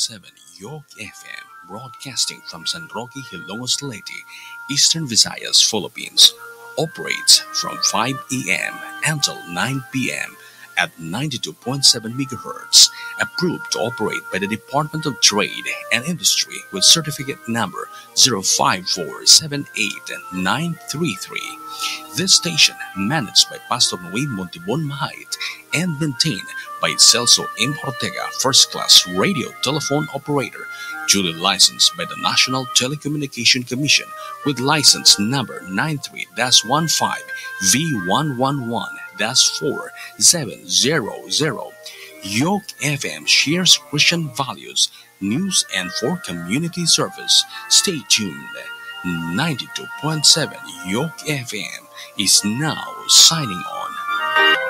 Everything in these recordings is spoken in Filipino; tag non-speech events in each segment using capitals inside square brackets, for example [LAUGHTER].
101.7 York FM, broadcasting from San Roque Hiloa Leyte, Eastern Visayas, Philippines. Operates from 5 a.m. until 9 p.m. at 92.7 MHz. Approved to operate by the Department of Trade and Industry with certificate number 054789933. This station managed by Pastor Noe Montibon Mahait and maintained by Celso M. Ortega, first class radio telephone operator, duly licensed by the National Telecommunication Commission with license number 93 15 V111 4700. York FM shares Christian values, news, and for community service. Stay tuned. 92.7 York FM is now signing on.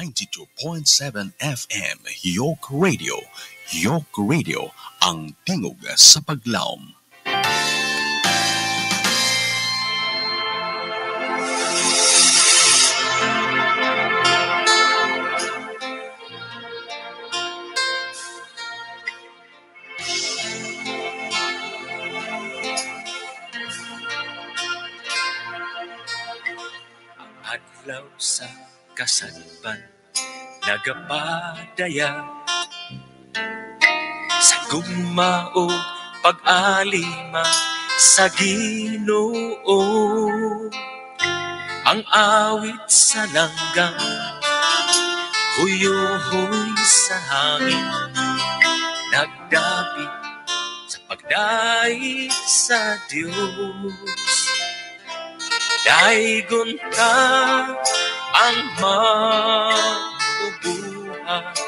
92.7 FM York Radio. York Radio, ang tingog sa paglaom. Adlaw sa kasanban nagapadaya sa gumao pag-alima sa Ginoo ang awit sa langgang huyuhoy sa hangin nagdabi sa pagdait sa Diyos Daigon ka ang magbubuhay.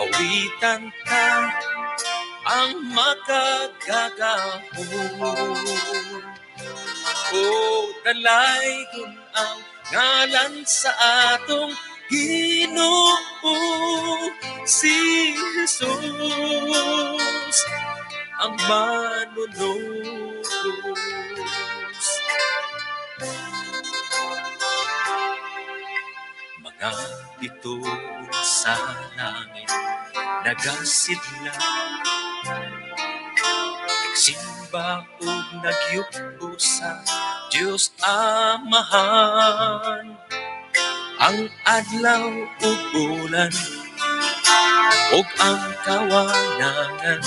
Awitan ka ang makagagahon. O dalay kun ang ngalan sa atong Ginoo si Jesus ang manunod. ito sa langit nagasidla Nagsimba o nagyupo sa Diyos Amahan Ang adlaw o bulan o ang kawanangan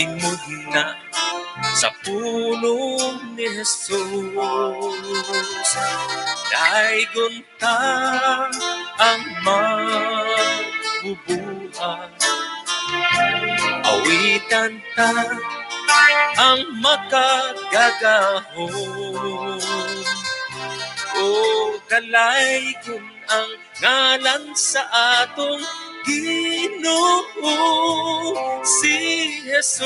Hingod na sa pulong ni Jesus Naigunta ang magbubuhay Awitan ta ang makagagahon O dalay kung ang ngalan sa atong Ginoo si Jesus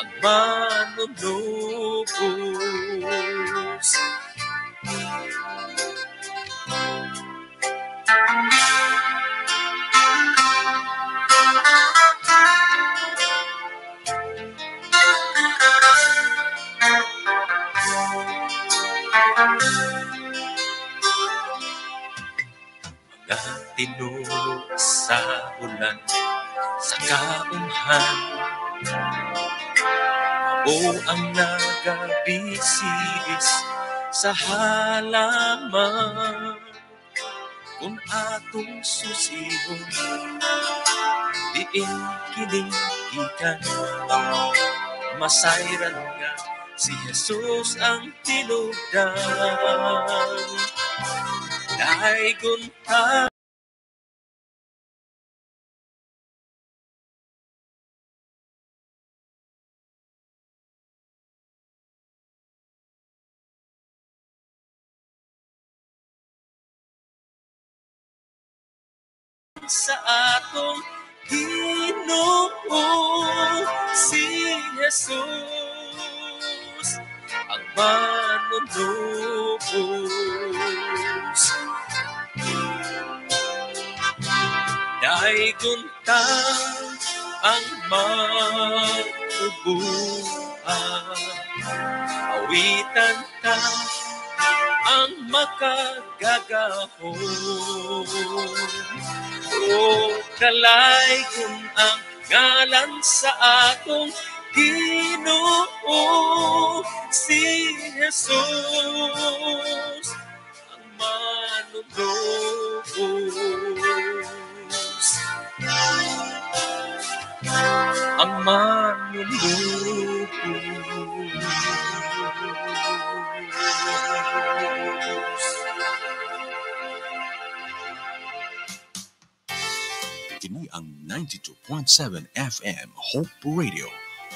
pagmanunubos. Mga tinulog sa ulan, sa kaumhan, o ang nagabisis sa halaman kung atong susihon diin kininggikan Masairan nga si Jesus ang tinugdan daigon ka sa atong Ginoo si Jesus ang manunubos Dahil gunta ang magubuhan awitan ta ang makagagahon. O kalay kung ang ngalan sa atong Ginoo si Jesus ang manunubos ang manunubos 92.7 FM Hope Radio.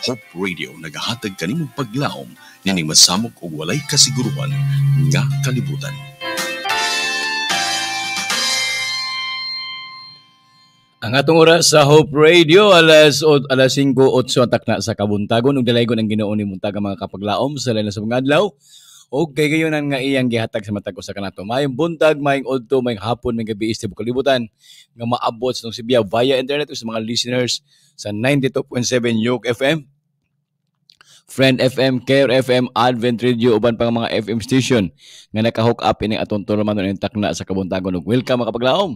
Hope Radio nagahatag kanimong paglaom nining masamok og walay kasiguruan nga kalibutan. Ang atong oras sa Hope Radio alas o, alas 5:08 atak na sa kabuntagon ug dalaygon ang Ginoo ni muntag mga kapaglaom sa lain sa mga adlaw o kay gayunan nga iyang gihatag sa matag usa kanato mayong buntag mayong udto mayong hapon mayong gabi sa kalibutan nga maabot sa Sibya via internet o sa mga listeners sa 92.7 Yoke FM Friend FM, Care FM, Advent Radio, uban pang mga FM station nga nakahook up ining atong tuluman ning takna sa Kabuntagon. Ug Welcome mga kapaglaom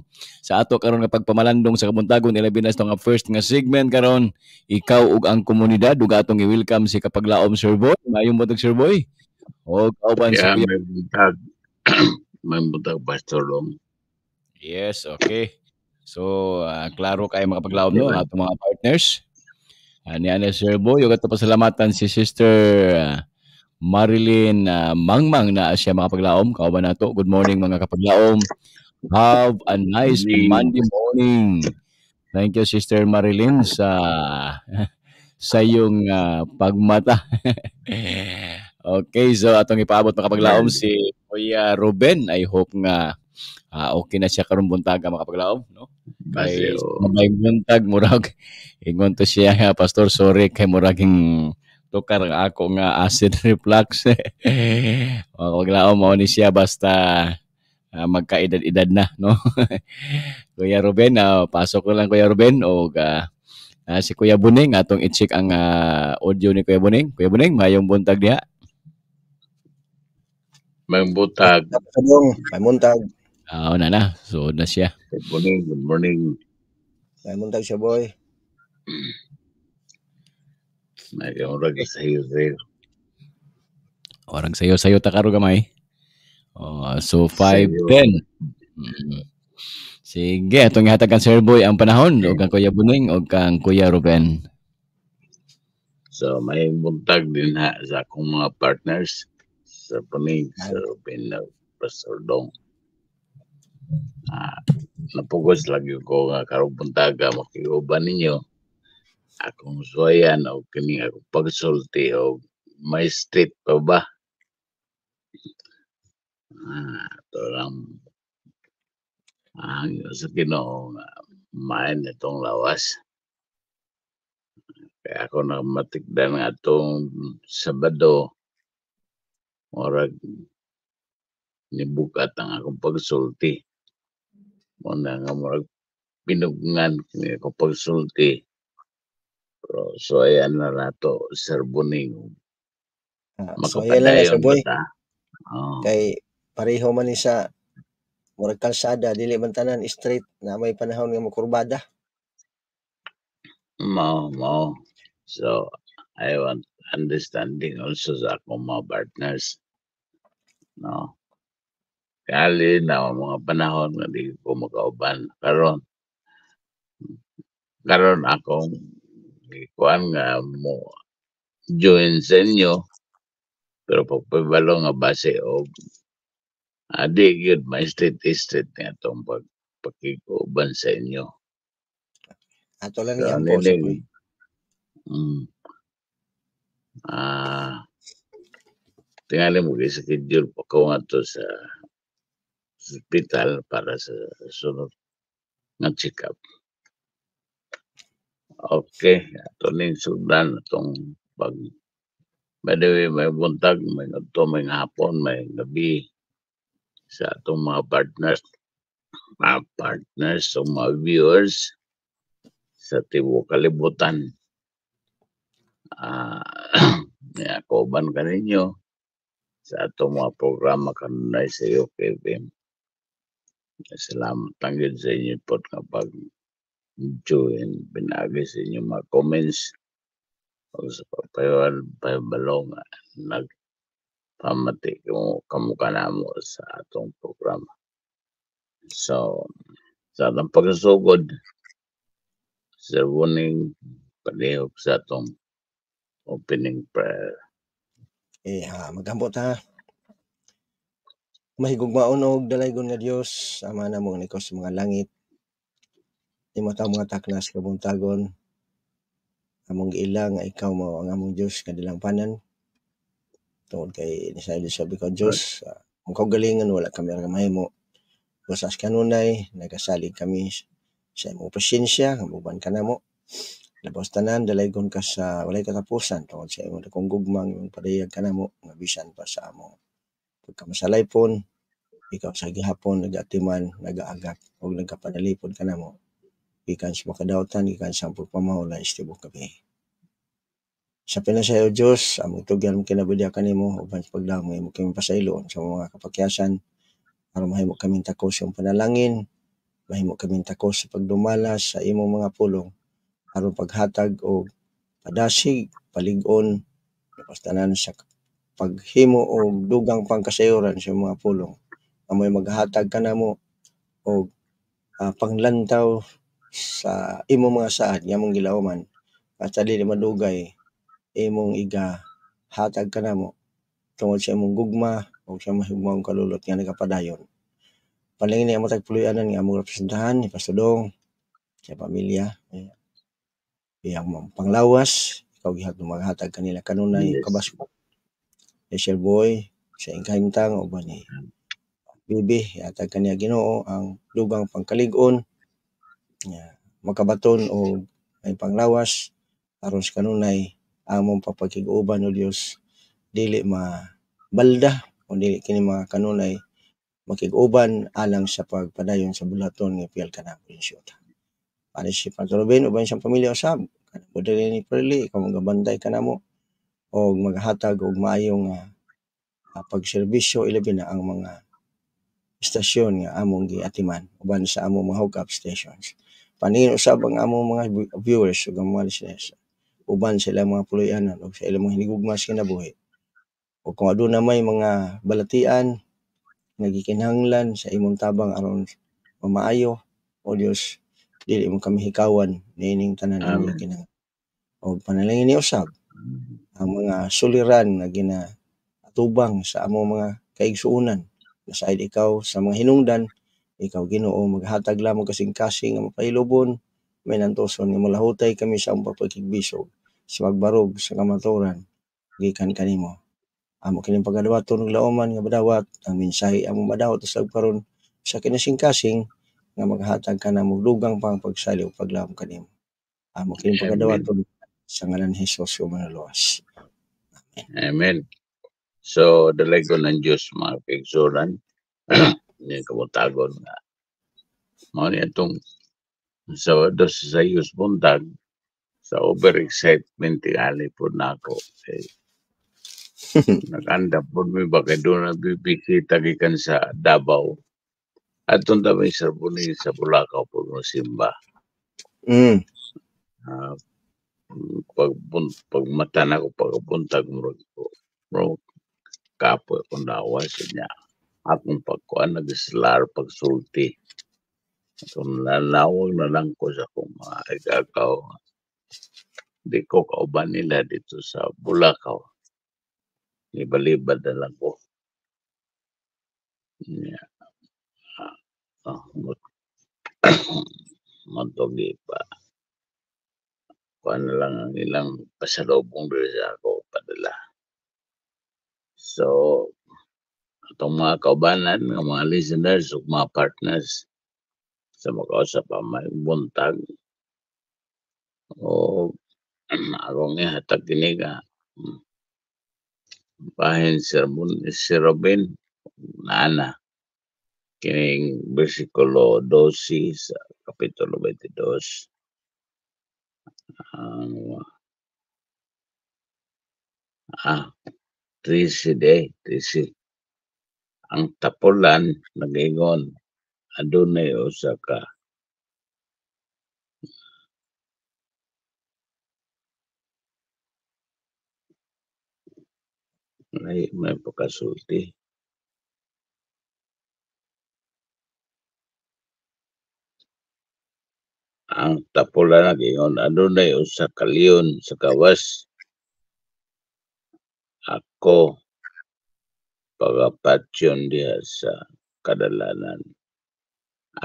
sa ato karon nga pagpamalandong sa Kabuntagon ilabi na nga first nga segment karon ikaw ug ang komunidad ug atong i-welcome si Kapaglaom Sir Boy. Mayong buntag Sir Boy. Huwag kauban yeah, sa may buntag. [CLEARS THROAT] may buntag Pastor Yes, okay. So, uh, klaro kayo makapaglawom no, yeah. mga partners. Uh, ni Ana Serbo, yung ato pasalamatan si Sister ah, Marilyn uh, Mangmang na siya makapaglawom. Kauban nato. Good morning mga kapaglaom. Have a nice morning. Monday morning. Thank you Sister Marilyn sa [LAUGHS] sa iyong uh, pagmata. [LAUGHS] Okay, so atong ipaabot makapaglaom si Kuya Ruben. I hope nga uh, okay na siya karon buntag makapaglaom, no? Kay oh. may buntag murag [LAUGHS] ingon to siya nga pastor, sorry kay muraging tukar ako nga acid [LAUGHS] reflux. [LAUGHS] Makapaglaom mao ni siya basta uh, magkaedad-edad na, no? Kuya Ruben, uh, pasok ko lang Kuya Ruben o uh, uh, si Kuya Buning atong i-check ang uh, audio ni Kuya Buning. Kuya Buning, mayong buntag diha. Magbutag. Kadong, mamuntag. Ah, una na. So, na siya. Good morning, good morning. Mamuntag siya, boy. May orag sa iyo, sir. Orang sa iyo, sa iyo takaro gamay. Oh, so 5-10. Mm. Mm-hmm. Sige, atong ihatag ang Sir Boy ang panahon o kang Kuya Buning o kang Kuya Ruben. So, may buntag din ha sa akong mga partners sa uh, panig-sa Dong. Ah, napugos lagi ko nga karong puntaga makiuban ninyo akong soyan o kini akong pagsulti o may street pa ba ah, ito lang ah, sa kinoo nga main itong lawas kaya ako na matikdan nga itong Sabado Murag nibukat ang akong pagsulti. Muna nga murag pinugnan kini akong pagsulti. Pero so ayan na nato Sir Buning. Ah, so ayan na Sir Boy. Ta. Oh. Kay pareho man ni sa murag kalsada dili man tanan straight na may panahon nga makurbada. Mao, mao. So I want understanding also sa akong mga partners. No? Kali na mga panahon nga di ko makauban. Karon, karon akong ikuan nga mo join sa inyo pero pagpabalo nga base o adi ah, yun may street street nga itong pag, pakikuban sa inyo ato lang so, yan po sa mm, Ah, tingali mo sa schedule po ko nga to sa hospital para sa sunod nga check-up. Okay, ato ning sundan atong pag By the way, may buntag, may nagto, may hapon, may gabi sa atong mga partners, mga partners, so mga viewers sa Tibo Kalibutan uh, akuban ka ninyo sa ato mga programa kanunay sa iyo, Kevin. Salamat ang sa inyo po kapag enjoy join binagi sa inyo mga comments o sa papayawan, ah, nag pamati yung kamukha na mo sa atong programa. So, sa atong pagsusugod, sa warning, palihog sa atong opening prayer. Iha, eh, maghambot ha. Mahigugmaon og dalaygon nga Dios, Ama namong nikaw sa mga langit. Imo ta mga taknas kabuntagon. Among ilang ikaw mao ang among Dios nga dilangpanan. Tungod kay ni sa sabi ko Dios, ang ah, kaugalingan wala kami ra mahimo. Basas kanunay, nagasalig kami sa imong pasyensya, ang uban ka namo. Labas tanan dalay gon ka sa walay katapusan tungod sa imong dakong gugmang imong padayag mo, nga bisan pa sa amo. Pagka masalay pon ikaw sa gihapon nagatiman, nagaagak ug nagkapanalipod mo. Gikan sa makadawtan, gikan sa pagpamahula istibo kami. Sa pinasayo Dios, among tugyan mo kinabudya kanimo uban sa pagdamo imo kami pasailon sa mga kapakyasan para mahimo kaming takos yung panalangin, mahimo kami takos sa pagdumala sa imong mga pulong aron paghatag og padasig palig-on pastanan sa paghimo og dugang pangkasayuran sa mga pulong amoy maghatag ka na mo og uh, ah, panglantaw sa imong mga saad nga mong gilauman at sa dili madugay imong iga hatag ka kanamo tungod sa imong gugma o sa mahigmaong kalulot nga nagapadayon panlingin ni amo tagpuluyanan nga among representahan ni Pastor Dong sa pamilya eh, iya mo panglawas, ikaw gihapon maghatag kanila kanunay yes. kabasok. Special boy sa ingkahimtang uban ni hmm. Bibi, yatag kaniya Ginoo ang dugang pangkaligon on nga makabaton o ay panglawas aron sa kanunay among papakiguban o Dios dili ma balda o dili kini mga kanunay makiguban alang sa pagpadayon sa bulaton ni piyal kanang prinsyon. Ani si Pagruben uban siyang pamilya usab. Buda ni Perli ikaw magabantay kanamo o maghatag og maayong uh, pagserbisyo ilabi na ang mga istasyon nga among giatiman uban sa among mga hookup stations. Paningin usab ang among mga viewers ug mga listeners uban sa ilang mga puloy o sa ilang mga hinigugma sa kinabuhi. O kung aduna may mga balatian nagikinhanglan sa imong tabang aron mamaayo o Dios dili mo kami hikawan nining tanan ang um, kinang o panalangin ni usab ang mga suliran na gina atubang sa among mga kaigsuunan sa ikaw sa mga hinungdan ikaw Ginoo maghatag lamang kasing-kasing ang mapailubon may nantoson ni malahutay kami sa among pagkigbisog sa magbarog sa kamaturan gikan kanimo amo kining pagadawaton og laoman nga badawat ang mensahe among madawat sa karon sa kinasing-kasing nga maghatag ka ng magdugang pang pagsaliw paglahom kanimo. Amo kining pagadawa sa ngalan ni Jesus yung manaluwas. Amen. Amen. So, dalay ko ng Diyos mga kaigsuran. Hindi [CLEARS THROAT] kabutagon nga. Mga niya itong sa dos sa Diyos buntag, sa overexcitement tingali po na ako. Eh, [LAUGHS] Naganda po may baka doon na bibisita sa Davao atong damay sa buni sa Bulacau po no simba. Mm. Uh, pag pagmata na ko pagbuntag mo ko. Bro, kapo ko nawa sa niya. Akong pagkuan nagislar pagsulti. Kung lalawag na lang ko sa kung mga igagaw. Di ko kauban nila dito sa Bulacau. Ibalibad na lang ko. Yeah. [COUGHS] magdoble pa. Kuha na lang ang ilang pasalubong doon sa ako padala. So, itong mga kaubanan, mga listeners, o mga partners, sa makausap ang may buntag, o [CLEARS THROAT] akong ihatag kiniga, eh, bahin si Robin, si Robin, nana kining bersikulo 12 sa kapitulo 22 ang ah, 13 day, 13. Ang tapulan nagingon adunay usa ka may, may pakasulti. ang tapulan eh, ano na giyon eh, adunay usa ka leon sa gawas ako pagapatyon diha sa kadalanan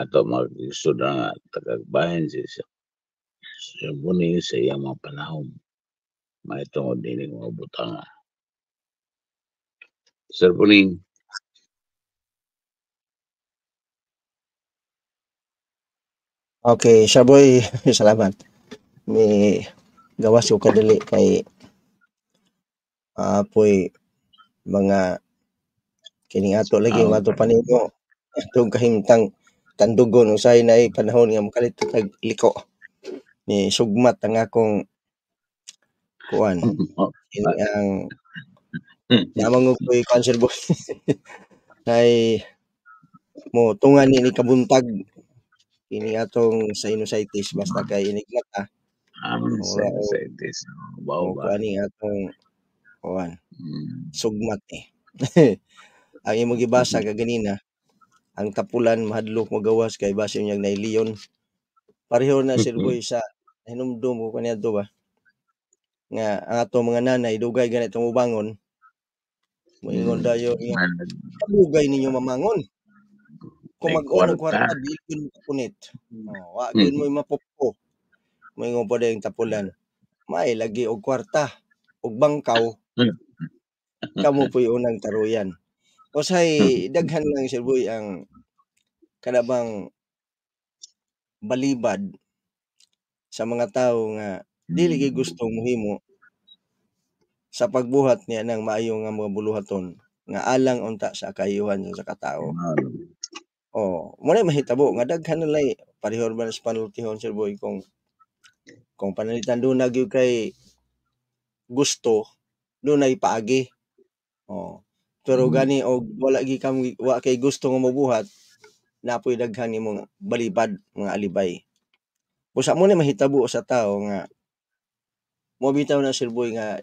ato magisud na tagagbahin si sa sumuni sa iyang mga panahon maitungod din eh, mga butanga Sir Puning, Okay, siya boy, [LAUGHS] salamat. May gawas ko kadali kay apoy ah, uh, mga kining ato lagi um, ato panimo atong kahimtang tandugon usay na ay panahon nga makalit tag liko ni sugmat ang akong kuan mm, oh. ini ang mm. namang ko kanser boy [LAUGHS] ay mo tungan ni kabuntag ini atong sinusitis basta ah. kay iniglat ah. ah sinusitis. Wow ba. Ani atong kuan. Hmm. Sugmat eh. [LAUGHS] ang imo gibasa kag ganina kaganina ang tapulan mahadlok magawas kay base niyang Leon Pareho na sir boy sa hinumdum ko kaniadto ba ah. nga ang ato mga nanay dugay ganitong ubangon moingon mm. dayo yung dugay ninyo mamangon kung ng kwarta, bilkin mo kapunit. Hmm. Oh, wa, hmm. mo yung mapupo. May mo pa yung tapulan. May lagi og kwarta, og bangkaw. Kamo po yung unang taruyan. O say, hmm. daghan lang si boy ang kanabang balibad sa mga tao nga dili kay hmm. gusto muhimo sa pagbuhat niya ng maayo nga mga buluhaton nga alang unta sa kayuhan sa katao. Oh, Muna mahitabo nga daghan na lay parihon ba sa panultihon sir boy kung kung panalitan do na gyud kay gusto doon na ipaagi. Oo. Pero hmm gani og wala gi kam wa kay gusto nga mabuhat na puy daghan nimo balibad mga alibay. Busa mo ni mahitabo sa tao nga mo bitaw na sir boy nga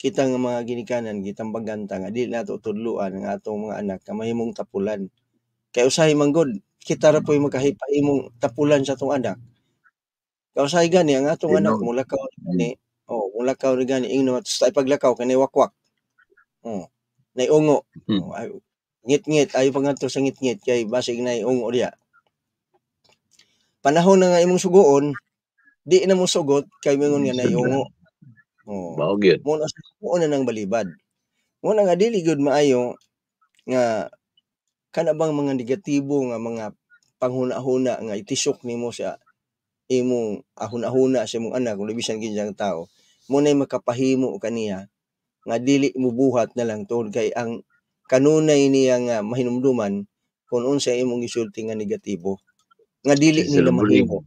kitang mga ginikanan gitang baganta nga di nato tudluan nga atong mga anak nga mahimong tapulan Kay usahay manggod, kita ra po'y magkahipa imong tapulan sa atong anak. Kay usahay gani ang atong anak mo lakaw ni oh, mula lakaw ni gani ingno at sa paglakaw kanay wakwak. Oh, nay ungo. Hmm. Oh, ay, ngit-ngit ayo pangadto sa ngit-ngit kay basig na ungo diya. Panahon na nga imong sugoon, di na mo sugot kay mingon nga nay ungo. Oh. Mao gyud. Mo na nang balibad. Mo na nga dili maayo nga kanabang mga negatibo nga mga panghuna-huna nga itisok nimo siya imong ahuna-huna sa imong anak kung bisan kinjang tao mo makapahimo kaniya nga dili mo buhat na lang tod kay ang kanunay niya nga mahinumduman kung unsa imong gisulti nga negatibo nga dili nila mahimo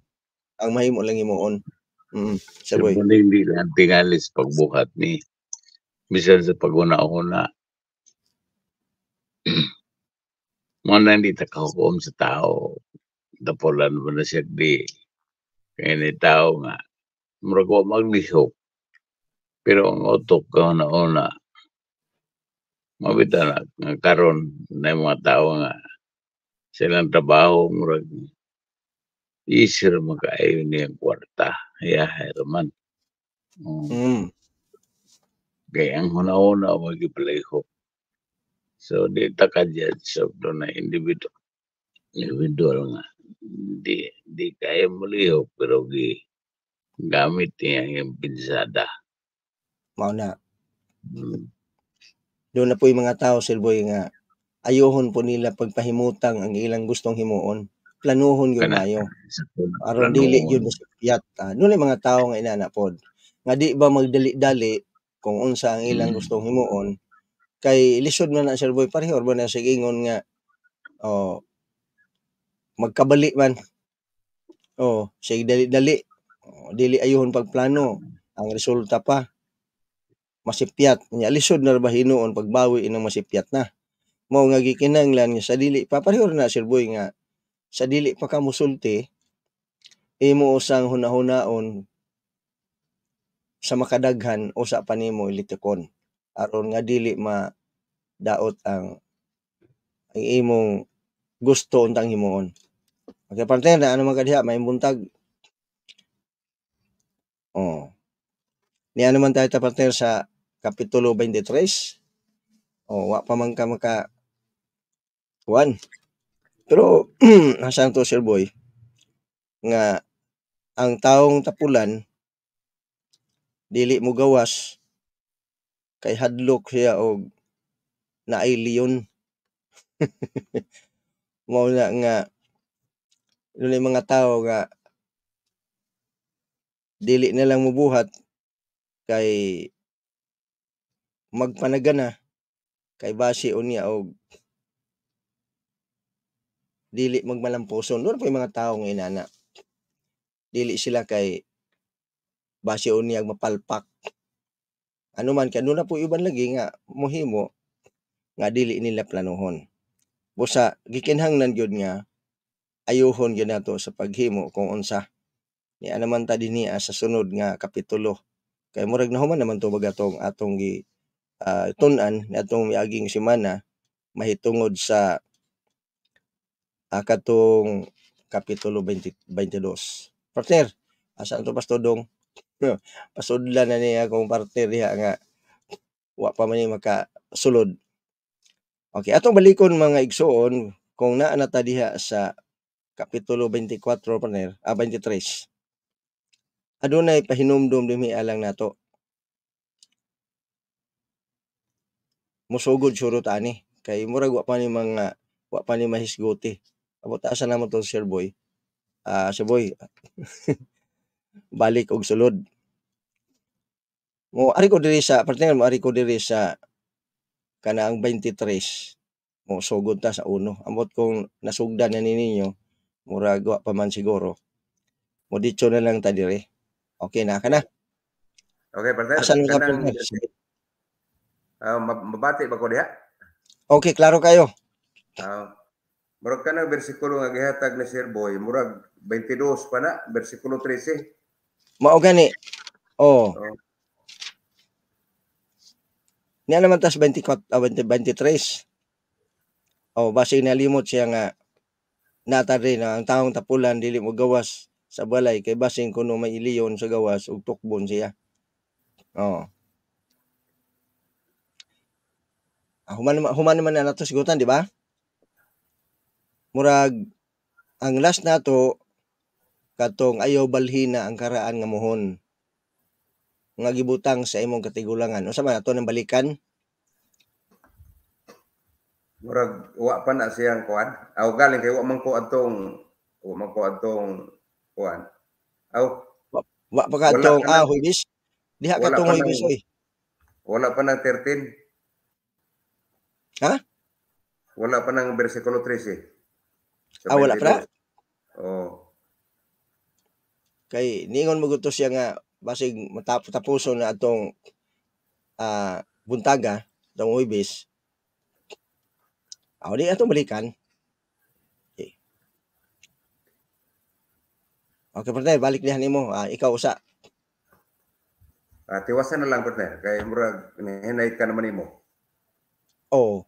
ang mahimo lang imuon mm mm-hmm. saboy mo hindi lang tingalis pagbuhat ni bisan sa paguna-una [CLEARS THROAT] mananita ka hukom sa tao. Dapulan mo na siya di. Kaya ni eh, tao nga. Murag ko maglihok. Pero ang utok ka una-una. Mabita na nga karon na yung mga tao nga. Silang trabaho murag. Easier magkaayon niya ang kwarta. Ayahay naman. Mm. Kaya ang una-una, wag ipalihok. So data coverage of na individual individual nga di di kaya mulihok pero gi gamit niya yung pinsada. Mao na. Hmm. Doon na po yung mga tao, Silboy, nga ayuhon po nila pagpahimutang ang ilang gustong himuon. Planuhon yun kayo. Aron dili yun mo siyat. Ah, doon na mga tao nga inanapod. Nga di ba magdali-dali kung unsa ang ilang hmm. gustong himuon, kay lisod na na sir boy pareho ba na siya ingon nga oh magkabali man oh siya dali-dali oh, dili ayuhon pagplano ang resulta pa masipyat nya lisod na ba hinuon pagbawi inang masipyat na mao nga gikinanglan nga sa dili pa pareho na sir boy nga sa dili pa ka musulti imo usang hunahunaon sa makadaghan o sa panimo litikon aron nga dili ma daot ang ang imong gusto untang himuon. Okay, partner, na ano man kadiha, may buntag. Oh. Ni ano man tayo ta partner sa kapitulo 23. Oh, wa pa man ka maka kuan. Pero [CLEARS THROAT] asan to sir boy nga ang taong tapulan dili mo gawas kay hadlok siya og naay leon [LAUGHS] mao na nga dunay mga tao nga dili na lang mubuhat kay magpanagana kay base unya og dili magmalampuson doon pa mga tao nga inana dili sila kay base unya og mapalpak anuman kay na po iban lagi nga mohimo nga dili nila planuhon. Busa nan gyud nga ayuhon gyud nato sa paghimo kung unsa ni anuman ta dinhi sa sunod nga kapitulo. Kay murag nahuman naman to bagatong atong gi uh, tunan ni atong miaging semana mahitungod sa uh, kapitulo 20, 22. Partner, asa ang to pastodong pasudlan na niya akong parte diha nga wa pa man maka sulod. Okay, atong balikon mga igsoon kung naa na ta diha sa kapitulo 24 partner, ah 23. Adunay pahinumdum dimi alang nato. Musugod surot ani kay murag wa pa ni mga wa pa ni mahisguti. Abo ta asa namo to sir boy. Ah, uh, sir boy. [LAUGHS] balik og sulod. Mo ari ko diri sa partner mo ari ko diri sa kana ang 23 mo sugod ta sa uno. Amot kung nasugdan na ni ninyo mura gawa pa man siguro. Mo dito na lang ta diri. Okay na kana. Okay, partner. Asan ka po? Uh, mabati ba ko diha? Okay, klaro kayo. Uh, murag ka ng versikulo nga gihatag ni Sir Boy, murag 22 pa na, versikulo 13. Mao gani. Oh. oh. Niya naman tas 24 23. Ah, oh, base nalimot siya nga nata rin ang taong tapulan dili mo gawas sa balay kay basing kuno may iliyon sa gawas ug tukbon siya. Oh. Ah, human human man na nato sigutan, di ba? Murag ang last nato katong ayo balhina ang karaan nga muhon nga gibutang sa imong katigulangan unsa man ato nang balikan murag wa pa na siyang kuan aw galing kay wa man ko atong wa man ko atong kuan aw wa, wa pa ka atong ah huwibis diha ka atong huwibis oy wala pa nang 13 ha wala pa nang bersikulo 13 eh. ah wala pa oh Kay ningon mo gusto siya nga basig matapos tapuson na atong uh, buntaga atong uibis. Aw di atong balikan. Okay. Eh. Okay, partner, balik niya nimo. Uh, ikaw usa. Uh, tiwasan na lang partner kay murag hinay ka naman nimo. Oh.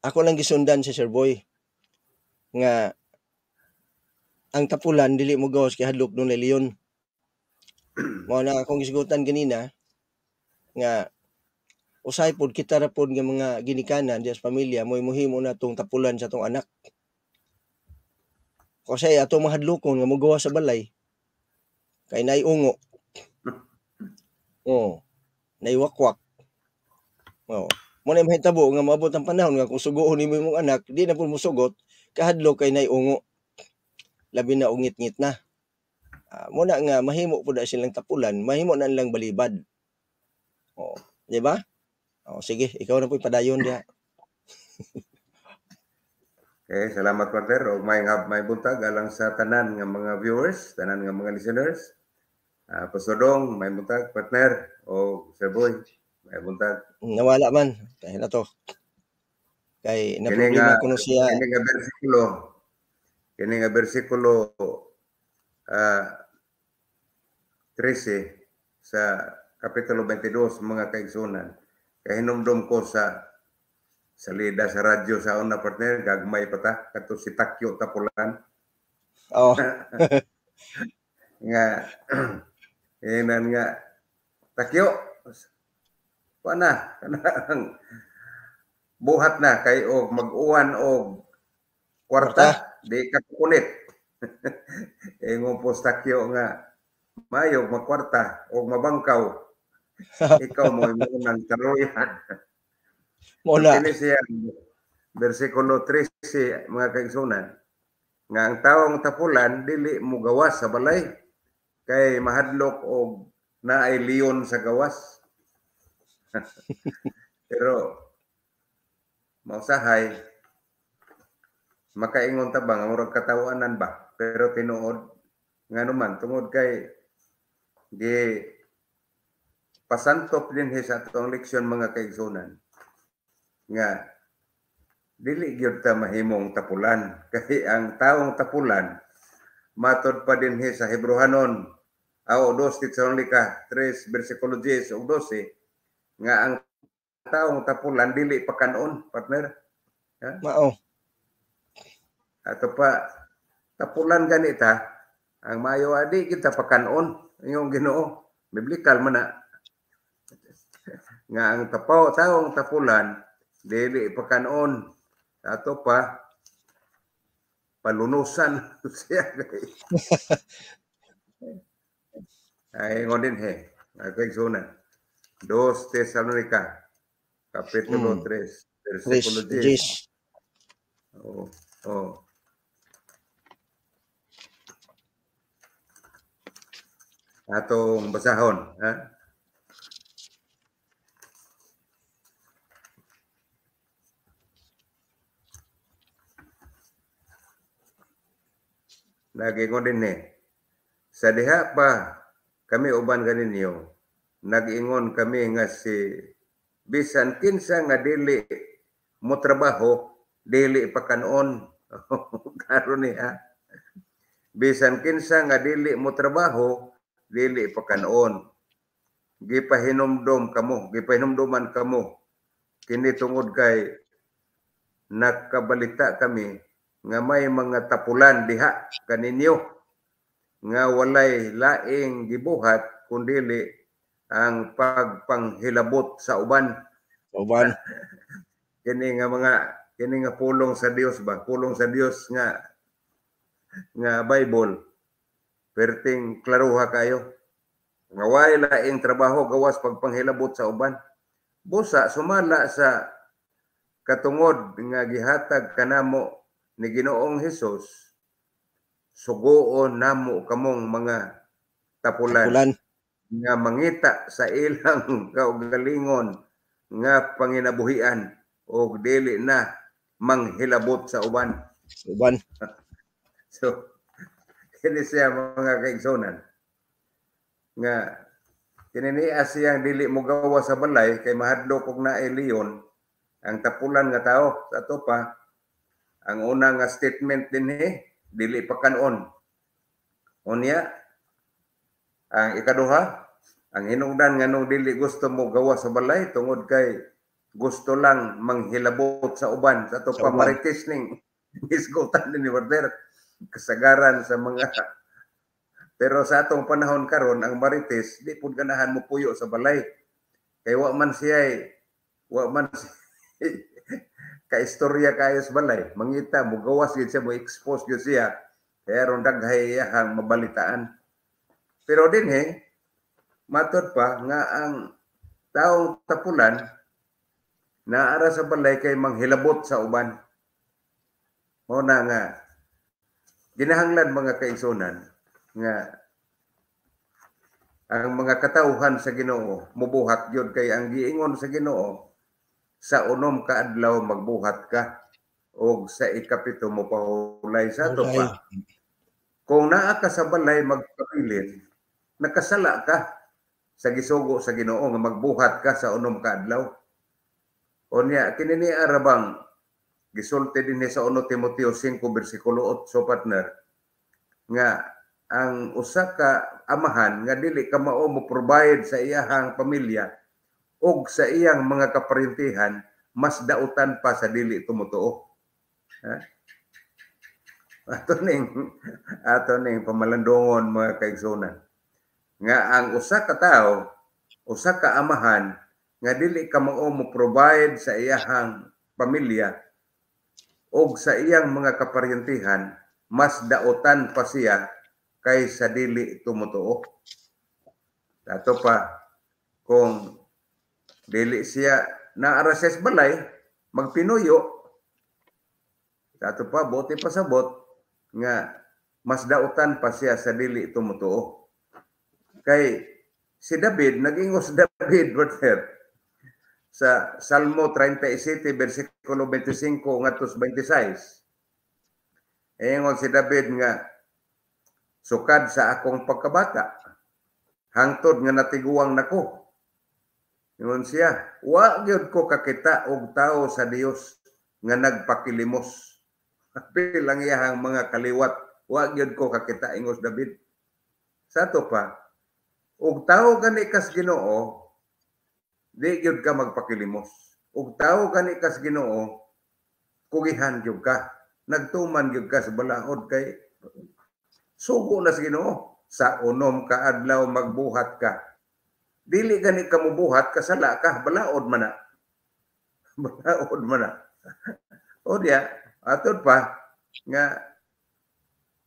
Ako lang gisundan si Sir Boy nga ang tapulan dili mo gawas kay hadlok nung leliyon. Mao na akong isgutan ganina nga usay pod kita ra pod nga mga ginikanan dias pamilya moy muhimo na tong tapulan sa tong anak. Kasi ato mga hadlokon nga mugawa sa balay kay nay ungo. Oh, nay wakwak. Oh, mo na mahitabo nga maabot ang panahon nga kung sugoon nimo imong anak, di na pod mo sugot kahadlok kay nay ungo labi na ungit ngit na. Uh, muna nga mahimo pud silang tapulan, mahimo na lang balibad. Oh, di ba? Oh, sige, ikaw na po padayon diha. [LAUGHS] okay, salamat partner. O oh, may ngab may buntag alang sa tanan nga mga viewers, tanan nga mga listeners. Uh, ah, Pasodong, may buntag partner o oh, Sir Boy, may buntag. Nawala man, kaya na to. Kay na problema ko siya. Kini nga bersikulo, Kini nga bersikulo uh, ah, 13 sa Kapitulo 22 mga kaigsunan. Kahinumdum ko sa salida sa radyo sa una partner gagmay pa ta kato si Takyo Tapulan. Oh. [LAUGHS] nga [CLEARS THROAT] inan nga Takyo pa [LAUGHS] na buhat na kay og mag-uwan og kwarta di ka kulit. Ingon [LAUGHS] eh, po stakyo nga, mayo, makwarta, o mabangkaw. [LAUGHS] Ikaw mo yung ng karuyan. Mula. Kini siya, versikulo 13, mga kaigsunan, nga ang taong tapulan, dili mo gawas sa balay, kay mahadlok o naay leon sa gawas. [LAUGHS] Pero, mausahay, makaingon ta ba nga murag katawanan ba pero tinuod nga naman tungod kay di pasantop din sa atong leksyon mga kaigsunan nga dili gyud ta mahimong tapulan [LAUGHS] kay ang taong tapulan matod pa din he sa Hebrehanon aw 2 Tesalonica 3 versikulo 10 ug 12 nga ang taong tapulan dili pa kanon partner ha mao ato pa tapulan ganita ang mayo adi kita pakanon inyong Ginoo biblikal man nga ang tapaw taong tapulan dili pakanon ato pa palunusan [LAUGHS] siya ay ngodin he agay sunan dos Tesalonica capítulo mm. 3 versículo 10 oh oh atau bersahun. Ha? Nagi ngon Sadiha pa kami uban ka ninyo. Nagingon kami nga si bisan kinsa nga dili mo trabaho dili pa kanon [LAUGHS] karon niya ha? bisan kinsa nga dili mo trabaho dili pa kanon gipahinumdom kamo gipahinumduman kamo kini tungod kay nakabalita kami nga may mga tapulan diha kaninyo nga walay laing gibuhat kundili ang pagpanghilabot sa uban uban [LAUGHS] kini nga mga kini nga pulong sa Dios ba pulong sa Dios nga nga Bible perting klaruha kayo. Nga way laing trabaho gawas pagpanghilabot sa uban. Busa sumala sa katungod nga gihatag kanamo ni Ginoong Hesus sugoon namo kamong mga tapulan, tapulan nga mangita sa ilang [LAUGHS] kaugalingon nga panginabuhian o dili na manghilabot sa uban. Uban. [LAUGHS] so, kini siya mga kaigsonan nga kininias siyang dili mo gawa sa balay kay mahadlok og na leon ang tapulan nga tao sa ato pa ang una nga statement dinhi eh, dili pa kanon unya ang ikaduha ang hinungdan nga nung dili gusto mo gawa sa balay tungod kay gusto lang manghilabot sa uban sa ato pa marites isgotan [LAUGHS] isgutan ni Werder kasagaran sa mga [LAUGHS] pero sa atong panahon karon ang marites di pud ganahan mo puyo sa balay kay wa man siya eh. wa man [LAUGHS] siya ka istorya kayo sa balay mangita mo gawas gyud siya mo expose gyud siya kaya ron daghay ang mabalitaan pero din he eh, matod pa nga ang taong tapulan naara sa balay kay manghilabot sa uban mo na nga Ginahanglan mga kaisonan nga ang mga katauhan sa Ginoo mubuhat gyud kay ang giingon sa Ginoo sa unom ka adlaw magbuhat ka og sa ikapito mo pahulay sa ato pa. Kung naa ka sa balay magpabilin, nakasala ka sa gisugo sa Ginoo nga magbuhat ka sa unom ka adlaw. Unya kini ni arabang gisulti din sa 1 Timoteo 5 bersikulo 8 partner nga ang usa ka amahan nga dili ka mao mo provide sa iyang pamilya og sa iyang mga kaparintihan mas dautan pa sa dili tumutuo ha [LAUGHS] ato ning ato ning pamalandongon mga kaigsunan nga ang usa ka tawo usa ka amahan nga dili ka mao mo provide sa iyang pamilya og sa iyang mga kaparyentihan mas daotan pa siya kaysa dili tumutuo. Dato pa kung dili siya na arases balay magpinuyo dato pa bote pa sa bot nga mas daotan pa siya sa dili tumutuo. Kay si David, nagingos David, brother, sa Salmo 37 bersikulo 25 ngadto 26. Ingon si David nga sukad sa akong pagkabata hangtod nga natiguang nako. Ingon siya, wa gyud ko kakita og tao sa Dios nga nagpakilimos. [LAUGHS] Apil lang iyahang mga kaliwat, wa gyud ko kakita ingos David. Sa to pa, og tao gani kas Ginoo di gyud ka magpakilimos. Ug tawo kani kas Ginoo, kugihan gyud ka. Nagtuman gyud ka sa balaod kay sugo na sa Ginoo. Sa unom ka adlaw magbuhat ka. Dili gani ka mubuhat kasala ka balaod man na. [LAUGHS] Balaod man na. o diya, atod pa nga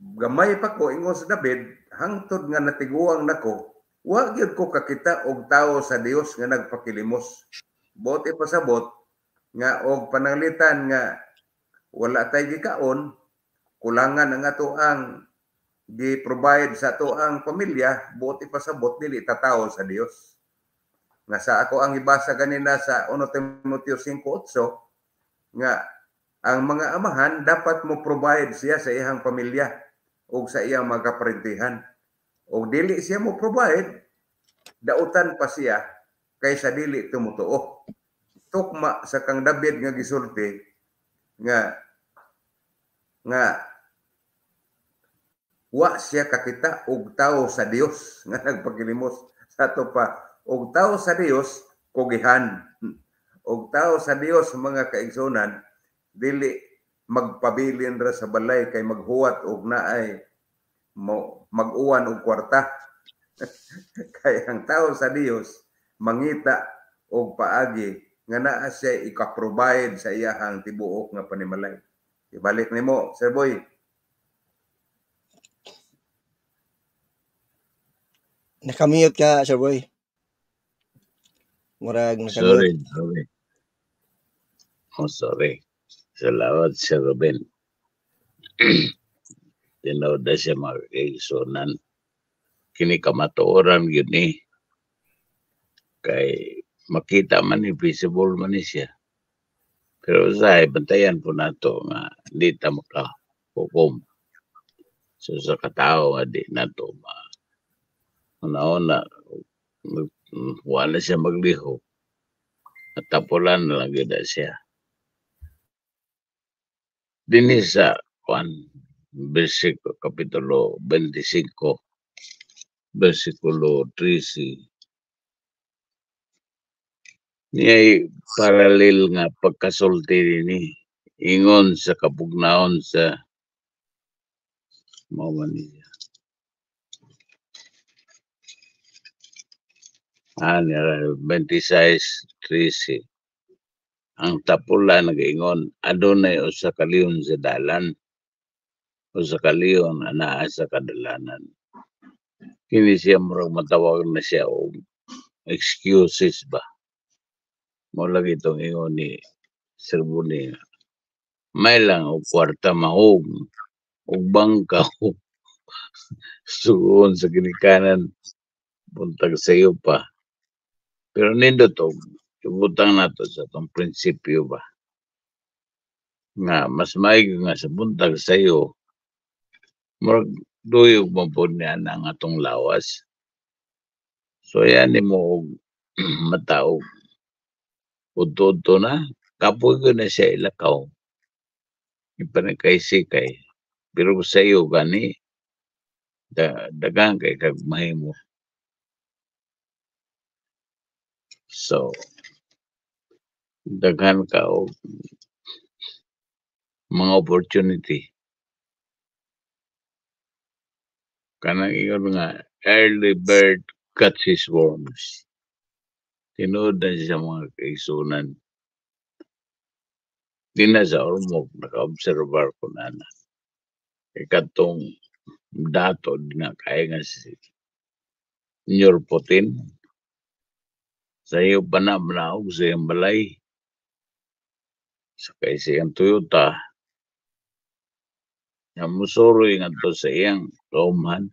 gamay pa ko ingon ingos David hangtod nga natiguang nako Wa gyud ko kakita og tawo sa Dios nga nagpakilimos. Bote pasabot nga og pananglitan nga wala tay gikaon, kulangan ang ato ang gi-provide sa ato ang pamilya, buti pasabot dili tatawo sa Dios. Nga sa ako ang ibasa kanina sa 1 Timoteo 5:8 nga ang mga amahan dapat mo provide siya sa iyang pamilya o sa iyang mga kaprintihan o dili siya mo provide dautan pa siya kaysa dili tumutuo tukma sa kang David nga gisulti nga nga wa siya kakita og tao sa Dios [LAUGHS] nga nagpagilimos sa ato pa og tao sa Dios kogihan [LAUGHS] og tao sa Dios mga kaigsoonan dili magpabilin ra sa balay kay maghuwat og naay mag-uwan og kwarta. [LAUGHS] Kay ang tao sa Dios mangita og paagi nga naa siya ika-provide sa iyahang tibuok nga panimalay. Ibalik nimo, Sir Boy. Nakamute ka, Sir Boy. Murag nakamute. Sorry, sorry. Oh, sorry. Salamat, Sir Robel. [CLEARS THROAT] tinaw da siya makikisunan. Kinikamatooran yun eh. Kay makita man ni visible man siya. Pero sa bantayan po nato nga di ta makahukom. So sa katao nga di nato ma una-una wala siya magliho. At tapulan lang yun siya. Dinis sa kwan versículo, capítulo 25, versículo 13. Niay paralel nga pagkasulti ni ingon sa kapugnaon sa mga niya. Ah, 26.13 Ang tapula nga ingon adunay o sa kaliyon sa dalan o sa kaliyon anaa sa kadalanan. Kini siya murag matawag na siya o excuses ba. Mula itong ingon ni Sir Buni. May lang o kwarta mahog o bangka o suon sa ginikanan buntag sa iyo pa. Pero nindo to, ibutang nato sa itong prinsipyo ba nga mas maigi nga sa buntag sa iyo Murag duyog mo po niya ang atong lawas. So yan ni mo [CLEARS THROAT] mataog. Uto-uto na. Kapoy ko na siya ilakaw. Ipanakaisikay. Pero sa iyo gani, da, dagang kay kagmahimo. So, daghan ka o mga opportunity. Kanang ingon nga, early bird catches worms. Tinood na siya mga kaisunan. Di na sa ormog, naka-observar ko na na. Ikatong dato, di na kaya nga si Senyor Putin. Sa iyo pa na manaog sa iyong balay. Sa kaya Toyota, nga musuroy ngadto sa iyang Roman.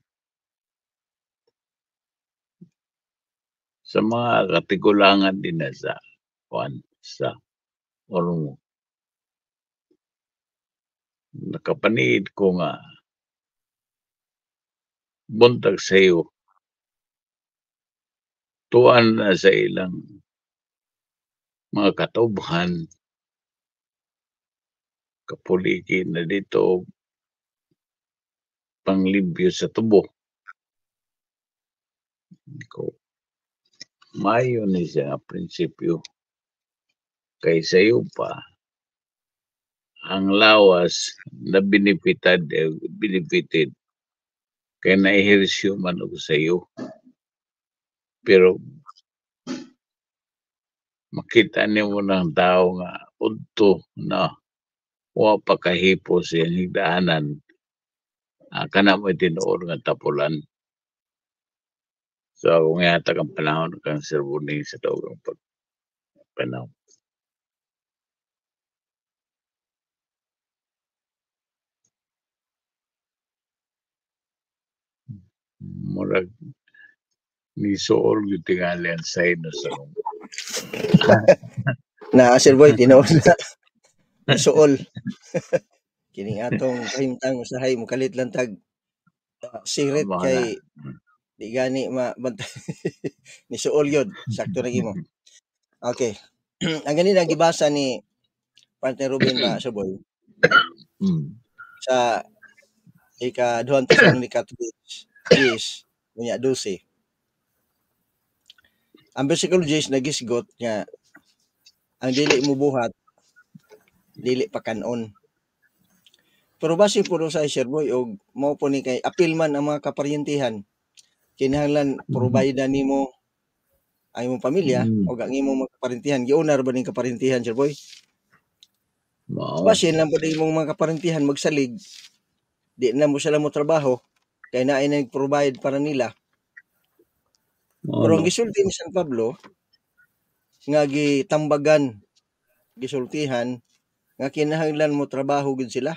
Sa mga katigulangan din na sa kuan sa ormo. Nakapaniid ko nga buntag sa iyo tuan na sa ilang mga katubhan kapuliki na dito panglibyo sa tubo. Ko. Mayo ni siya prinsipyo. Kay sayo pa ang lawas na benefited eh, benefited kay naihersyo man sa iyo. Pero makita nimo ng tao nga unto na wa pa kahipos yung higdaanan uh, ah, kana mo tinuod nga tapulan so kung yata kang panahon kang serbuning sa tawag pag panahon murag ni sool yung tingali ang side na sa room. [LAUGHS] na, sir boy, tinoon na. [LAUGHS] Sool. [LAUGHS] Kining atong [LAUGHS] kahimtang usahay mo kalit lang tag uh, sirit kay di gani ma [LAUGHS] ni suol yod sakto ra gimo. Okay. [CLEARS THROAT] ang ganina gibasa ni partner Ruben ba sa boy. sa ika duhan to sa ni Catholics is unya 12. Ang bicycle nagisgot nga ang dili mo buhat dili pa kanon. Pero base po sa Sherboy og mao po ni kay apil man ang mga kaparyentihan kinahanglan mm-hmm. provide nimo ang imong pamilya mm. o ang imong mga kaparintihan giunar ba ning kaparintihan Sir Boy? Wow. Basin lang pud imong mga kaparintihan magsalig di na mo sila mo trabaho kay na ay provide para nila. Wow. Pero ang gisulti ni San Pablo nga gitambagan gisultihan nga kinahanglan mo trabaho gud sila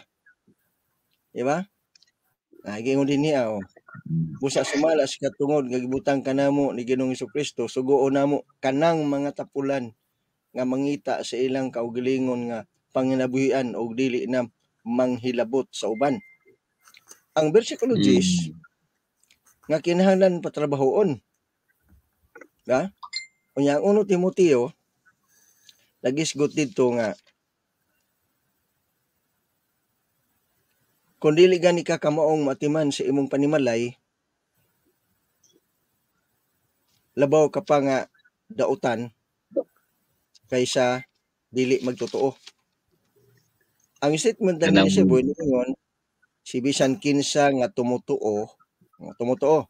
Di ba? Nahigay ah, mo din niya. Oh. Busa sumala sa katungod, gagibutang ka namo ni Ginoong Kristo, sugo namo kanang mga tapulan nga mangita sa ilang kaugalingon nga panginabuhian o dili na manghilabot sa uban. Ang versikulo 10 mm. nga kinahanglan patrabahoon. Ga? Unya ang uno Timoteo lagisgot dito nga kung dili gani ka kamaong matiman sa imong panimalay, labaw ka pa nga dautan kaysa dili magtotoo. Ang statement na ni si Boy ngayon, si bisan kinsa nga tumutuo, nga tumutuo.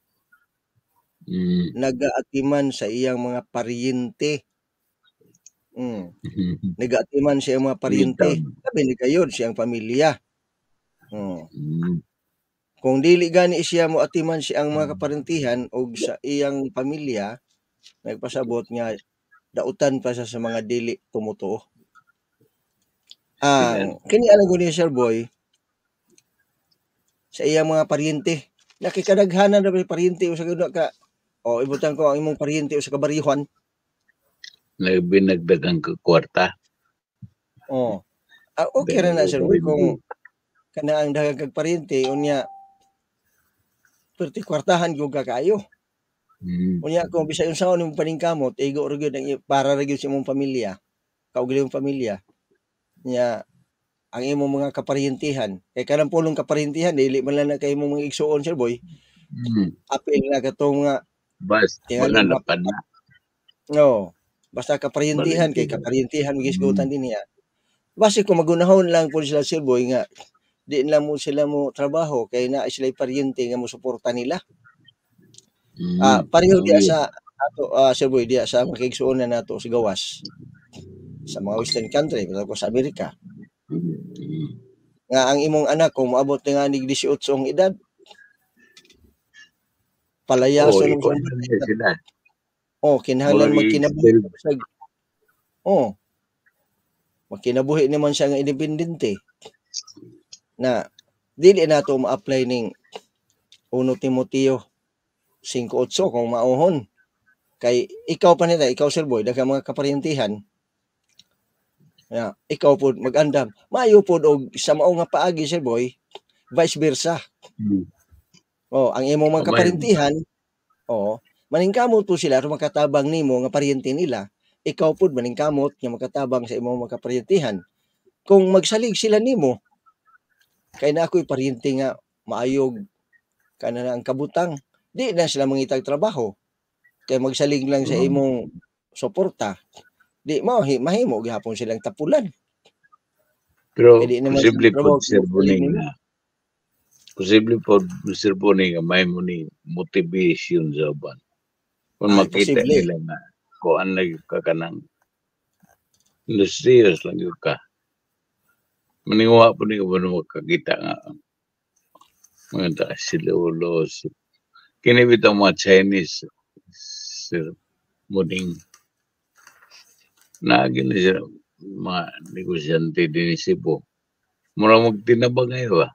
Mm. Nagaatiman sa iyang mga paryente. Mm. [LAUGHS] Nagaatiman sa iyang mga paryente. Sabi ni kayon siyang pamilya. Mm. Kung dili gani siya mo atiman si ang mga mm. kaparentihan og sa iyang pamilya, nagpasabot nga dautan pa sa, sa mga dili tumutuo. Ang ah, kini alang ko ni Sir Boy sa iyang mga paryente. Nakikadaghanan na paryente o sa gano'n ka o oh, ibutan ko ang imong paryente o sa kabarihuan. Nagbinagdagan ko kwarta. Oh. Ah, okay ra na Sir Boy kung kana ang daghang kag paryente unya perti kwartahan gyud kayo. Mm. Unya kung bisay unsaon nimo paningkamot, igo ra gyud para ra gyud sa imong pamilya. Kaugaling pamilya. Nya ang imong mga kaparyentihan, kay kanang pulong kaparyentihan dili man lang kay imong mga igsuon sir boy. Mm. Apil na katong nga bas wala na pa na. No. Basta kaparyentihan kay kaparyentihan migisgutan mm. din niya. Basi ko magunahon lang po sila sir boy nga di na mo sila mo trabaho kay na sila paryente nga mo suporta nila. Mm. Uh, pareho okay. Oh, ah, diya sa ato uh, sa boy diya sa makigsuon na nato sa gawas sa mga western country pero sa Amerika. Nga ang imong anak kung maabot nga nig 18 ang edad palayaso oh, ng sila. Oh, kinahanglan magkinabuhi. Oh. Magkinabuhi naman siya ng independente na dili nato ma-apply ning 1 Timoteo 5.8 kung mauhon. Kay ikaw pa nila, ikaw sir boy, daga mga kaparintihan, Yeah, ikaw po magandam. Mayo po og sa mao nga paagi sir boy, vice versa. Mm. Oh, ang imong mga kaparintihan, oh, maningkamot po sila aron makatabang nimo nga paryente nila, ikaw po maningkamot nga makatabang sa imong mga kaparintihan. Kung magsalig sila nimo, Kay na ako'y parinti nga maayog kana na ang kabutang. Di na sila mangitag trabaho. Kay magsaling lang sa mm. imong suporta. Di mao mahimo gihapon silang tapulan. Pero ah. posible po Sir Boning na ah, posible po Sir Boning nga may muni motivation sa uban. Kung ah, makita posible. nila na kuan na yung kakanang. Serious lang yung ka. Meniwa pun ni kebenuh ke kita ngak. Mengentak sila ulos. Kini kita mga Chinese. Sir, muning. Naagin na siya mga negosyante din si Cebu. Mura magtinabang ngayon ba?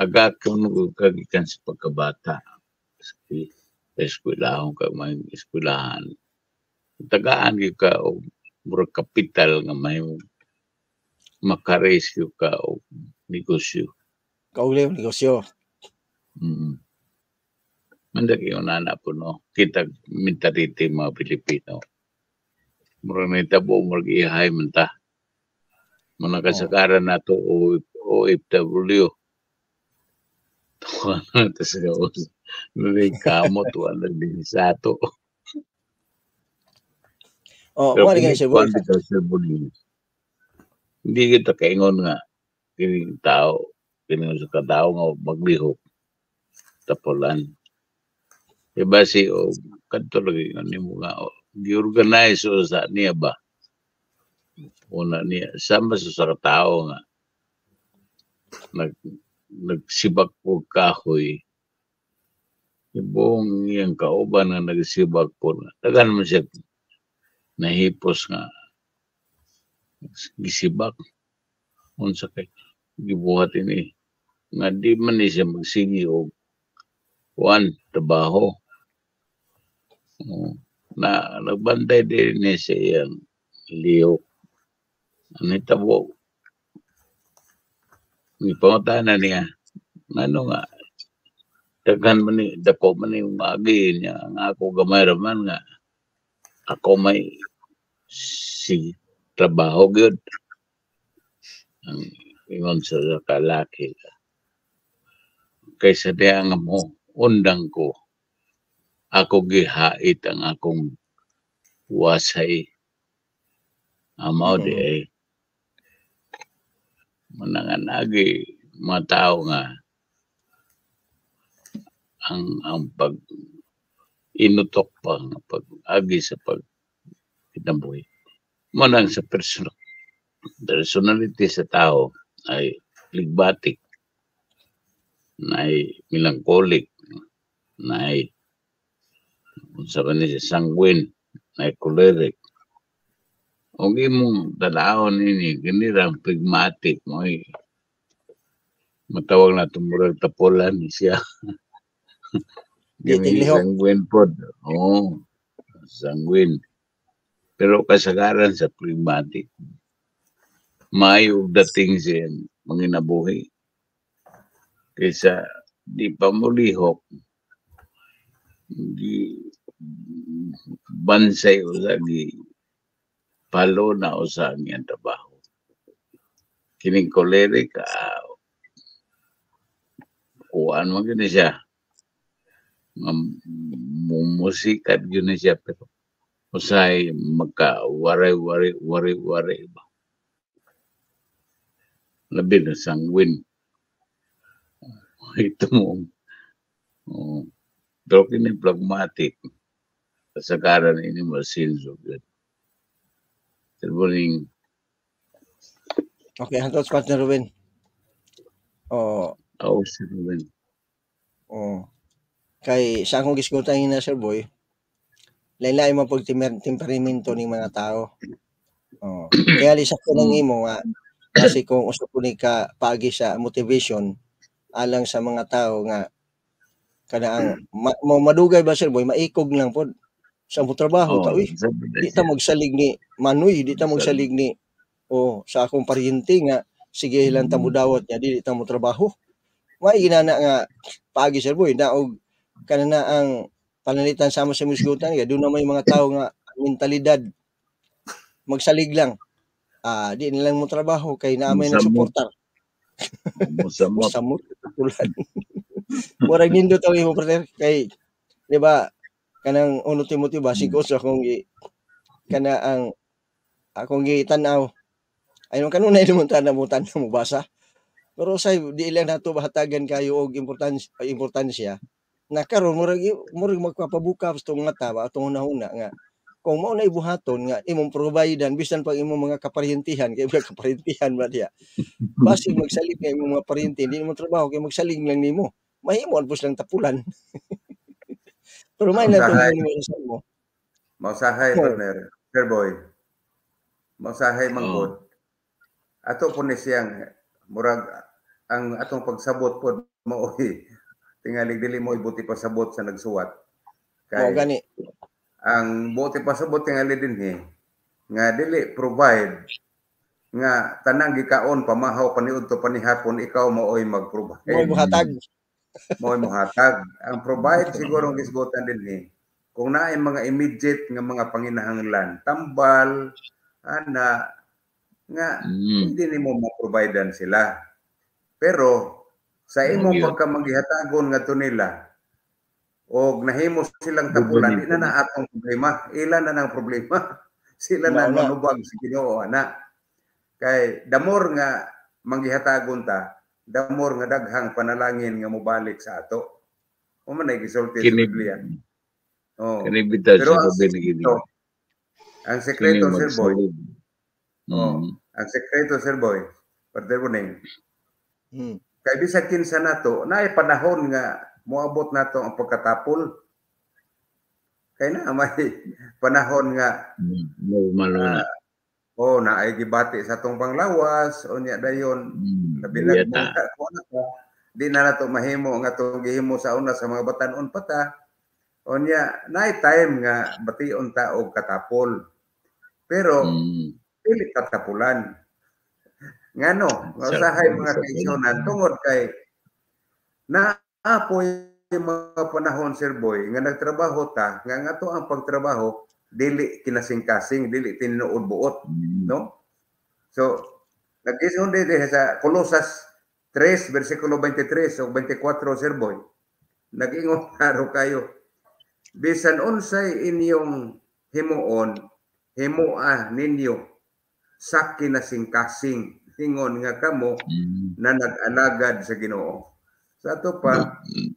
Agak ko nung kagikan sa pagkabata. Sa eskwelahan ka, mga eskwelahan. Tagaan ka o mura kapital nga may makarescue ka o negosyo. Kauli ang negosyo. Mm. Mandagi yung nana po no. Kita mentality mga Pilipino. Mura na itabo, murang ihay man ta. Muna kasakaran na to o, o FW. Tuwa na ito sa kaos. Nuling kamo, tuwa na din sa ato. Oh, what are you going to say? Hindi kita kaingon nga kining tao, kining sa katao nga maglihok tapulan. Diba si o kadto lagi ano nga nimo nga giorganize o sa niya ba? Una niya sama sa sa katao nga nag nagsibak po kahoy ibong iyang kauban nga nagsibak po. Tagan mo siya nahipos nga gisibak unsa kay gibuhat ini nga di man ni siya magsigi og kuan trabaho oh, na nagbantay din ni sa iyang liyo ano tabo ni pangutana niya ano nga daghan man ni dako man ni umagi niya nga ako gamay raman nga ako may sige trabaho good ang ingon sa kalaki kaysa diya nga mo undang ko ako gihait ang akong wasay amaw di ay mananganagi mga tao nga ang ang pag inutok pa pag agi sa pag kinabuhi. Manang sa person personality sa tao ay ligbatik, na ay melancholic, na ay sa kanya sanguine, na ay choleric. Huwag imong tanaon ini, ganirang pragmatic mo ay eh. matawag na tumurag tapulan siya. Ganyan sanguine po. Oo, oh, sanguine. Pero kasagaran sa pragmatic, may of the things yan, manginabuhi. Kaysa di pa mulihok, di bansay o lagi palo na o sa ang trabaho. Kining kolerik, uh, kuhaan mo gini siya. Mumusikat gini siya, pero usay magka-wari-wari, wari-wari ba? Labi na sanguin. [LAUGHS] Ito mo. Oh. Pero kini pragmatic. sa Kasagaran ini masilso. Good morning. Okay, hantos pa ni Ruben. Oh. oh, si Ruben. Oh. Kay, sa kong gisgutan na, Sir Boy? lain-lain man pag temperamento ng mga tao. Oh. [CLEARS THROAT] Kaya li sa kunang imo nga ah, kasi kung usap ko ni ka pagi sa motivation alang sa mga tao nga kada ang ma, ma, madugay ba sir boy maikog lang pod sa mo trabaho oh, ta di ta magsalig ni manoy di ta magsalig ni oh sa akong paryente nga sige lang ta mo dawat niya di ta mo trabaho may ginana nga pagi sir boy daog kana na ang panalitan sama sa musgutan ya doon na may mga tao nga mentalidad magsalig lang ah di nilang mo trabaho kay naamay na suportar musamot musamot tulad [LAUGHS] murag nindo tawi mo brother kay di ba kanang uno Timothy ba si Koso hmm. akong gi kana ang akong gi tan-aw ayon kanunay limong [LAUGHS] tanaw mo tanaw mo basa pero say di ilan nato bahatagan kayo og importansya importansya na karon murag murag magpapabuka sa tong mata ba atong hunahuna nga kung mao na ibuhaton nga imong providean bisan pag imong mga kaparyentihan kay mga [LAUGHS] kaparyentihan ba diya basi magsalig kay imong mga parente hindi mo trabaho kay magsalig lang nimo mahimo pus lang tapulan [LAUGHS] pero may na tuloy mo Mausahay, partner. Sir Boy. Mausahay, manggod. Oh. Ato po ni siyang, murag, ang atong pagsabot po, maoy, eh, tingali dili mo ibuti pa sa bot sa nagsuwat. Kay oh, gani. Ang buti pasabot tingali din he eh. nga dili provide nga tanang gikaon pamahaw paniud to hapon ikaw mooy oy mag-provide. Mooy muhatag. [LAUGHS] mo'y muhatag. Ang provide siguro ang gisgutan din he. Eh. Kung naay mga immediate nga mga panginahanglan, tambal, ana, nga mm. hindi nimo ma-providean sila. Pero sa imo mm-hmm. pagka maghihatagon nga to o nahimo silang tapulan, ina na atong problema. Ila na nang problema. [LAUGHS] Sila na nanubag sa Ginoo ana. Kay damor nga manghihatagon ta, damor nga daghang panalangin nga mobalik sa ato. O man ay gisulti sa Biblia. Oh. Kinibita Pero sa gabi Ang sekreto, Sir Boy. Mm. Ang sekreto, Sir Boy. Pardon mo hmm Kay bisag kinsa nato, naay panahon nga moabot nato ang pagkatapol. Kay na may [LAUGHS] panahon nga normal mm, na. Uh, oh, ay gibati sa tong panglawas o niya dayon mm, na mo ka na ka. Di na nato mahimo nga to gihimo sa una sa mga batan-on pa ta. O niya naay time nga bation ta og katapol. Pero mm. pili katapulan Ngano, usahay mga kaigsonan tungod kay naapoy mga panahon Sir Boy nga nagtrabaho ta nga nga to ang pagtrabaho dili kinasingkasing dili tinuod buot mm-hmm. no so nagison din sa Colosas 3 versikulo 23 o 24 Sir Boy nagingon ingon [LAUGHS] naro kayo bisan unsay inyong himuon himua ninyo sa kinasingkasing tingon nga kamo mm. na nag-alagad sa Ginoo. Sa ato pa mm.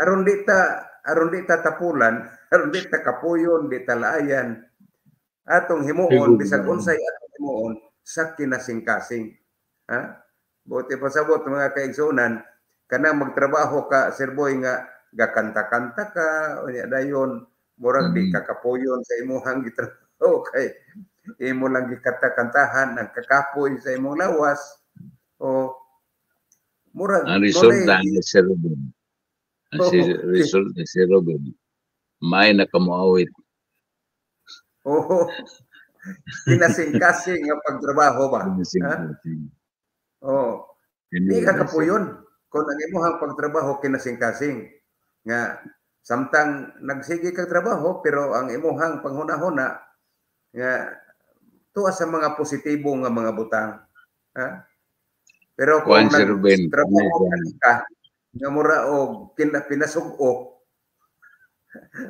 aron di ta aron di ta tapulan, [LAUGHS] aron di ta kapuyon, di ta laayan atong himuon bisag unsay atong himuon sa kinasingkasing. Ha? Buti pa sabot mga kaigsunan kana magtrabaho ka sirboy nga gakanta-kanta ka unya dayon murag di mm. ka kapuyon sa imuhang gitrabaho kay imo lang gikanta-kantahan ang kakapoy sa imong lawas o murag ang result na ang si Ruben ang si, [LAUGHS] result na si Ruben may nakamuawit oo oh, kinasing-kasing ang pagtrabaho ba kinasing-kasing oo hindi ka kapuyon kung ang imuhang pagtrabaho kinasing-kasing nga samtang nagsige kang trabaho pero ang imuhang panghunahuna nga tuwa sa mga positibo nga mga butang. Ha? Pero kung nagtrabaho ka, nga mura o pinasugok,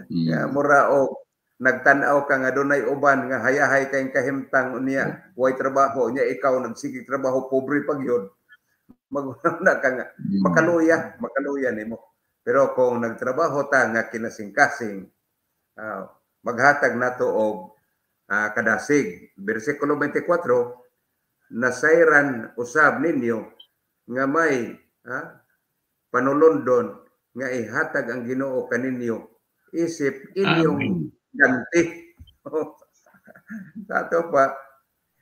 mm. nga hmm. mura o nagtanaw ka nga dunay uban nga hayahay kayong kahimtang niya way trabaho niya ikaw nagsigig trabaho pobre pag yun [LAUGHS] maguna ka nga hmm. makaluya makaluya nimo pero kung nagtrabaho ta nga kinasingkasing uh, maghatag na nato og uh, kadasig. Versikulo 24, nasairan usab ninyo nga may ha, panulundon nga ihatag ang ginoo kaninyo isip inyong ganti. Tato [LAUGHS] pa,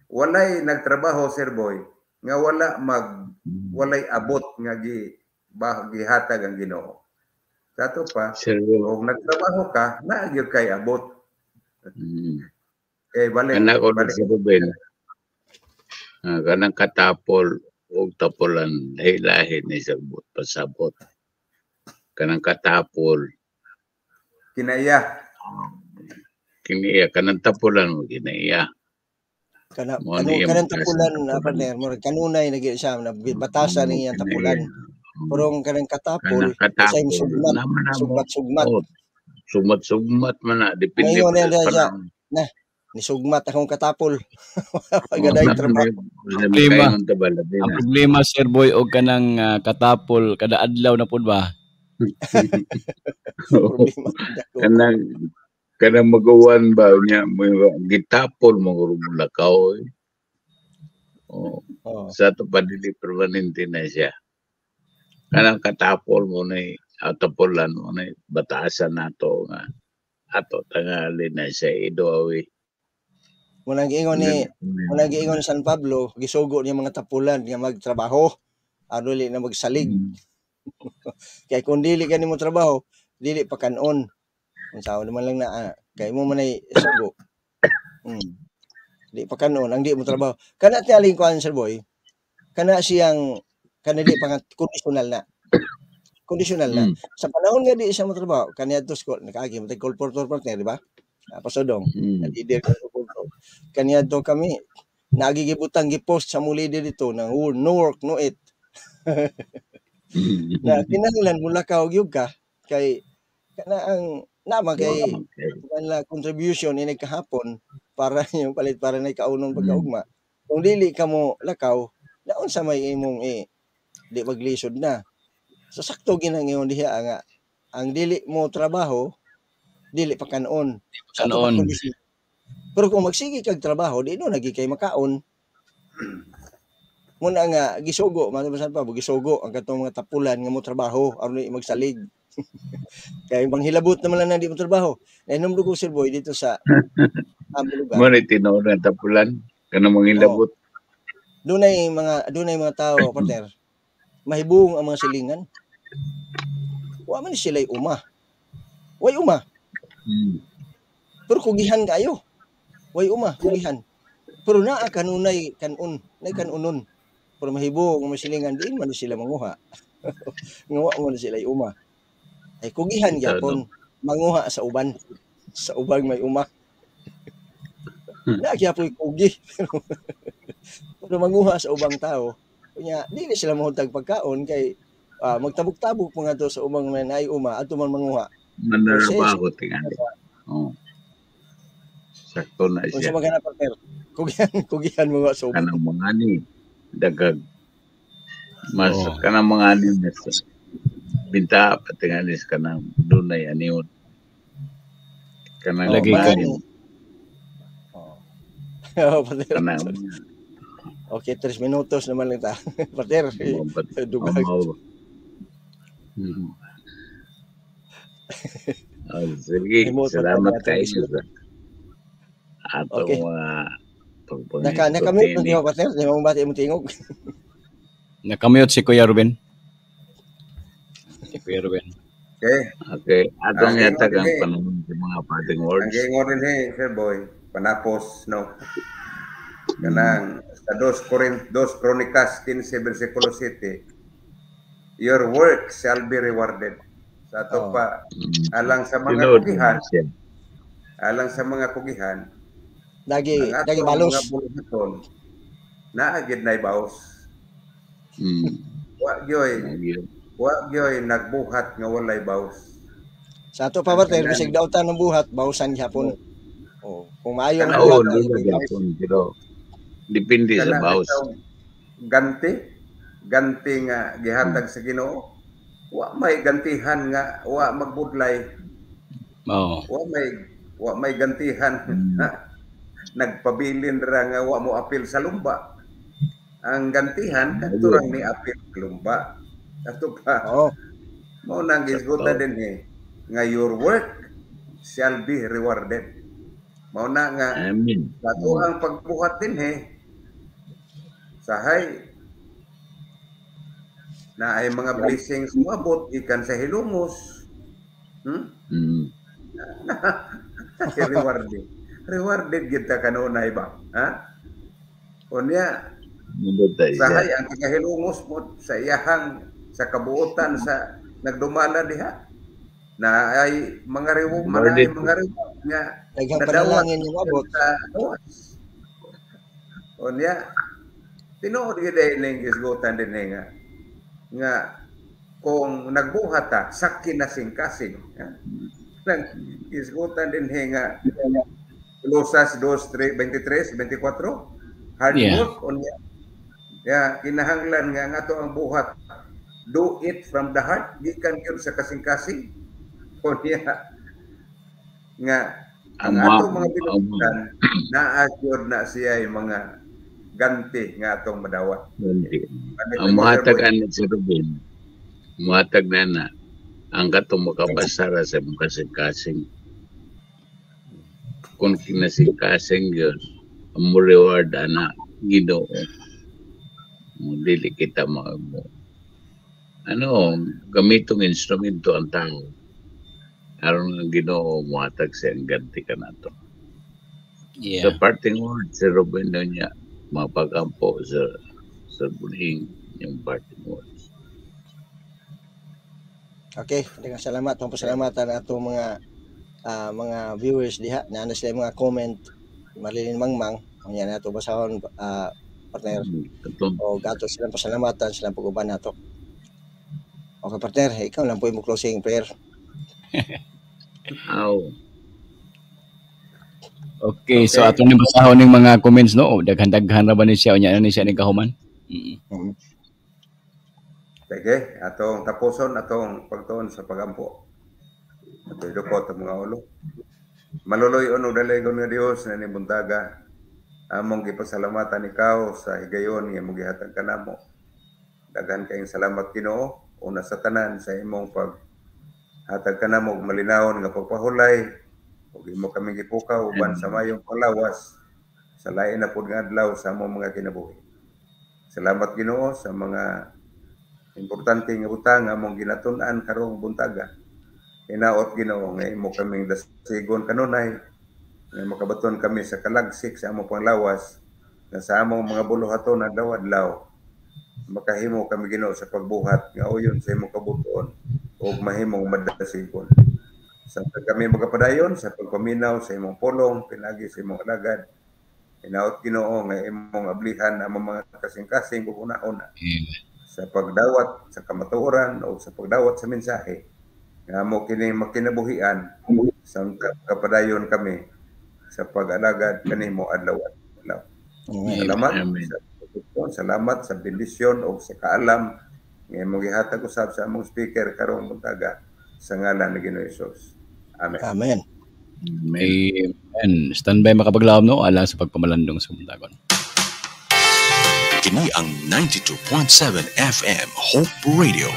walay nagtrabaho, Sir Boy, nga wala mag, walay abot nga gi, bah, gihatag ang ginoo. Tato pa, Sir, kung nagtrabaho ka, naagyo kay abot. Mm. Eh, balik. Anak ko si Ruben. Uh, ah, kanang katapol o tapolan hilahin ni sabot pasabot. Ganang katapol. Kinaya. Kinaya. Kanang tapulan mo kinaya. Kana, kanu, kanang tapulan na ah, partner mo kanunay nag siya na batasan mm, niya tapulan. Mm. Pero ang ganang katapol, sa sugmat, sugmat, sugmat. Oh, sugmat, sugmat man na. Depende Ngayon, eh, na, na, nisugmat akong katapol. Pagaday [LAUGHS] trabaho. Ang ah. problema, Sir Boy og kanang uh, ah, katapol kada adlaw na pud ba? [LAUGHS] kanang kanang magawan ba niya mo gitapol mo rumulakaw. Eh. Oh. Sa to padili permanente na siya. Kanang katapol mo ni eh. atapolan mo ni eh. batasan nato nga ato tangali na sa idawi Muna giingon ni muna giingon ni San Pablo, gisugo niya mga tapulan nga magtrabaho. Aduli ah, na magsalig. Hmm. [LAUGHS] kay kung dili ka nimo trabaho, dili pa kanon. Unsaon naman lang na ah, kay mo manay sugo. Mm. Di pa kanon ang di mo trabaho. Kana ti aling kuan sir boy. Kana siyang kana di pang conditional na. Kondisyonal na. Mm. Sa panahon nga di siya mo trabaho, kaniya to school nakaagi mo call for partner, di ba? pasodong mm. nadidir kaniya do kami nagigibutang gipost sa muli dito na no work no it [LAUGHS] na kinanglan mula ka og ka kay kana ang naman kay wala contribution ini kahapon para [LAUGHS] yung palit para na ikaunong hmm. pagkaugma kung dili ka mo lakaw naon sa may imong eh di maglisod na so sakto ginangayon diha nga ang dili mo trabaho dili pa kanon. Kanon. Pero kung magsige kag trabaho, di no nagi makaon. [CLEARS THROAT] Muna nga gisugo, manubasan pa gisugo ang katong mga tapulan nga mo trabaho aron magsalig. [LAUGHS] kay manghilabot naman lang na di mo trabaho. Eh, Nainom ko sir boy dito sa [LAUGHS] among lugar. Mo ni tinuod ang tapulan kana manghilabot. Oh. Dunay mga dunay mga tao, [CLEARS THROAT] partner. Mahibong ang mga silingan. Wa man sila uma. Way uma. Mm. Pero kugihan kayo. Way uma, kugihan. Pero naa kanunay kanun, nay kanunon. Pero mahibo kung masilingan din man sila manguha. [LAUGHS] Ngawa mo na sila uma. Ay kugihan gyapon manguha sa uban. Sa ubang may uma. hmm. Na kaya po kugi. [LAUGHS] Pero manguha sa ubang tao, kunya di na sila mahuntag pagkaon kay uh, magtabok-tabok mga to sa umang may uma at man manguha Nanarabaho, tingali. Oo. Oh. Sakto na siya. Kung sa maghanap, [LAUGHS] partner. Kugihan, kugihan mo ba sa Kanang mga ni, dagag. Mas, oh. kanang mga ni, mas, binta, patingalis ka na, doon ay aniyon. Kanang Lagi ka. Oo. [LAUGHS] Oh. kanang Okay, tres minutos naman lang ta. [LAUGHS] Partner, dugag. Oh, oh. Mm-hmm oh, sige, Remote salamat kay Isa. Ato okay. mga pagpunay. Naka, nakamute na niyo, partner. Di mo bati mo tingog. [LAUGHS] nakamute si Kuya Ruben. Si [LAUGHS] Kuya Ruben. Okay. Okay. At okay, yatag ang eh. panahon sa mga parting words. Ang orin eh, Sir Boy. Panapos, no? Ganang, sa 2 Corint, 2 Chronicas 15, versikulo 7, Your work shall be rewarded sa ato oh. pa alang sa mga Sinod. kugihan alang sa mga kugihan lagi lagi malos na agad na ibaos hmm. wa gyoy wa gyoy nagbuhat nga walay baos sa ato pa ba tayo bisig daw ta ng buhat bausan gyapon oh. oh. kung maayo ang buhat gyapon pero depende sa baos ganti ganti nga gihatag sa Ginoo wa may gantihan nga wa magbudlay oh. wa may wa may gantihan na hmm. [LAUGHS] nagpabilin ra nga wa mo apil sa lumba ang gantihan kadto ra ni apil sa lumba [LAUGHS] kadto pa oh. mo nang gisgutan din eh nga your work shall be rewarded mao na nga Amen. katuhang pagbuhat din eh sahay na ay mga blessings mo abot ikan sa hilumos. Hmm? Mm. [LAUGHS] rewarded. Rewarded kita na iba. Ha? Unya, sahay ang tagahilungos mo sa iyahang sa kabuotan sa nagdumala diha na ay mga reward man ay mga reward nga nagpanalangin yung abot sa Unya, tinuod gid ay ning isgutan din nga nga kung nagbuhat ta sa kinasing-kasing nang isgutan din he nga Losas 2, 23, 24 hard yeah. work on ya yeah, kinahanglan nga nga to ang buhat do it from the heart gikan gyud sa kasing-kasing [LAUGHS] on ya nga ang ato mga pinutan um, [CLEARS THROAT] na assured na siya yung mga ganti nga atong madawat. Ganti. Ang muhatag anak sa Rubin, muhatag na, ang katong makabasara sa mga kasing-kasing. Kung kinasing-kasing Diyos, ang mo reward anak, ginoo. Dili kita mo. Ano, gamitong instrumento ang tao. Aron ang ginoo, muhatag sa ang ganti ka na to. Yeah. So parting word si Ruben niya, mapagampo sa sa bulhing yung Baltimore. Okay, daghang salamat. Ang pasalamatan ato mga uh, mga viewers diha na ano sila mga comment marilin mangmang unya na ato basahon uh, ah, partner. Hmm, o gato sila pasalamatan sila paguban nato. Okay partner, ikaw lang po yung closing prayer. Ow. [LAUGHS] Okay, okay. so ato ni basahon ning mga comments no, oh, daghan-daghan ra ba ni siya unya ano ni siya ning kahuman? Mm. Okay, Sige, atong tapuson atong pagtuon sa pagampo. Ato'y lukot ang mga ulo. Maluloy ono dalagon nga Dios na ni buntaga. Among gipasalamatan ikaw sa higayon nga mong gihatag kanamo. Daghan kayong salamat Ginoo una sa tanan sa imong pag hatag kanamo malinawon nga pagpahulay Huwag mo kami gipukaw, uban mm. sa mayong palawas, sa lain na po nga adlaw sa among mga kinabuhi. Salamat Ginoo sa mga importante nga butang among ginatun karong buntaga. Inaot Ginoo nga imo kaming dasigon kanunay nga makabaton kami sa kalagsik sa among panglawas na sa among mga buluhaton adlaw-adlaw makahimo kami Ginoo sa pagbuhat nga uyon sa imong kabutuon ug mahimong madasigon sa kami mga magapadayon sa pagpaminaw sa imong pulong pinagi sa imong alagad inaot Ginoo nga imong ablihan ang mga kasing-kasing ug una-una sa pagdawat sa kamatuoran o sa pagdawat sa mensahe nga mo kini makinabuhian samtang kapadayon kami sa pag-alagad kanimo adlaw adlaw salamat Amen. sa salamat sa bendisyon o sa kaalam nga imong gihatag usab sa among speaker karong buntaga sa ngalan ni Ginoo Hesus Amen. Amen. Amen. Stand by makapaglaom no, ala sa pagpamalandong sa mundagon. Kini ang 92.7 FM Hope Radio.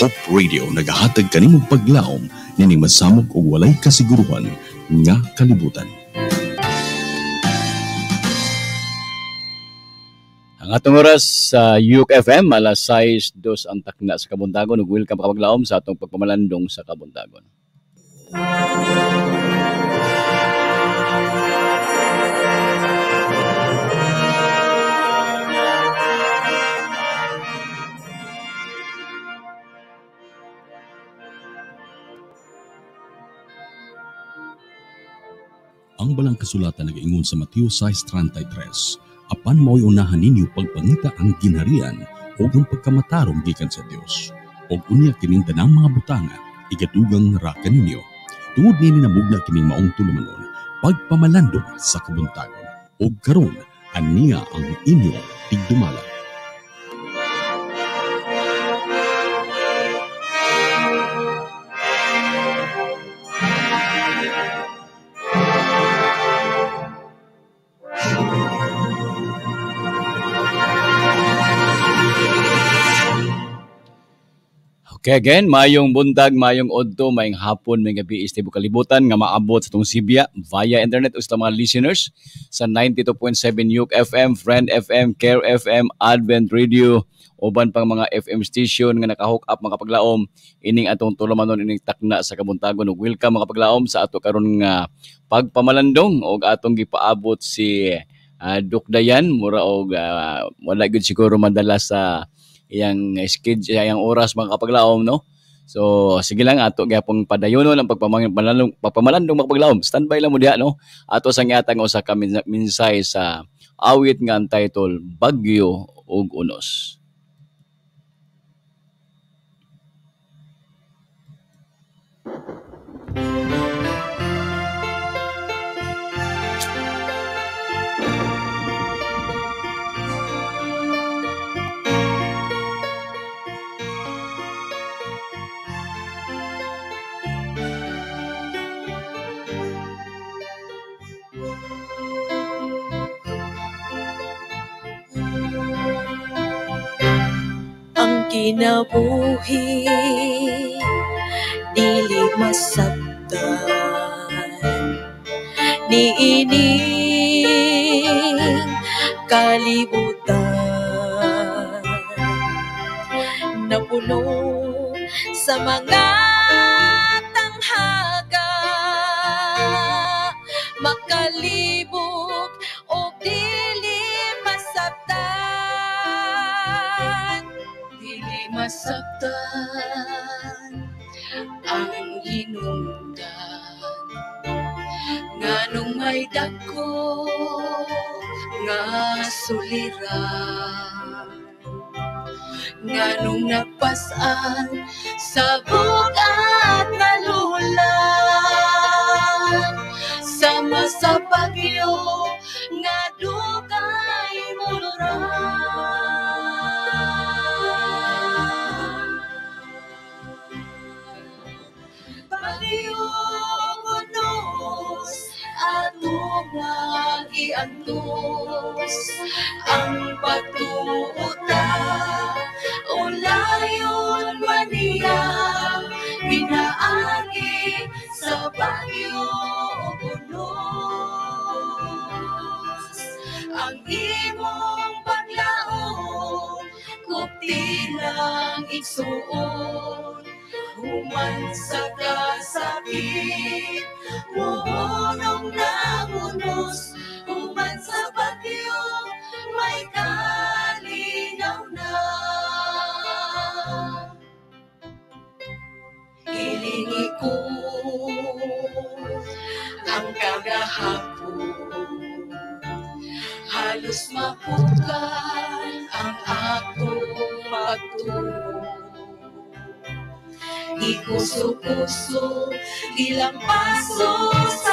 Hope Radio nagahatag kanimo paglaom nining masamok og walay kasiguruhan nga kalibutan. Ang atong oras sa UK FM, alas 6, 2 ang takna sa Kabundagon. Welcome kapaglaom sa atong pagpamalandong sa Kabundagon ang balang kasulatan nagaingon sa Mateo 6.33, apan mo'y unahan ninyo pagpangita ang ginharian o ang pagkamatarong gikan sa Dios. O unya kining tanang mga butangan, igadugang ra raka ninyo Tuod ni minamugna kining maong tulumanon, pagpamalandong sa kabuntagon. O karon, ania ang inyo tigdumala. Okay, again, mayong bundag, mayong odto, mayong hapon, may gabi istibo kalibutan nga maabot sa tong Sibya via internet usla mga listeners sa 92.7 Nuke FM, Friend FM, Care FM, Advent Radio, uban pang mga FM station nga nakahook up mga paglaom ining atong tulumanon ining takna sa kabuntagon ug welcome mga paglaom sa ato karon nga pagpamalandong og atong gipaabot si uh, Dukdayan mura og uh, wala gud siguro madala sa uh, iyang eh, schedule, eh, iyang oras makapaglaom, no? So, sige lang, ato gaya pong padayonon ang pagpamalandong, pagpamalandong makapaglaom. Standby lang mo diha, no? Ato sang yata ngatang usa ka minsay sa awit nga ang title, Bagyo ug Unos. Thank you. kinabuhi Dili ni ini kalibutan Napuno sa mga tanghaga Makalibot nasaktan ang hinungdan nga nung may dako nga suliran nga nung nagpasan sa bugat na lula sama sa bagyo nga dugay muluran nagiantos ang patuta o layon maniya pinaagi sa bagyo o bulos ang imong paglaong kuptilang igsuon Humansa ka sakit, bubunong na unos, human sa bagyo, may kalinaw na. Ilingi ko ang kagahapon, halos mapukas. puso-puso, ilang paso sa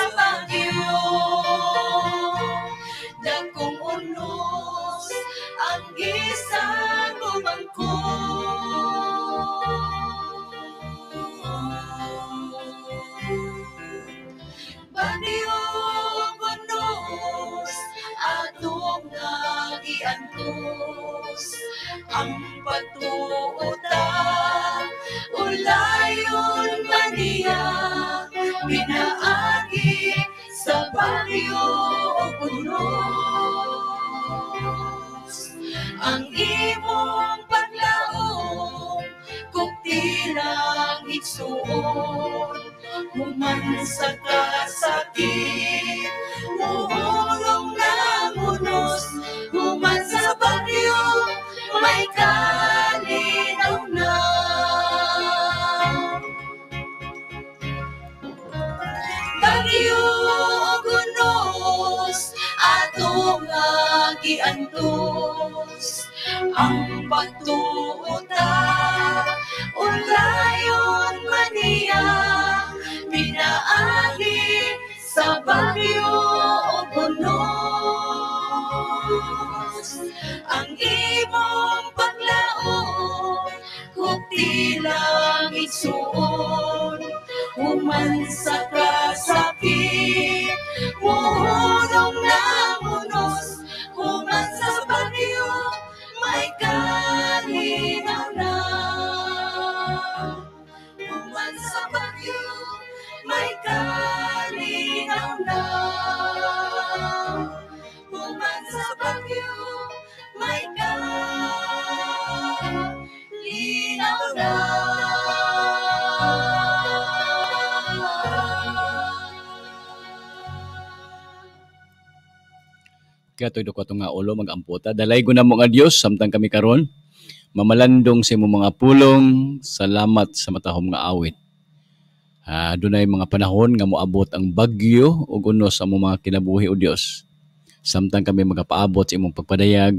kato do kato nga ulo magamputa. Dalay ko na mo nga Dios samtang kami karon. Mamalandong sa imong mga pulong. Salamat sa matahom nga awit. Uh, dunay mga panahon nga moabot ang bagyo o unos sa mga kinabuhi o Dios. Samtang kami magapaabot sa imong pagpadayag.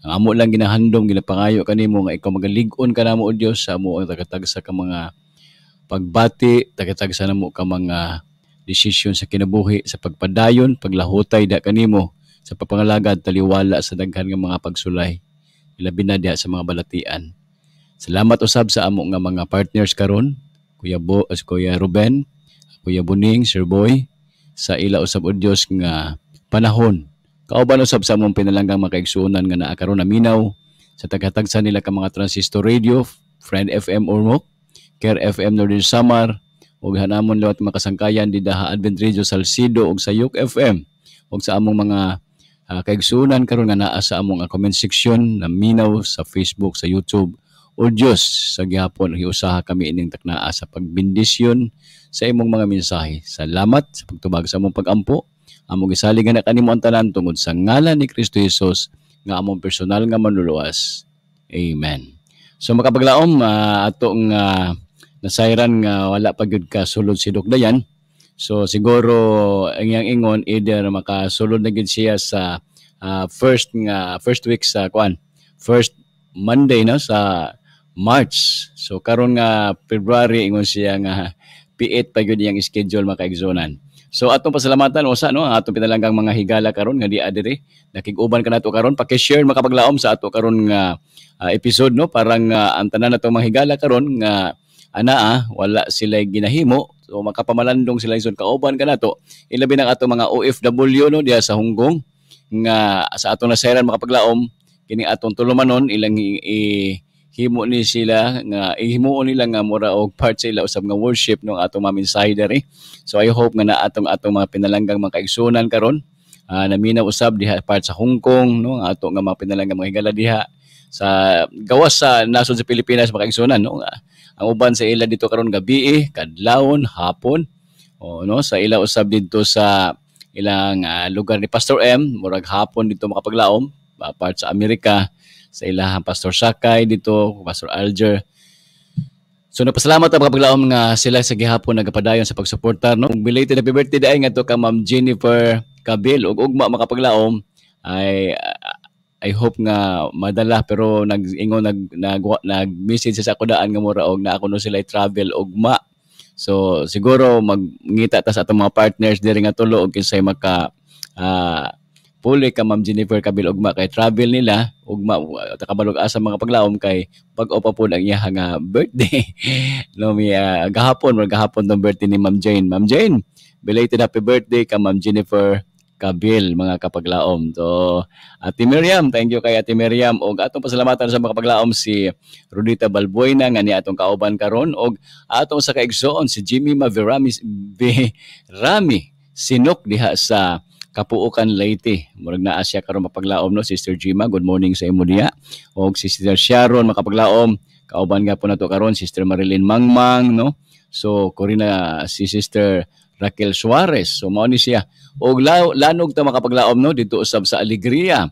Ang amo lang ginahandom, ginapangayo kanimo nga ikaw magalig-on ka namo o Dios sa amo ang tagatagsa ka mga pagbati, tagatagsa namo ka mga desisyon sa kinabuhi sa pagpadayon, paglahutay da kanimo sa papangalagad taliwala sa daghan nga mga pagsulay ilabi na diha sa mga balatian. Salamat usab sa amo nga mga partners karon, Kuya Bo, as ah, Kuya Ruben, Kuya Buning, Sir Boy sa ila usab o Dios nga panahon. Kauban usab sa among pinalanggang makaigsuonan nga naa karon aminaw sa tagatagsa nila ka mga transistor radio, Friend FM Ormoc, Care FM Northern Samar, ug hanamon lawat makasangkayan di Daha Advent Radio Salcido ug sa Yoke FM ug sa among mga Uh, ah, kaigsunan karon nga naa sa among comment section na minaw sa Facebook, sa YouTube. O Dios, sa gihapon hiusaha kami ining taknaa sa pagbindisyon sa imong mga mensahe. Salamat sa pagtubag sa among pagampo. Among gisalig nga kanimo ang tanan tungod sa ngalan ni Kristo Hesus nga among personal nga manluluwas Amen. So makapaglaom uh, ah, atong uh, nasayran nga wala pa ka sulod si Dokdayan. So siguro ang yang ingon either makasulod na gid siya sa uh, first nga first week sa kuan. First Monday no sa March. So karon nga February ingon siya nga P8 pa gyud yang schedule makaigsonan. So atong pasalamatan usa no ang atong pinalanggang mga higala karon nga di adire nakiguban kanato karon paki-share makapaglaom sa ato karon nga uh, episode no parang uh, ang tanan natong mga higala karon nga ana wala sila ginahimo So makapamalandong sila insun kauban ka na to. Ilabi ng ato mga OFW no diya sa Hunggong nga sa ato na sayran makapaglaom kini atong tulumanon ilang i, himo ni sila nga ihimuon nila nga mura og part sa ila usab nga worship ng atong mga insider eh. So I hope nga na atong atong mga pinalanggang mga kaigsunan karon uh, ah, minaw usab diha part sa Hong Kong no ato nga mga pinalanggang mga higala diha sa gawas sa nasod sa Pilipinas mga kaigsunan no nga ang uban sa ila dito karon gabi eh, kadlawon hapon o no sa ila usab dito sa ilang uh, lugar ni Pastor M murag hapon dito makapaglaom uh, part sa Amerika sa ilang Pastor Sakay dito Pastor Alger So napasalamat ang pagpaglaom nga sila sa gihapon nagapadayon sa pagsuporta no. Kung belated na birthday dai nga to ka Ma'am Jennifer Kabil ug ugma makapaglaom ay ah, I hope nga madala pero nag-ingo nag nag nag-message sa ako nga mura og na ako no sila travel og ma. So siguro magngita ta sa atong mga partners diri nga tulo og kinsay maka uh, puli ka Ma'am Jennifer Kabil og ma kay travel nila og ma takabalog asa mga paglaom kay pag-opa pod ang iyang nga birthday. no [LAUGHS] mi uh, gahapon, gahapon tong birthday ni Ma'am Jane. Ma'am Jane, belated happy birthday ka Ma'am Jennifer kabil mga kapaglaom. So, Ate Miriam, thank you kay Ate Miriam og atong pasalamatan sa mga kapaglaom si Rudita Balbuena nga ni atong kauban karon og atong sa kaigsoon si Jimmy Mavirami Rami sinok diha sa Kapuukan Leyte. Murag na Asia karon mapaglaom no Sister Jima, good morning sa imo niya. Og si Sister Sharon makapaglaom kauban nga po nato karon Sister Marilyn Mangmang no. So, ko rin si Sister Raquel Suarez. So, mao ni siya o lanog ta makapaglaom no dito usab sa Alegria.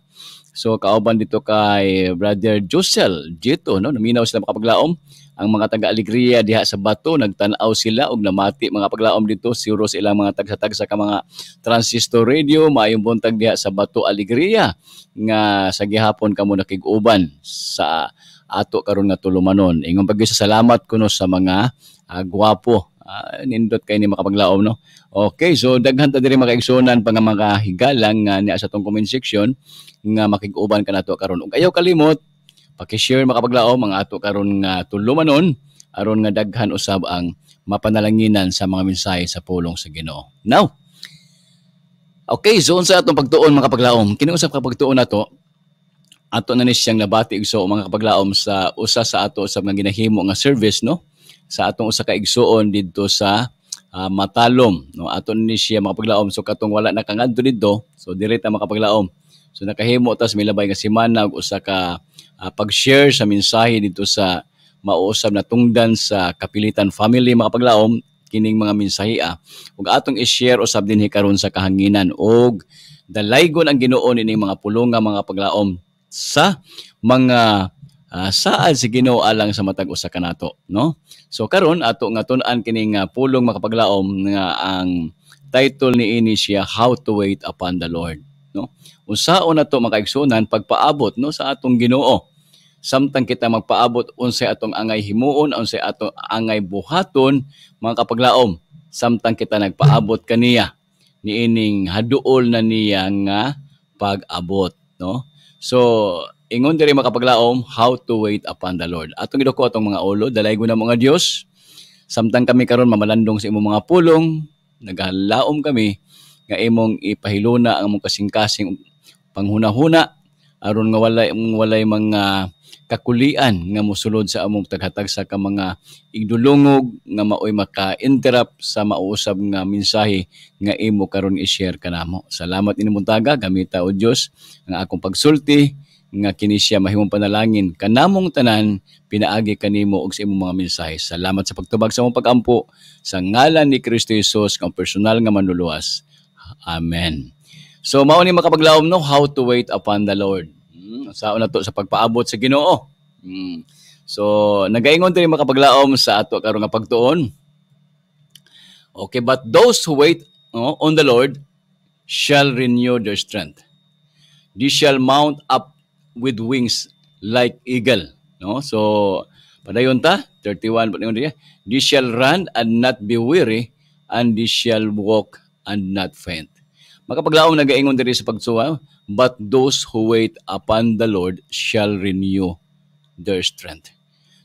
So kauban dito kay Brother Josel Jito no naminaw sila makapaglaom ang mga taga Alegria diha sa Bato nagtan-aw sila og namati mga paglaom dito siro sa ilang mga tagsatag sa ka mga transistor radio maayong buntag diha sa Bato Alegria nga sa gihapon kamo nakig-uban sa ato karon nga tulumanon. Ingon sa salamat kuno sa mga uh, gwapo uh, nindot kay ni makapaglaom no okay so daghan ta diri makaigsunan pang mga higalang nga uh, niya sa tong comment section nga makiguban ka nato karon ug ayaw kalimot paki-share makapaglaom ang ato karon nga tulumanon aron nga daghan usab ang mapanalanginan sa mga mensahe sa pulong sa Ginoo now Okay, so unsa atong pagtuon makapaglaom kapaglaom? ka pagtuon nato ato na ni siyang nabati so mga kapaglaom sa usa sa ato sa mga ginahimo nga service no sa atong usa ka igsuon didto sa uh, Matalom no aton ni siya makapaglaom so katong wala na kang didto so dili makapaglaom so nakahimo tas may labay nga semana og usa ka uh, pag-share sa mensahe didto sa mauusab na tungdan sa Kapilitan Family makapaglaom kining mga mensahea ah. ug atong i-share usab dinhi karon sa kahanginan og dalaygon ang Ginoo ning mga pulong nga mga paglaom sa mga uh, saan si Ginoo alang sa matag usa ka no so karon ato nga tun-an kining uh, pulong makapaglaom nga ang title ni ini siya how to wait upon the Lord no unsaon nato makaigsunan pagpaabot no sa atong Ginoo samtang kita magpaabot unsay atong angay himuon unsay atong angay buhaton mga kapaglaom samtang kita nagpaabot kaniya niining haduol na niya nga pag-abot no so ingon diri makapaglaom how to wait upon the Lord. Atong gidako atong mga ulo, dalay na mga Dios. Samtang kami karon mamalandong sa imong mga pulong, naghalaom kami nga imong ipahiluna ang among kasing-kasing panghunahuna aron nga walay walay mga kakulian nga mosulod sa among taghatag sa ka mga igdulungog nga maoy maka-interrupt sa mauusab nga mensahe nga imo karon i-share kanamo. Salamat inimong taga gamita o Dios ang akong pagsulti nga kini siya mahimong panalangin kanamong tanan pinaagi kanimo og sa imong mga mensahe salamat sa pagtubag sa imong pagampo sa ngalan ni Kristo Hesus kang personal nga manluluwas amen so mao ni makapaglaom no how to wait upon the Lord hmm, sao na to sa pagpaabot sa Ginoo hmm. so nagaingon diri makapaglaom sa ato karon nga pagtuon okay but those who wait no, on the Lord shall renew their strength they shall mount up with wings like eagle. No? So, padayon ta, 31, padayon niya, They shall run and not be weary, and they shall walk and not faint. Makapaglaom nagaingon diri sa pagsuwa, but those who wait upon the Lord shall renew their strength.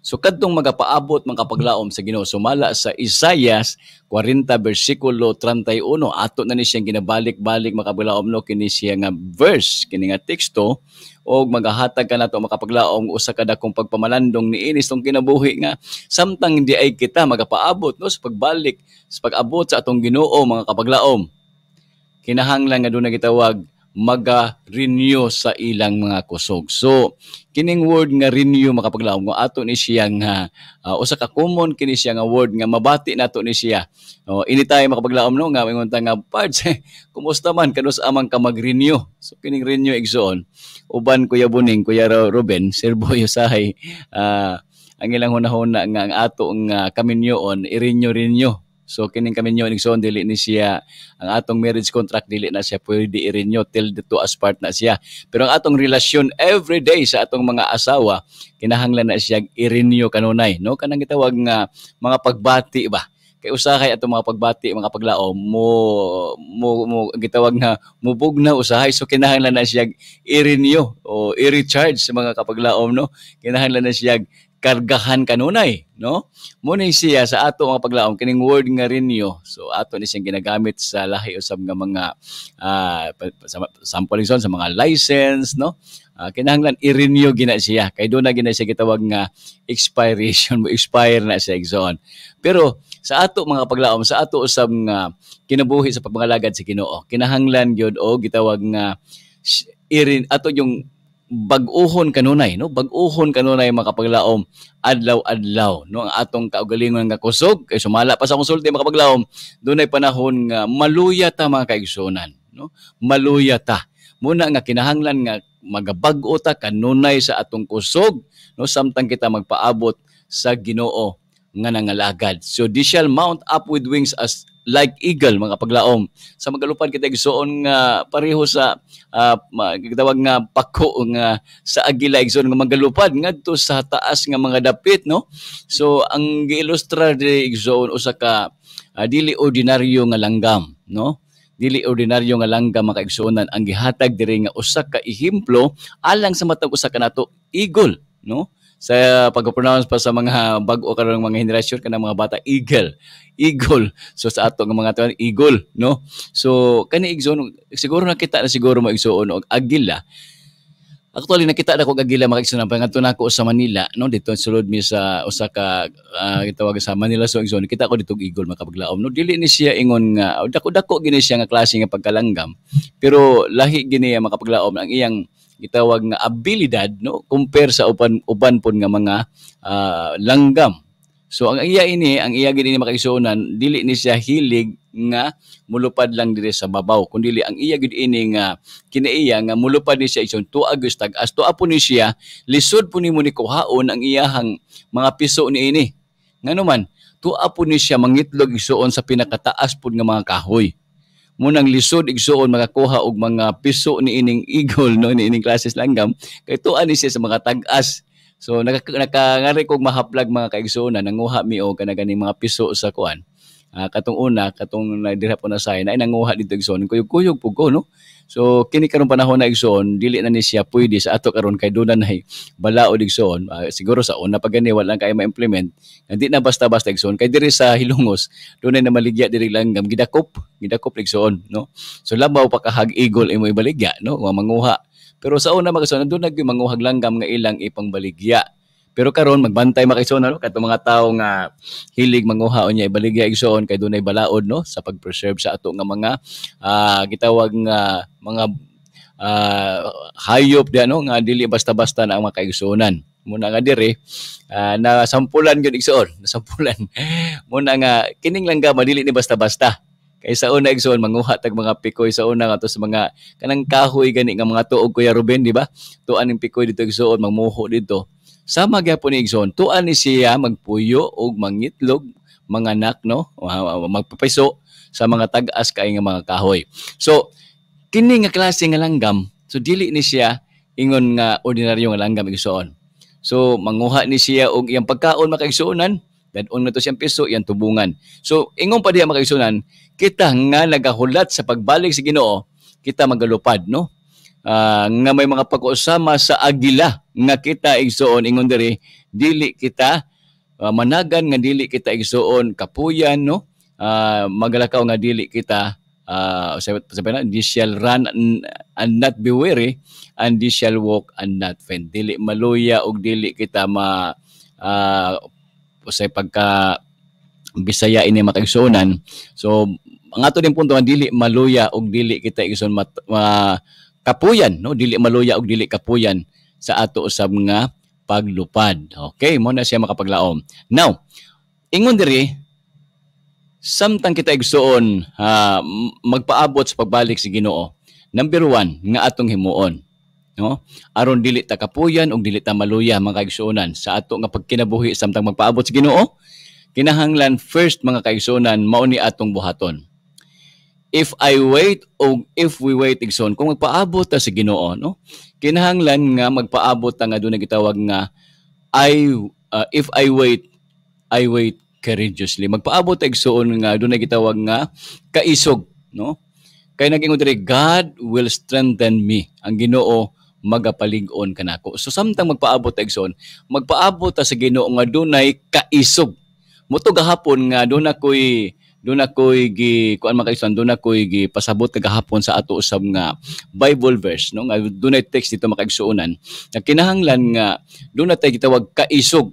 So kadtong magapaabot magkapaglaom sa Ginoo sumala sa Isaias 40 bersikulo 31 ato na ni siyang ginabalik-balik makabulaom no kini siya nga verse kini nga teksto og magahatag ka nato makapaglaom usa ka dakong pagpamalandong ni inis tong kinabuhi nga samtang di ay kita magapaabot no sa pagbalik sa pag-abot sa atong Ginoo mga kapaglaom kinahanglan nga do doon nagitawag mag-renew sa ilang mga kusog. So, kining word nga renew makapaglaom nga ato ni siya nga uh, usa ka common kini siya nga word nga mabati nato ni siya. No, oh, ini tayo makapaglaom no nga ingon ta nga parts. Eh, kumusta man kanus amang ka mag-renew. So kining renew igsoon uban Kuya Buning, Kuya Ruben, [LAUGHS] Sir Boyo Sahay, uh, ang ilang hunahuna nga ang ato nga kaminyoon i-renew renew. So kining kami nyo nigsoon dili ni siya ang atong marriage contract dili na siya pwede i-renew till the two as part na siya. Pero ang atong relasyon every day sa atong mga asawa kinahanglan na siya i-renew kanunay no kanang gitawag nga mga pagbati ba kay usahay atong mga pagbati mga paglaom mo mo, mo gitawag nga mubog na usahay so kinahanglan na siya i-renew o i-recharge sa mga kapaglaom no kinahanglan na siya kargahan kanunay, no? Muna siya sa ato mga paglaom kining word nga renew. So ato ni siyang ginagamit sa lahi usab nga mga uh, ah, sampling sa mga license, no? Uh, kinahanglan i-renew gina siya. Kay do na gina siya gitawag nga expiration mo [LAUGHS] expire na siya exon. Pero sa ato mga paglaom sa ato usab nga kinabuhi sa pagmangalagad sa si Ginoo, kinahanglan gyud og gitawag nga irin ato yung baguhon kanunay no baguhon kanunay makapaglaom adlaw-adlaw no ang atong kaugalingon nga kusog kay sumala pa sa akong makapaglaom dunay panahon nga maluya ta mga kaigsunan no maluya ta muna nga kinahanglan nga magabag-o ta kanunay sa atong kusog no samtang kita magpaabot sa Ginoo nga nangalagad so they shall mount up with wings as like eagle mga paglaom sa magalupad kita igsoon nga pareho sa uh, ah, gitawag nga pako nga sa agila igsoon nga magalupad ngadto sa taas nga mga dapit no so ang giilustra diri igsoon usa ka uh, dili ordinaryo nga langgam no dili ordinaryo nga langgam mga igsuonan ang gihatag diri nga usa ka ehemplo alang sa matag usa ka nato eagle no sa pag-pronounce pa sa mga bago karong mga henerasyon kanang mga bata eagle eagle so sa ato nga mga tuan eagle no so kani igsoon siguro nakita na siguro mo igsoon og agila Actually nakita na ko agila makaigsoon pa ngadto nako sa Manila no dito sulod mi sa Osaka, uh, ah, gitawag sa Manila so igsoon kita ko dito igol makapaglaom no dili ni siya ingon nga dako-dako gini siya nga klase nga pagkalanggam pero lahi gini makapaglaom ang iyang gitawag nga abilidad no compare sa uban uban pon nga mga uh, langgam so ang iya ini ang iya gid ini makaisuonan dili ni siya hilig nga mulupad lang diri sa babaw kundi ang iya gid ini nga kinaiya nga mulupad ni siya isun tuag gustag as tuwa po ni siya lisod po nimo ni kuhaon ang iyahang mga piso ni ini nganuman tuwa po ni siya mangitlog isuon sa pinakataas pud nga mga kahoy munang lisod igsuon makakuha og mga piso ni ining igol [LAUGHS] no ni ining classes langgam kay tuan ni siya sa mga tag-as so nakangari naka, kog mahaplag mga kaigsuonan nanguha mi og kanang mga piso sa kuan Ah, katong una, katong nadirha po na sa na nanguha dito igsoon, kuyog-kuyog po ko, no? So, kini karon panahon na igsoon, dili na ni siya pwede sa ato karon kay doon na eh, balao igsoon. Uh, ah, siguro sa una pag gani wala kay ma-implement. Hindi na basta-basta igsoon kay diri sa hilungos, doon na maligya diri lang gam gidakop, gidakop igsoon, no? So labaw pa kahag igol imo ibaligya, no? Wa manguha. Pero sa una mga igsoon, doon nagmanguhag langgam nga ilang ipangbaligya pero karon magbantay makison ano kadto mga tawo nga hilig manguha unya ibaligya igsoon kay dunay balaod no sa pagpreserve sa ato nga mga uh, gitawag nga mga uh, hayop di ano nga dili basta-basta na ang mga kaigsuonan. Muna nga dire uh, ah, na sampulan gyud igsoon, [LAUGHS] na sampulan. Muna nga kining langgam dili ni basta-basta. Kay sa una igsoon manguha tag mga pikoy sa una nga sa mga kanang kahoy gani nga mga tuog kuya Ruben di ba? Tuan ning pikoy dito igsoon magmuho dito sa Sama ni igsoon, tuan ni siya magpuyo og mangitlog mga anak, no, ah, ah, magpapiso sa mga tag-as kay nga mga kahoy. So kini nga klase nga langgam, so dili ni siya ingon nga ordinaryo nga langgam igsoon. So manguha ni siya og iyang pagkaon makaigsuonan, dadon na to siyang piso, iyang tubungan. So ingon pa diha makaigsuonan, kita nga nagahulat sa pagbalik sa Ginoo, kita magalupad no uh, nga may mga pag usama sa agila nga kita igsuon ingon diri dili kita uh, managan nga dili kita igsuon kapuyan no uh, magalakaw nga dili kita uh, sabi na this shall run and, not be weary and this shall walk and not faint dili maluya og dili kita ma uh, pagka Bisaya ini matagsunan so ang ato din punto nga dili maluya og dili kita igsuon mat, ma, kapuyan no dili maluya og dili kapuyan sa ato usab nga paglupad okay mo na siya makapaglaom now ingon diri samtang kita igsuon uh, magpaabot sa pagbalik si Ginoo number one, nga atong himuon no aron dili ta kapuyan og dili ta maluya mga kaigsuonan sa ato nga pagkinabuhi samtang magpaabot si Ginoo kinahanglan first mga kaigsuonan mao ni atong buhaton if I wait o if we wait igsoon kung magpaabot ta sa si Ginoo no kinahanglan nga magpaabot ta nga dunay gitawag nga I uh, if I wait I wait courageously magpaabot ta igsoon nga dunay gitawag nga kaisog no kay naging diri God will strengthen me ang Ginoo magapalig-on kanako so samtang magpaabot ta igsoon magpaabot ta sa si Ginoo nga dunay kaisog Muto gahapon nga doon ako'y doon ako'y gi kuan man kaisan doon ako'y gi pasabot kagahapon sa ato usab nga Bible verse no nga doon ay text dito makaigsuonan na kinahanglan nga doon tay gitawag kaisog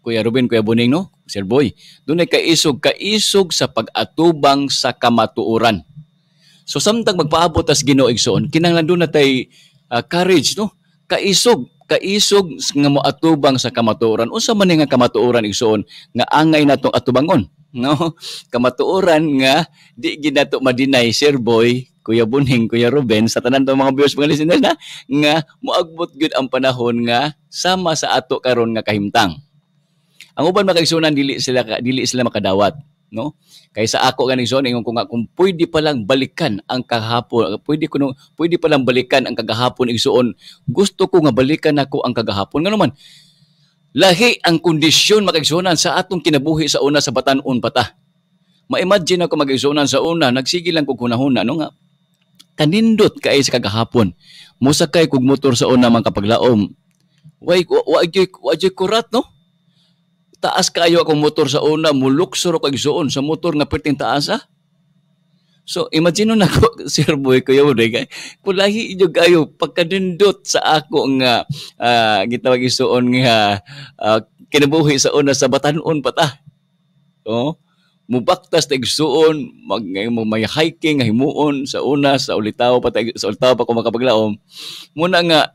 Kuya Ruben, Kuya Buning, no? Sir Boy, doon ay kaisog, kaisog sa pag-atubang sa kamatuuran. So samtang magpaabot as ginoigsoon, kinahanglan doon tay uh, ah, courage, no? Kaisog kaisog nga mo atubang sa kamatuoran unsa man nga kamatuoran igsoon nga angay natong atubangon no kamatuoran nga di gid nato madinay sir boy Kuya Buning, Kuya Ruben, sa tanan tong mga viewers, mga listeners na, nga moagbot gyud ang panahon nga sama sa ato karon nga kahimtang. Ang uban mga dili sila dili sila makadawat no? Kaysa ako ganing zone ingon ko nga kung pwede pa lang balikan ang kagahapon pwede ko nung, pwede pa lang balikan ang kagahapon igsuon. Gusto ko nga balikan ako ang kagahapon ngano man. Lahi ang kondisyon makigsuonan sa atong kinabuhi sa una sa batan-on pata. Ma-imagine ako magigsuonan sa una, nagsige lang ko kunahuna no nga kanindot kay sa kagahapon. Musakay kog motor sa una man kapaglaom. Way wa, wa, wa, no? taas kayo akong motor sa una, muluksor kag suon sa motor nga perting taasa. Ah. So imagine na ko [LAUGHS] Sir Boy ko yaw kay kulahi inyo kayo pagkadindot sa ako nga uh, gitawag suon nga uh, kinabuhi sa una sa batanon pa ta. No? mubaktas ta igsuon mag may hiking himuon sa una sa ulitaw pa ta, sa ulitaw pa ko makapaglaom. Muna nga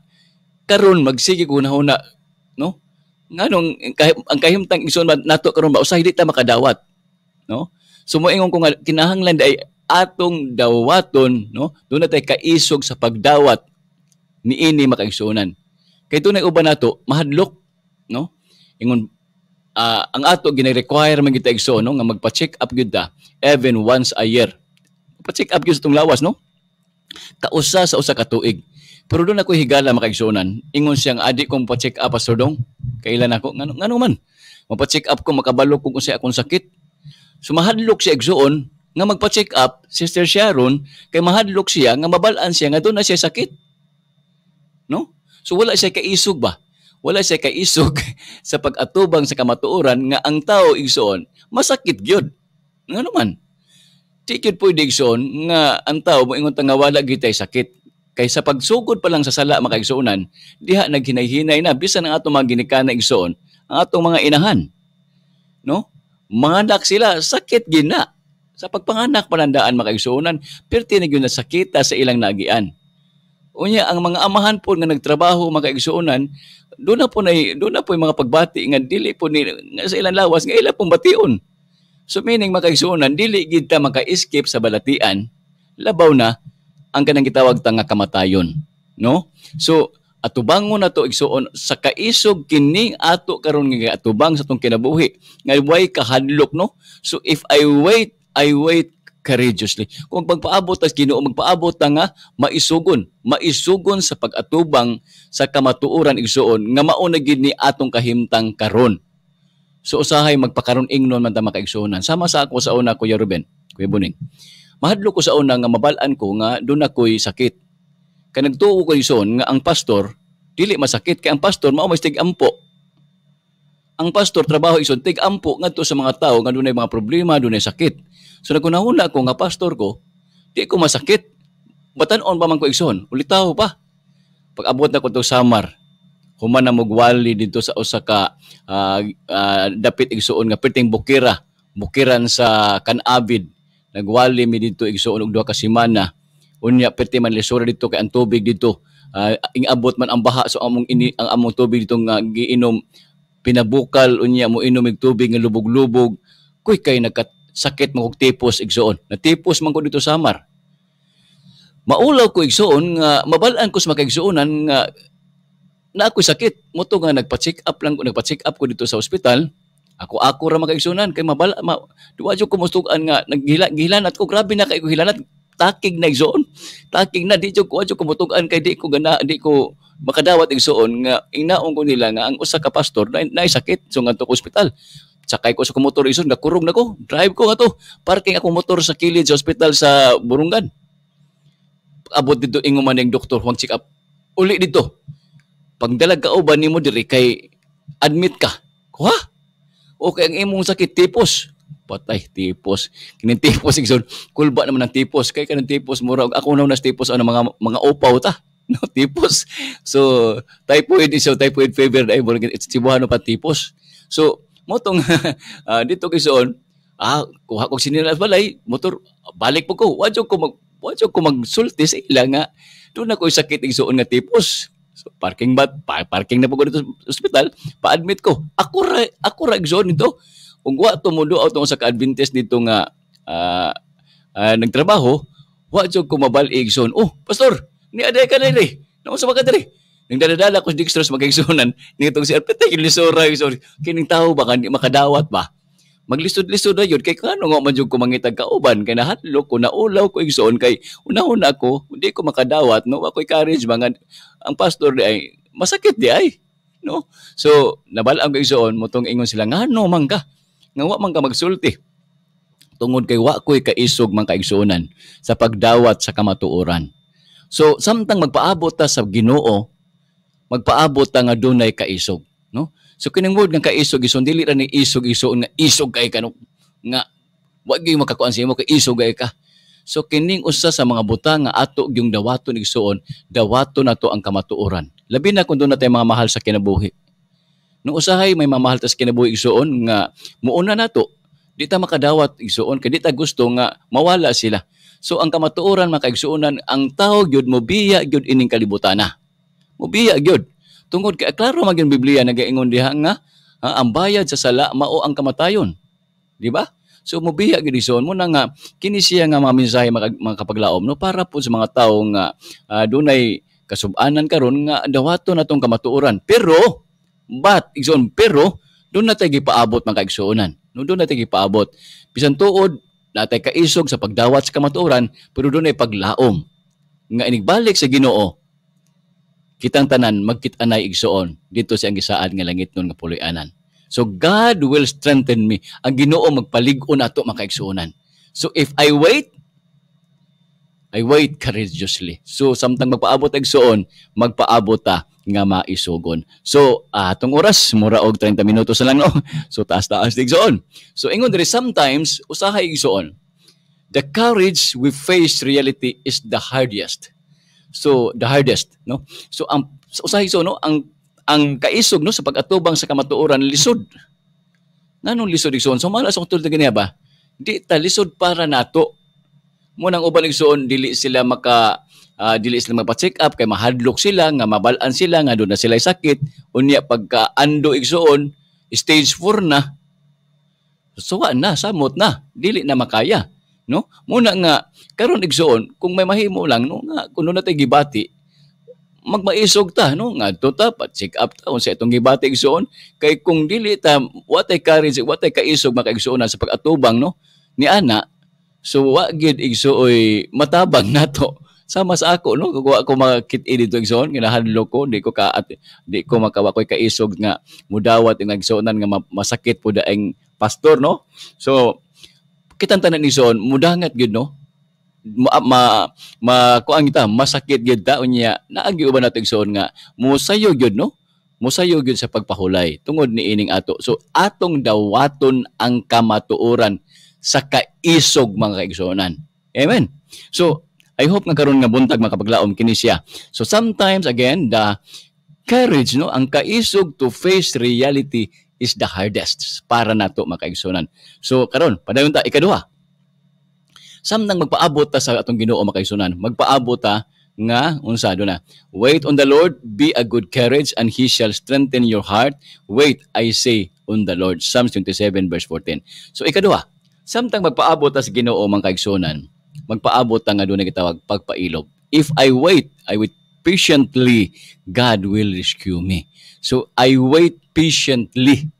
karon magsige ko na una no? nganong ang kahimtang igsoon nato karon ba usahay di ta makadawat no so moingon ko nga kinahanglan ay atong dawaton no do na tay kaisog sa pagdawat ni ini makaigsuonan kay tunay uban nato mahadlok no ingon uh, ang ato gina require man kita igsoon no, nga magpa-check up gyud ta even once a year. Pa-check up gyud sa tong lawas no. Kausa sa usa ka tuig. Pero doon ako higala makaigsunan. Ingon siyang adi kong pa-check up pastor dong. Kailan ako ngano ngano man. Mapa-check up ko makabalo ko kung sa akong sakit. Sumahadlok so, siya igsuon nga magpa-check up Sister Sharon kay mahadlok siya nga mabalaan siya nga doon na siya sakit. No? So wala siya kaisog ba? Wala siya kaisog [LAUGHS] sa pag-atubang sa kamatuoran nga ang tao igsuon masakit gyud. Ngano man. Tikid pwede igsuon nga ang tao moingon tanga wala gitay sakit Kaysa pagsugod pa lang sa sala makaigsuonan, diha naghinay-hinay na bisan ang atong mga ginikana igsuon, ang atong mga inahan. No? Manganak sila, sakit gina. Sa pagpanganak palandaan makaigsuonan, pirti na na sakita sa ilang nagian. Unya ang mga amahan po nga nagtrabaho makaigsuonan, doon na po na doon na po yung mga pagbati nga dili po ni nga sa ilang lawas nga ila pong bation. So meaning makaigsuonan dili gid ta maka-escape sa balatian, labaw na ang ganang gitawag ta nga kamatayon no so atubangon nato igsuon sa kaisog kining ato karon nga atubang sa tong kinabuhi nga way kahadlok no so if i wait i wait courageously kung magpaabot tas Ginoo magpaabot nga maisugon maisugon sa pagatubang sa kamatuoran igsuon nga mauna gid ni atong kahimtang karon so usahay magpakaron ingnon man ta makaigsuonan sama sa ako sa una kuya Ruben kuya Buning mahadlo ko sa una nga mabalaan ko nga doon ako'y sakit. Kay nagtuo ko son nga ang pastor dili masakit kay ang pastor mao may ampo. Ang pastor trabaho ison tig ampo ngadto sa mga tao nga dunay mga problema, dunay sakit. So nagunahuna ko nga pastor ko, di ko masakit. Batanon ba man ko igsoon, ulitaw pa. Pag abot na ko to Samar, human na mugwali dito sa usa ka uh, uh, dapit igsoon nga perting bukira, bukiran sa Kanavid nagwali mi dito igsuon og duha ka semana unya perti man lisura dito kay ang tubig dito uh, ah, ingabot man ang baha so among ini ang among tubig dito nga giinom pinabukal unya mo inom og tubig nga lubog-lubog kuy kay nagkasakit mo og tipos igsuon natipos man ko dito sa mar maulaw ko igsuon nga mabalaan ko sa makaigsuonan nga na ako sakit mo to nga nagpa-check up lang ko nagpa-check up ko dito sa ospital ako ako ra magkaigsunan kay mabala ma, duwa jud ko mustugan nga naghila at ko grabe na kay ko hilanat takig na igsoon. Takig na di jud ko adyo kumutugan kay di ko gana di ko makadawat igsoon nga inaon ko nila nga ang usa ka pastor na, na sakit so ngadto ko ospital. Sakay ko sa motor igsoon nakurog na ko. Drive ko nga to. Parking ako motor sa kilid Hospital sa Burungan. Abot dito ingon man ang doktor huwag check up. Uli dito. Pagdalag ka uban oh, nimo diri kay admit ka. Kuha? Okay, ang imong sakit, tipos. Patay, tipos. Kining tipos, igsoon. Kulba naman ang tipos. Kay kanang tipos, murag. Ako na nas tipos, ano, mga, mga upaw ta. [LAUGHS] No, tipos. So, typhoid is so typhoid fever. Ay, it's tibuhan pa tipos. So, motong, tong [LAUGHS] uh, ah, dito kisoon, ah, kuha ko sinilas balay, motor, balik po ko. Wadyo ko mag, wadyo ko magsultis, sa ila nga. Doon ako sakit igsoon nga tipos parking bat, pa, parking na po ko dito sa ospital, pa-admit ko. Ako ra, ako ra exon nito. Kung wa tumudo out sa ka-adventist nito nga uh, uh, nagtrabaho, wa jud ko mabal exon. Oh, pastor, ni aday ka na diri. Namo sa mga diri. Nang dadadala ko sa dextrose magigsonan, nitong si Arpetay, yung lisura, yung sorry, kining tao ba, makadawat ba? maglisod-lisod na kay kano nga man jud ko mangitag kauban kay nahatlo ko na ulaw ko igsoon kay una-una ko hindi ko makadawat no ako courage mga ang pastor di ay masakit di ay no so nabalaan ko igsoon motong ingon sila ngano man ka nga wa man magsulti tungod kay wa ko'y kaisog man kaigsoonan sa pagdawat sa kamatuoran so samtang magpaabot ta sa Ginoo magpaabot ta nga dunay kaisog no So kining word nga kaisog ison dili ra ni isog ison nga isog kay kanok nga wa gyud makakuan sa imo kay isog kay ka. So kining usa sa mga buta nga ato gyung dawato ni igsoon, dawato nato ang kamatuoran. Labi na kun tay mga mahal sa kinabuhi. Nung usahay may mamahal ta sa kinabuhi igsoon nga muuna nato di ta makadawat igsoon kay di ta gusto nga mawala sila. So ang kamatuoran makaigsuonan ang tawo gyud mo biya gyud ining kalibutana. Mo biya gyud. Tungod kay klaro man gyud Biblia nagaingon diha nga ha, ang bayad sa sala mao ang kamatayon. Di ba? So mubiya gid gidison mo nga kini siya nga mga mensahe makapaglaom no para po sa mga tawo nga uh, dunay kasubanan karon nga dawaton natong kamatuoran. Pero but igsoon pero doon natay gipaabot mga kaigsuonan. No doon natay gipaabot. Bisan tuod natay kaisog sa pagdawat sa kamatuoran pero doon ay paglaom nga inigbalik sa Ginoo Kitang tanan, magkit-anay igsoon. Dito siya ang gisaad nga langit nun nga puloy-anan. So God will strengthen me. Ang ginoo magpalig-on ato makaigsoonan. So if I wait, I wait courageously. So samtang magpaabot igsoon, magpaabot ta nga maisugon. So, atong uh, oras, mura og 30 minutos na lang, no? [LAUGHS] So, taas-taas na igsoon. So, ingon diri sometimes, usahay igsoon. The courage we face reality is the hardest. So the hardest, no? So ang sa usahay so no ang ang kaisog no sa pagatubang sa kamatuoran lisod. Nanong lisod igsoon? So mala sa so, tulad ganiya ba? Di ta lisod para nato. Mo nang uban igsoon dili sila maka uh, dili sila magpa-check up kay mahadlok sila nga mabalan sila nga do na sila sakit unya pagka ando igsoon stage 4 na suwa na samot na dili na makaya no muna nga karon igsuon kung may mahimo lang no nga kuno natay gibati magmaisog ta no nga to ta pa check up ta unsa itong gibati igsuon kay kung dili ta what ay courage what ay kaisog makaigsuon sa pagatubang no ni ana so wa gid igsuoy matabang nato sama sa ako no kung ako makit ini to igsuon ginahadlo ko di ko ka at, di ko makawa ko kaisog nga mudawat nga igsuonan nga masakit po daeng pastor no so kitang tanan ni Son mudangat gid no ma, ma, ma kuang kita masakit gyud daon niya naagi uban nato igsoon nga musayo gyud no musayo gyud sa pagpahulay tungod ni ining ato so atong dawaton ang kamatuoran sa kaisog mga kaigsonan amen so i hope nga karon nga buntag makapaglaom kini siya so sometimes again the courage no ang kaisog to face reality is the hardest para nato mga so karon padayon ta ikaduha samtang magpaabot ta sa atong Ginoo makaisunan. Magpaabot ta nga unsado na. Wait on the Lord, be a good courage, and He shall strengthen your heart. Wait, I say, on the Lord. Psalms 27 verse 14. So ikaduha, samtang magpaabot ta sa Ginoo mang kaigsunan, magpaabot ta nga do na gitawag pagpailob. If I wait, I wait patiently, God will rescue me. So I wait patiently.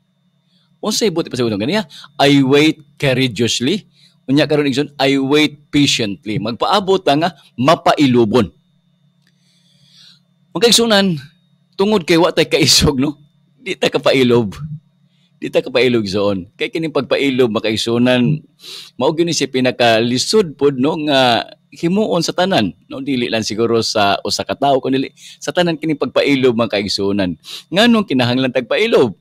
Unsay buti pa sa unang ganiya? I wait courageously unya karon igsoon I wait patiently magpaabot nga mapailubon magkaigsunan tungod kay wa tay kaisog no di ta kapailob di ta kapailog soon kay kining pagpailob makaisunan mao gyud si pinakalisod pod no nga himuon sa tanan no dili lang siguro sa usa ka tawo kundi sa tanan kining pagpailob man kaigsunan nganong kinahanglan tagpailob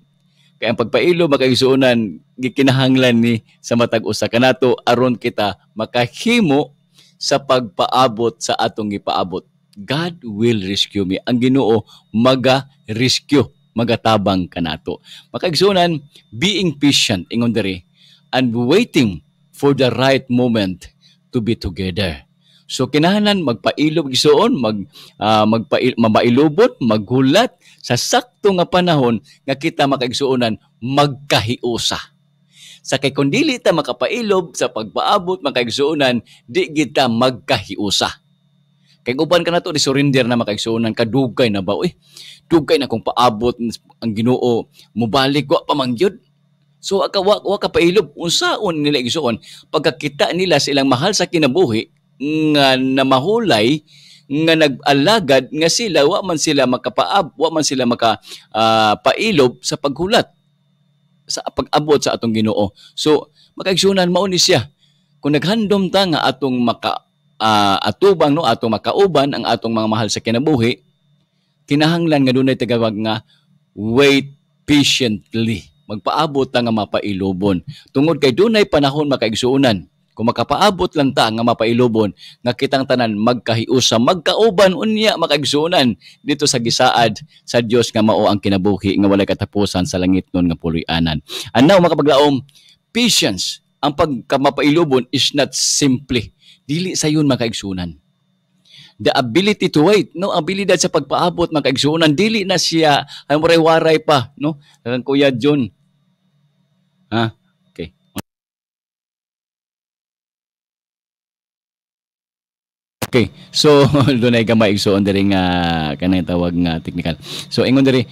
kay ang pagpailo makagisuunan gikinahanglan ni sa matag usa kanato aron kita makahimo sa pagpaabot sa atong ipaabot. God will rescue me. Ang Ginoo maga-rescue, magatabang kanato. Makagsunan being patient ingon diri and waiting for the right moment to be together. So kinahanan magpailob gisuon, mag uh, magpail mabailubot, maghulat sa sakto nga panahon nga kita makaigsuonan magkahiusa. Sa kay kun dili ta makapailob sa pagpaabot makaigsuonan, di kita magkahiusa. Kay uban ka na to, di surrender na makaigsuonan ka, na ba? Eh, dugay na kung paabot ang ginoo, mubalik ko pa man yun. So, akawa, wa ka pailob unsaon nila igsuon, pagkakita nila sa ilang mahal sa kinabuhi, nga namahulay nga nag-alagad nga sila wa man sila makapaab wa man sila maka uh, pailob sa paghulat sa pag-abot sa atong Ginoo so makaigsunan mao ni siya kung naghandom ta nga atong maka uh, atubang no atong makauban ang atong mga mahal sa kinabuhi kinahanglan nga dunay tagawag nga wait patiently magpaabot ta nga mapailobon tungod kay dunay panahon makaigsuunan kung makapaabot lang ta nga mapailubon nga kitang tanan magkahiusa, magkauban unya makaigsunan dito sa gisaad sa Dios nga mao ang kinabuhi nga walay katapusan sa langit nun nga puloy-anan. And now makapaglaom, patience ang pagkamapailubon is not simple. Dili sayon makaigsunan the ability to wait, no, abilidad sa pagpaabot makaigsunan dili na siya ay waray pa, no? Ang kuya John. Ha? Okay. So [LAUGHS] doon ay gamay so on diri nga ah, kanay tawag nga technical. So ingon diri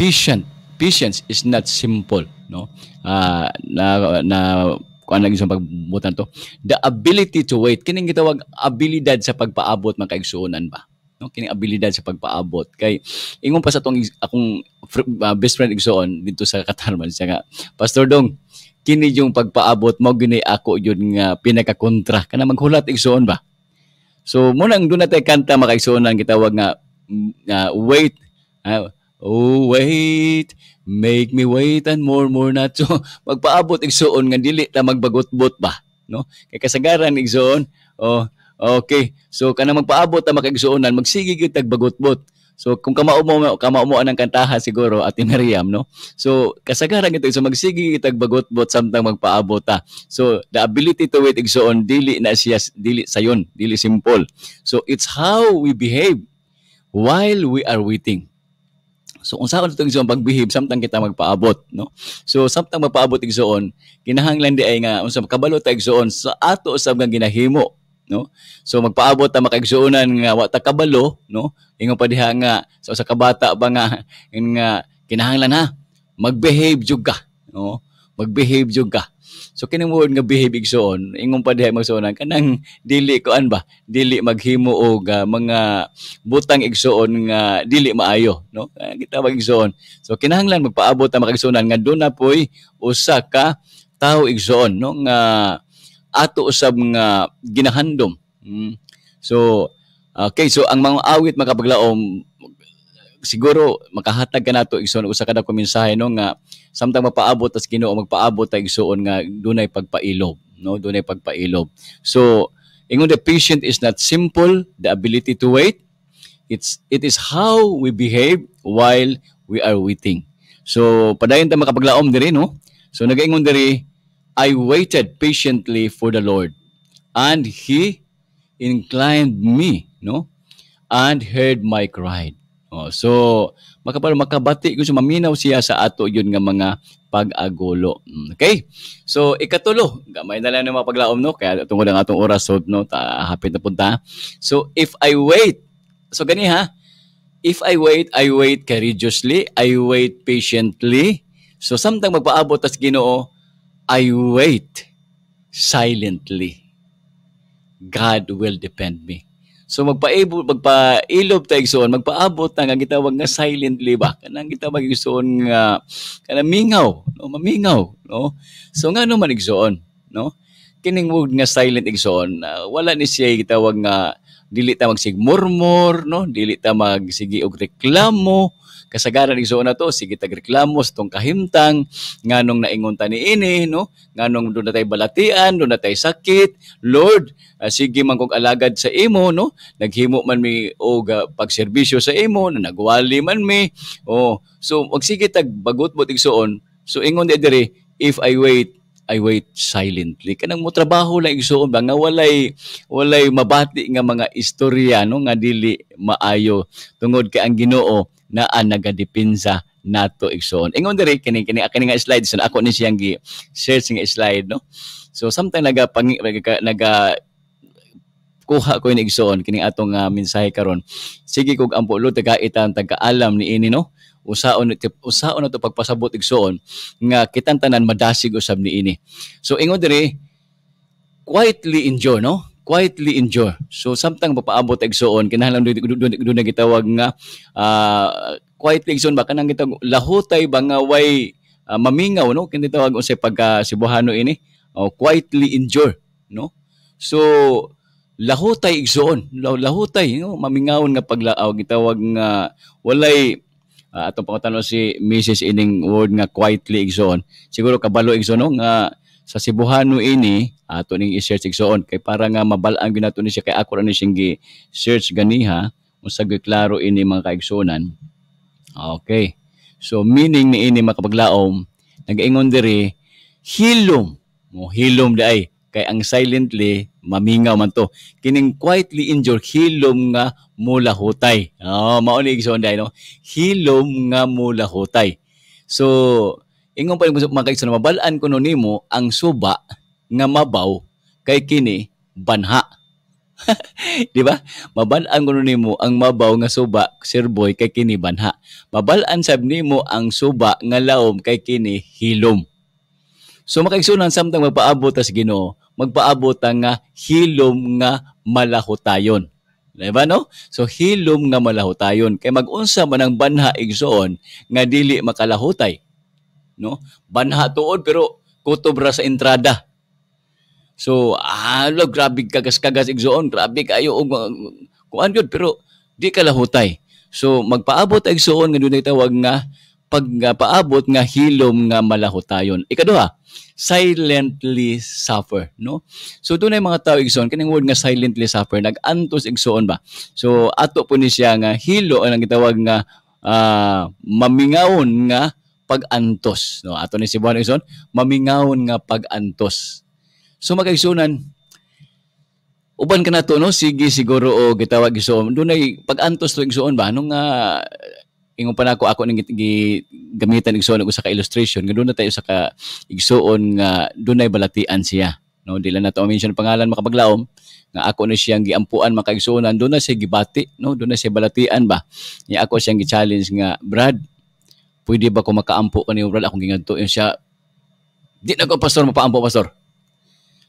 patient patience is not simple, no? Uh, na na kung ano isang pagbutan to. The ability to wait. Kining gitawag abilidad sa pagpaabot mga kaigsuonan ba? no kining abilidad sa pagpaabot kay ingon pa sa tong akong uh, best friend igsuon dito sa Katarman siya nga Pastor Dong kini yung pagpaabot mo gini ako yun nga pinakakontra kana maghulat igsuon ba So, munang doon natin kanta makaigsuon ang gitawag nga uh, wait. Uh, oh, wait. Make me wait and more, more na So, [LAUGHS] magpaabot igsuon nga dili ta magbagot-bot ba? No? Kay kasagaran igsuon, oh, okay. So, kana magpaabot ta makigsuonan, magsige gyud tagbagot-bot So kung kamao mo kamao ang kantahan siguro at Miriam no. So kasagaran ito so magsigi kitag bagot-bot samtang magpaabot ta. So the ability to wait igsoon dili na siya dili sayon, dili simple. So it's how we behave while we are waiting. So kung saan itong igsoon pagbihib, samtang kita magpaabot. No? So samtang magpaabot igsoon, kinahanglan di ay nga, unsa kabalo ta igsoon sa ato usab nga ginahimo no so magpaabot ta makaigsuonan nga wa ta kabalo no ingon pa diha nga sa usa ka bata ba nga nga kinahanglan ha magbehave jud ka no magbehave jud ka so kinimuod nga behave igsuon ingon pa diha magsuonan kanang dili ko an ba dili maghimo og uh, mga butang igsuon nga dili maayo no kita ah, magigsuon so kinahanglan magpaabot ta makaigsuonan nga do na poy usa ka tao igsuon no nga uh, ato usab nga ginahandom. Mm. So okay so ang mga awit makapaglaom siguro makahatag ka nato igsoon usa ka dako mensahe no nga samtang mapaabot as Ginoo magpaabot ta igsoon nga dunay pagpailob no dunay pagpailob. So ingon the patient is not simple the ability to wait it's it is how we behave while we are waiting. So padayon ta makapaglaom diri no. So nagaingon diri I waited patiently for the Lord, and He inclined me, no? And heard my cry. Oh, so, makapal makabati ko sa maminaw siya sa ato yun nga mga pag-agulo. Mm, okay? So, ikatulo, gamay na lang ng mga paglaom, no? Kaya tungkol lang atong oras, so, no? Ta, hapit na punta. So, if I wait, so gani ha, if I wait, I wait courageously, I wait patiently. So, samtang magpaabot as ginoo, I wait silently. God will depend me. So magpaibot, magpailob ta igsoon, magpaabot nang ang gitawag nga silently ba? Kanang gitawag igsoon nga kanang mingaw, no? mamingaw, no? So ngano man igsoon, no? Kining word nga silent igsoon, uh, wala ni siya gitawag nga dili ta magsigmurmur, no? Dili ta magsigi og reklamo, kasagara ni zona to sige tagreklamos tong kahimtang nganong naingon ta ni ini no nganong do natay balatian do natay sakit Lord uh, sige man kog alagad sa imo no naghimo man mi og uh, pagserbisyo sa imo na nagwali man mi oh so wag sige tag bagot mo igsoon so ingon di diri if I wait I wait silently. Kanang mo trabaho lang igsuon ba nga walay walay mabati nga mga istorya no nga dili maayo tungod kay ang Ginoo na nagadepensa nato igsoon. Ingon diri kini kini ah, kini nga slide na ako ni siyang gi search nga slide no. So samtang naga pang, naga, naga kuha ko ni igsoon kini atong uh, mensahe karon. Sige kog ang pulo taga itan alam ni ini no. Usaon usaon na to pagpasabot igsoon nga kitang tanan madasig usab ni ini. So ingon diri quietly enjoy no quietly enjoy. So samtang mapaabot egsoon kinahanglan do na gitawag nga uh, quietly egsoon ba kanang gitawag lahutay bangaway uh, ah, mamingaw no kini tawag unsay pagka Cebuano ini oh, quietly enjoy no. So lahutay igsoon lahutay no mamingawon nga paglaaw gitawag nga walay uh, atong pangutano si Mrs. ining word nga quietly igsoon siguro kabalo igsoon no nga sa Cebuano ini ato ning i-search igsuon kay para nga mabal gyud nato ni siya kay ako ni siyang search ganiha unsag klaro ini mga kaigsuonan. Okay. So meaning ni ini makapaglaom nagaingon diri hilom mo hilom di kay ang silently mamingaw man to kining quietly injure hilom nga mula hutay. Oh, mao ni igsuon dai no. Hilom nga mula hutay. So Ingon pa yung usap mga kaigsoon, mabalaan ko no nimo ang suba nga mabaw kay kini banha. [LAUGHS] di ba? Mabalaan ko no nimo ang mabaw nga suba sir boy kay kini banha. Mabalaan sab nimo ang suba nga laom kay kini hilom. So makaigsunan samtang magpaabot as Ginoo, magpaabot ang nga hilom nga malahutayon. Diba no? So hilom nga malahutayon kay magunsa man ang banha igsoon nga dili makalahutay no? Banha tuod pero kutob sa entrada. So, alo, ah, grabe kagas-kagas igsoon, grabe kayo og kuan gyud pero di kalahutay So, magpaabot ang igsoon nga dunay tawag nga pagpaabot nga hilom nga malahutayon. Ikaduha, silently suffer, no? So dunay mga tao igsoon kining word nga silently suffer nagantos igsoon ba. So ato po ni siya nga hilo ang gitawag nga uh, ah, mamingawon nga pagantos no ato ni Cebuano ison mamingawon nga pagantos so magaysunan uban ka nato no sige siguro o gitawag gisuon dunay pagantos to igsuon ba Anong ah, nga uh, ingon pa na ako ako ning gamitan igsuon og usa ka illustration nga na tayo sa ka igsuon nga dunay balatian siya no dili na to mention pangalan makapaglaom nga ako na siyang giampuan makaigsuonan doon na siya gibati no doon na siya balatian ba ni ako siyang gi-challenge nga Brad pwede ba ko makaampo kani brad akong gingadto yun siya di na ko pastor mapaampo pastor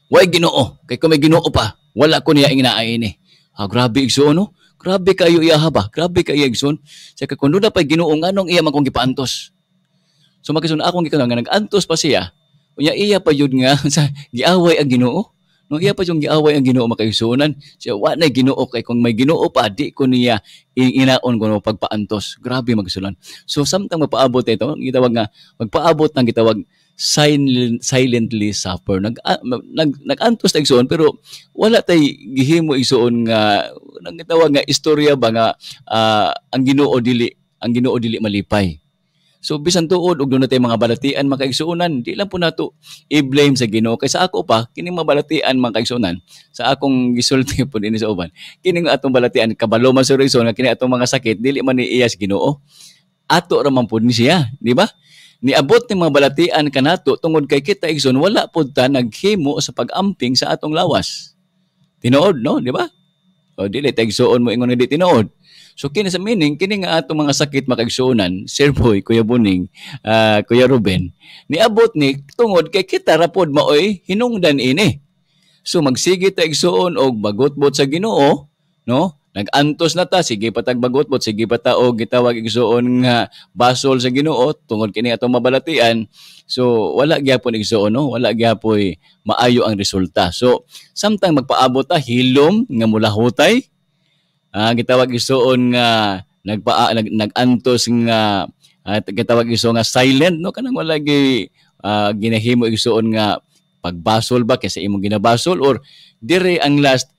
way Ginoo kay kung may Ginoo pa wala ko niya inginaay ni eh. ah, grabe igsoon no grabe kayo iya haba grabe kayo igsoon sa kakundo na pa Ginoo nganong iya man kong gipaantos so makisun akong gikanon nga nagantos pa siya unya iya pa yun nga [LAUGHS] sa giaway ang Ginoo No iya pa yung giaway ang Ginoo makayusunan. Siya wa na Ginoo kay kung may Ginoo pa di ko niya inaon kuno pagpaantos. Grabe magsulan. So samtang mapaabot ito, gitawag nga magpaabot nang gitawag silent, silently suffer. Nag, uh, nag, nag-antos na igsuon, pero wala tay gihimo igsuon nga, nang gitawag nga istorya ba nga, uh, ang ginoo dili, ang ginoo dili malipay. So bisan tuod og dunay mga balatian makaigsuonan, di lang po nato i-blame sa Ginoo kay sa ako pa kining mabalatian mga balatian makaigsuonan sa akong gisulti [LAUGHS] pud ini sa uban. Kining atong balatian kabalo man sa reason nga kini atong mga sakit dili man niiya sa Ginoo. Ato ra man pud ni siya, di ba? Niabot ni mga balatian kanato tungod kay kita igsoon wala pud ta naghimo sa pag-amping sa atong lawas. Tinuod no, di ba? O dili tagsuon mo ingon nga di tinuod. So kini sa meaning kini nga atong mga sakit makaigsuonan, [LAUGHS] Sir Boy, Kuya Buning, uh, Kuya Ruben, niabot ni tungod kay kita ra pod maoy hinungdan ini. So magsige ta igsuon og bagutbot sa Ginoo, no? Nagantos na ta, sige pa tagbagot-bot, sige pa ta og gitawag igsuon nga basol sa Ginoo tungod kini atong mabalatian. So wala gyapon igsuon no, wala gyapoy maayo ang resulta. So samtang magpaabot ta hilom nga mulahutay uh, gitawag isuon nga nagpa nag, nagantos nga at uh, gitawag isuon nga silent no kanang wala gi uh, ginahimo isuon nga pagbasol ba kaysa imong ginabasol or dire ang last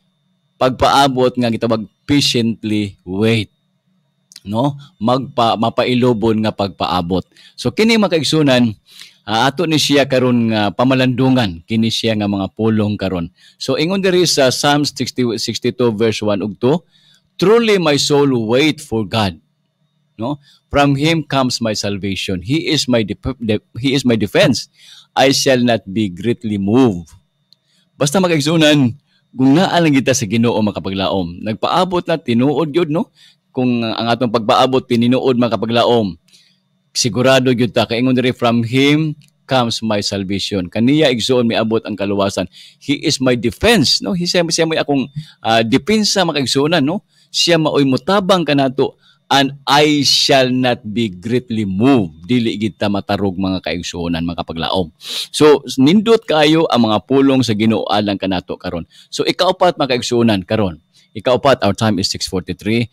pagpaabot nga gitawag patiently wait no magpa mapailubon nga pagpaabot so kini makaigsunan uh, ato ni siya karon nga pamalandungan kini siya nga mga pulong karon so ingon diri sa Psalms 60, 62 verse 1 ug 2 Truly my soul wait for God. No? From him comes my salvation. He is my he is my defense. I shall not be greatly moved. Basta mag-igsunan, kung lang kita sa Ginoo makapaglaom. Nagpaabot na tinuod gyud no? Kung ang atong pagpaabot tininuod makapaglaom. Sigurado gyud ta kay ingon diri from him comes my salvation. Kaniya mi abot ang kaluwasan. He is my defense, no? He siya, siya may akong uh, depensa makagsunan, no? siya maoy mutabang kanato and I shall not be greatly moved. Dili kita matarog mga kaigsuonan, mga kapaglaom. So, nindot kayo ang mga pulong sa ginualan kanato karon. So, ikaapat mga kaigsuonan karon. Ikaapat, our time is 6.43.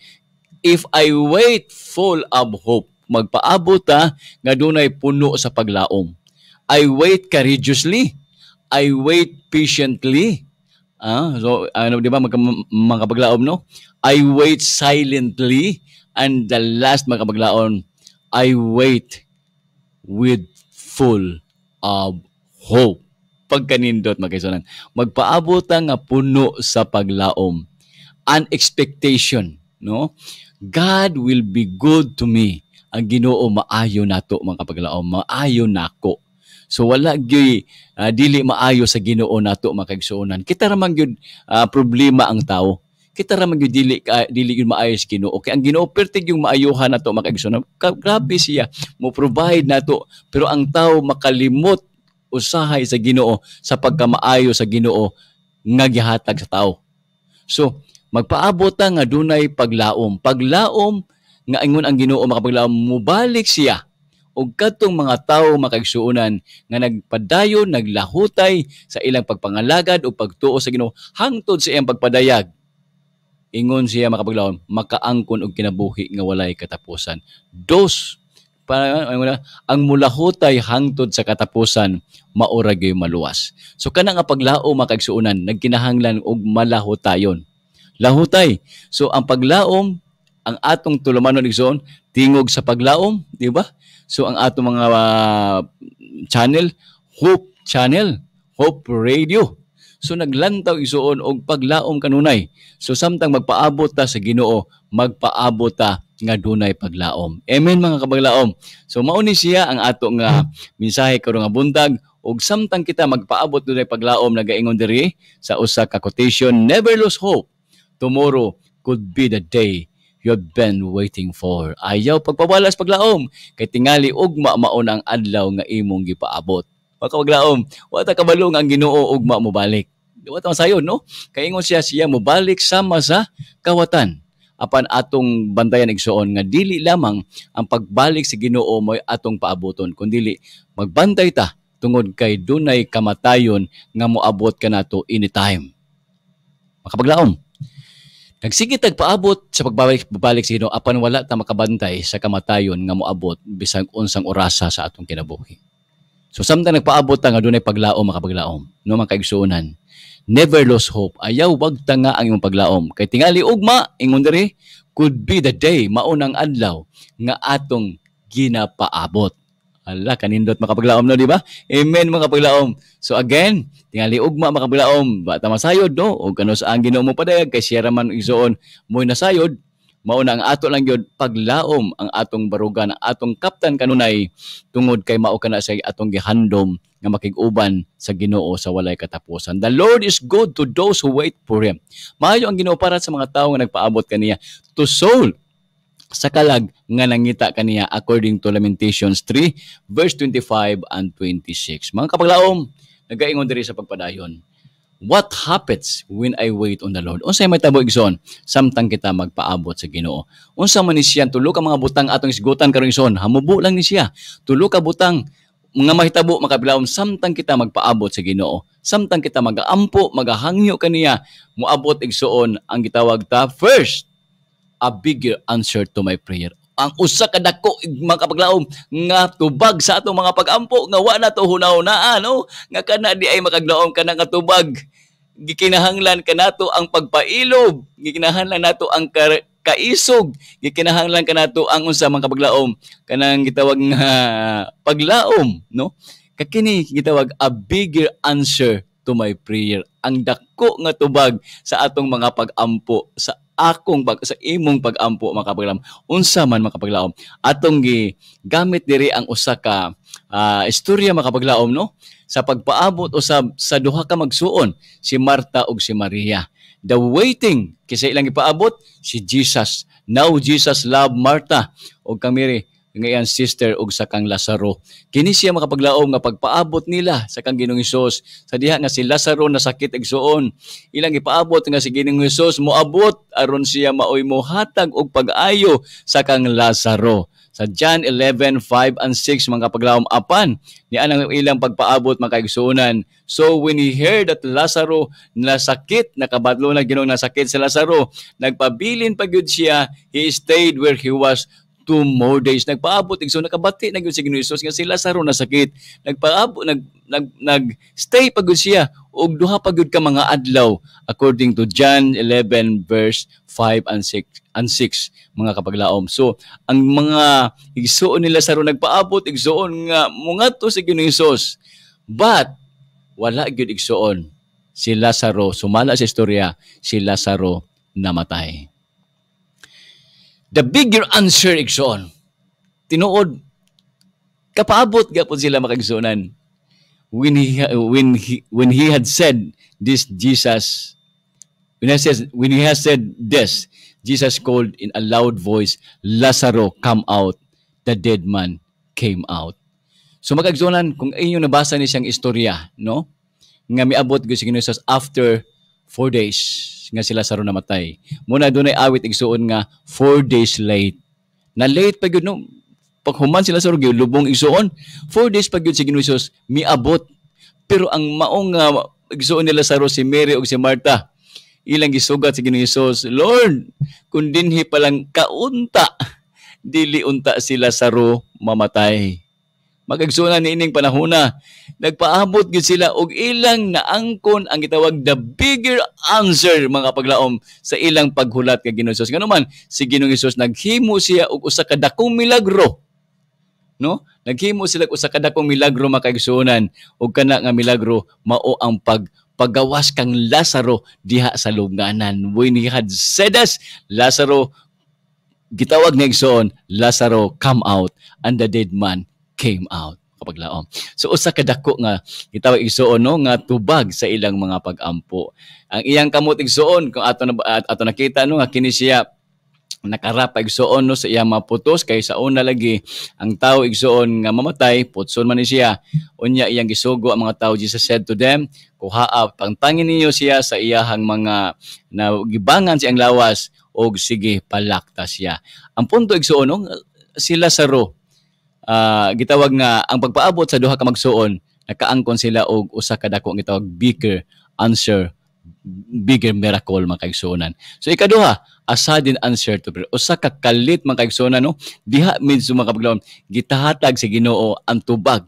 If I wait full of hope, magpaabot ta nga dunay puno sa paglaom. I wait courageously. I wait patiently. Ah, so ano 'di ba magka, makapaglaom no? I wait silently and the last makapaglaon I wait with full of hope. Pagkanindot magkaisanan. Magpaabot nga puno sa paglaom. An expectation, no? God will be good to me. Ang Ginoo maayo nato mga kapaglaom, maayo nako. So wala gyud uh, ah, dili maayo sa Ginoo nato makigsuonan. Kita ra man gyud uh, problema ang tao. Kita ra man gyud dili uh, dili gyud maayo sa Ginoo. Kay ang Ginoo pertig yung maayuhan nato makigsuonan. Grabe siya mo provide nato pero ang tao makalimot usahay sa Ginoo sa pagkamaayo sa Ginoo nga gihatag sa tao. So magpaabot nga dunay paglaom. Paglaom nga ingon ang Ginoo makapaglaom mo balik siya ug katong mga tawo makagsuonan nga nagpadayon, naglahutay sa ilang pagpangalagad o pagtuo sa Ginoo hangtod sa iyang pagpadayag. Ingon siya makapaglawon, makaangkon og kinabuhi nga walay katapusan. Dos para ano ang mulahutay hangtod sa katapusan maura gyud maluwas. So kana nga paglao makagsuonan nagkinahanglan og malahutayon. Lahutay. So ang paglaom ang atong tulumanon igsoon tingog sa paglaom, di ba? So ang atong mga uh, channel, Hope Channel, Hope Radio. So naglantaw igsoon og paglaom kanunay. So samtang magpaabot ta sa Ginoo, magpaabot ta nga dunay paglaom. Amen mga kabaglaom. So mauni siya ang atong nga ah, mensahe karong nga buntag ug samtang kita magpaabot dunay paglaom nagaingon diri sa usa ka quotation, never lose hope. Tomorrow could be the day you have been waiting for. Ayaw pagpawalas paglaom, kay tingali ugma maon ang adlaw nga imong gipaabot. paglaom, wata kabalo nga ang Ginoo ugma mo balik. Wata masayon, no? Kay ingon siya siya mo balik sama sa kawatan apan atong bantayan igsuon nga dili lamang ang pagbalik sa si Ginoo moy atong paaboton kundi magbantay ta tungod kay dunay kamatayon nga moabot kanato anytime makapaglaom Kag sige tagpaabot sa pagbabalik-balik sino apan wala ta makabantay sa kamatayon nga moabot bisag unsang orasa sa atong kinabuhi. So samtang nagpaabot ta nga dunay paglaom makapaglaom no man kaigsuonan. Never lose hope. Ayaw wag tanga ang imong paglaom. Kay tingali ugma ingon diri could be the day maunang adlaw nga atong ginapaabot. Ala, kanindot makapaglaom no, di ba? Amen makapaglaom. So again, tingali ugma makapaglaom. Bata masayod, no? O kano sa ang ginoo mo padayag, kay siya raman igsoon mo'y nasayod. Mauna ang ato lang yun, paglaom ang atong barugan, ang atong kaptan kanunay, tungod kay mao kana sa atong gihandom nga makiguban sa Ginoo sa walay katapusan. The Lord is good to those who wait for Him. Maayo ang Ginoo para sa mga tao nga nagpaabot kaniya to soul sa kalag nga nangita kaniya according to Lamentations 3 verse 25 and 26. Mga kapaglaom, nagaingon diri sa pagpadayon. What happens when I wait on the Lord? Unsay may tabo igson samtang kita magpaabot sa Ginoo. Unsa man ni siya tulo ka mga butang atong isgutan karong igson? hamubo lang ni siya. Tulo ka butang nga mahitabo makabilaom samtang kita magpaabot sa Ginoo samtang kita magaampo magahangyo kaniya moabot igsoon ang gitawag ta first a bigger answer to my prayer ang usa ka dako mga kapaglaom nga tubag sa atong mga pagampo nga wa na to na ano nga kana di ay makaglaom kana nga tubag gikinahanglan kanato ang pagpailob gikinahanglan nato ang ka- kaisog gikinahanglan kanato ang unsa mga kapaglaom kanang gitawag nga paglaom no kakini gitawag a bigger answer to my prayer ang dako nga tubag sa atong mga pagampo sa akong bag sa imong pagampo makapaglaom unsa man makapaglaom atong gi gamit diri ang usa ka uh, istorya makapaglaom no sa pagpaabot usab sa duha ka magsuon si Marta ug si Maria the waiting kisa ilang ipaabot si Jesus now Jesus love Martha ug kami ngayon sister og sa kang Lazaro. Kini siya makapaglaom nga pagpaabot nila sa kang Ginoong Hesus sa diha nga si Lazaro nasakit ag suon. Ilang ipaabot nga si Ginoong Hesus moabot aron siya maoy mohatag og pag-ayo sa kang Lazaro sa John 11:5 and 6 mga paglaom apan ni anang ilang pagpaabot makaigsuonan so when he heard that Lazaro nasakit nakabadlo na Ginoong nasakit si Lazaro nagpabilin pa gyud siya he stayed where he was two more days nagpaabot igso nakabati na si Ginoong Hesus nga si sa na sakit nagpaabot nag nag, nag stay pa siya og duha pa ka mga adlaw according to John 11 verse 5 and 6 and 6 mga kapaglaom so ang mga igsuon nila sa nagpaabot igsuon nga mungadto si Ginoong Hesus but wala gyud igsuon si Lazaro sumala sa istorya si Lazaro namatay The bigger answer, Ikson, tinuod, kapaabot ka po sila makagsunan. When he, when he, when he had said this, Jesus, when he, says, when he has said this, Jesus called in a loud voice, Lazaro, come out. The dead man came out. So magagsunan, kung inyo nabasa ni siyang istorya, no? Nga miabot ko si Ginoo after four days days nga sila saron namatay. Muna dunay awit igsuon nga four days late. Na late pa gyud no paghuman sila sa rugi lubong igsuon. Four days pa gyud si Ginoo Hesus miabot. Pero ang maong uh, igsuon nila sa si Mary ug si Martha ilang gisugat si Ginoo Jesus, Lord, kun dinhi palang kaunta dili unta sila saro mamatay magagsuna ni ining panahuna nagpaabot gid sila og ilang naangkon ang gitawag the bigger answer mga paglaom sa ilang paghulat kay Ginoong Hesus kanuman si Ginoong Hesus naghimo siya og usa ka dakong milagro no naghimo sila og usa ka dakong milagro makaigsunan og kana nga milagro mao ang pag paggawas kang Lazaro diha sa lubnganan when he had said us Lazaro gitawag ni Igsoon Lazaro come out and the dead man came out kapag laom. So usa ka dako nga gitawag igsuon no nga tubag sa ilang mga pagampo. Ang iyang kamot igsuon kung ato na ato nakita no nga kini siya nakarap igsuon no sa iyang maputos kay sa una lagi ang tao igsuon nga mamatay putson man siya unya iyang gisugo ang mga tao Jesus said to them kuhaa pangtangin ninyo siya sa iyang mga nagibangan siyang lawas og sige palaktas siya ang punto igsuon no sila sa ro uh, gitawag nga ang pagpaabot sa duha ka magsuon nakaangkon sila og usa ka dako ang gitawag bigger answer bigger miracle mga kaigsuonan. So ikaduha, a sudden answer to prayer. Usa ka kalit mga kaigsuonan no, diha mid makapaglaom, gitahatag si Ginoo ang tubag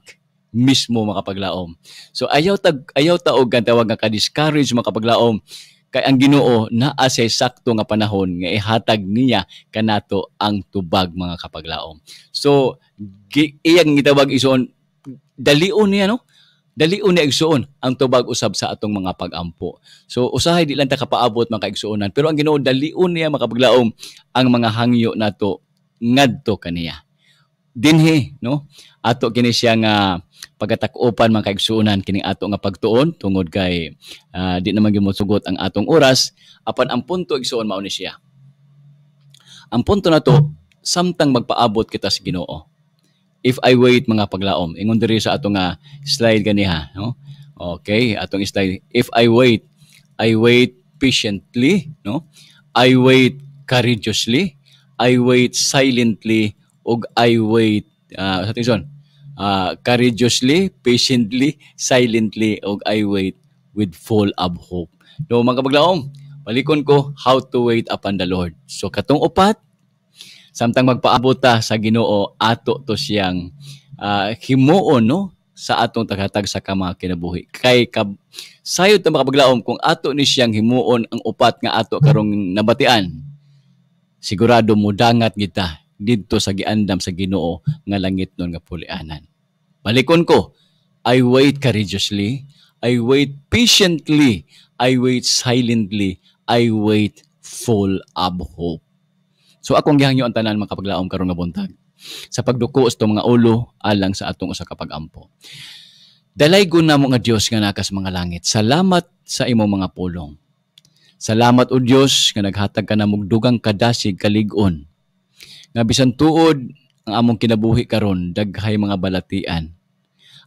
mismo makapaglaom. So ayaw tag ayaw ta og tawag nga ka-discourage makapaglaom kay ang Ginoo naa sa sakto nga panahon nga ihatag niya kanato ang tubag mga kapaglaom. So iyang gitawag isuon dalion niya no dalion niya igsuon ang tubag usab sa atong mga pagampo. So usahay di lang ta kapaabot mga igsuonan pero ang Ginoo dalion niya mga makapaglaom ang mga hangyo nato ngadto kaniya. Dinhi no ato kini siya nga pagatakupan man kay kining ato nga pagtuon tungod kay uh, di naman gyud ang atong oras apan ang punto igsuon mao ni siya. Ang punto na to samtang magpaabot kita sa Ginoo. If I wait mga paglaom, ingon diri sa ato nga slide ganiha, no? Okay, atong slide. If I wait, I wait patiently, no? I wait courageously, I wait silently, ug I wait uh, sa tingson, uh, courageously, patiently, silently, og I wait with full of hope. No, mga kabaglaom, palikon ko how to wait upon the Lord. So katong upat, samtang magpaabot ta sa Ginoo, ato to siyang uh, himuon no sa atong taghatag sa kama kinabuhi. Kay kab sayod ta makabaglaom kung ato ni siyang himuon ang upat nga ato karong nabatian. Sigurado mudangat kita didto sa giandam sa Ginoo nga langit nun nga pulianan. Balikon ko, I wait courageously, I wait patiently, I wait silently, I wait full of hope. So akong gihangyo ang tanan mga kapaglaom karon nga buntag sa pagduko sa mga ulo alang sa atong usa ka pagampo. Dalay na mo nga Dios nga nakas mga langit. Salamat sa imo mga pulong. Salamat o Dios nga naghatag ka na mugdugang kadasig kalig-on nga bisan tuod ang among kinabuhi karon daghay mga balatian.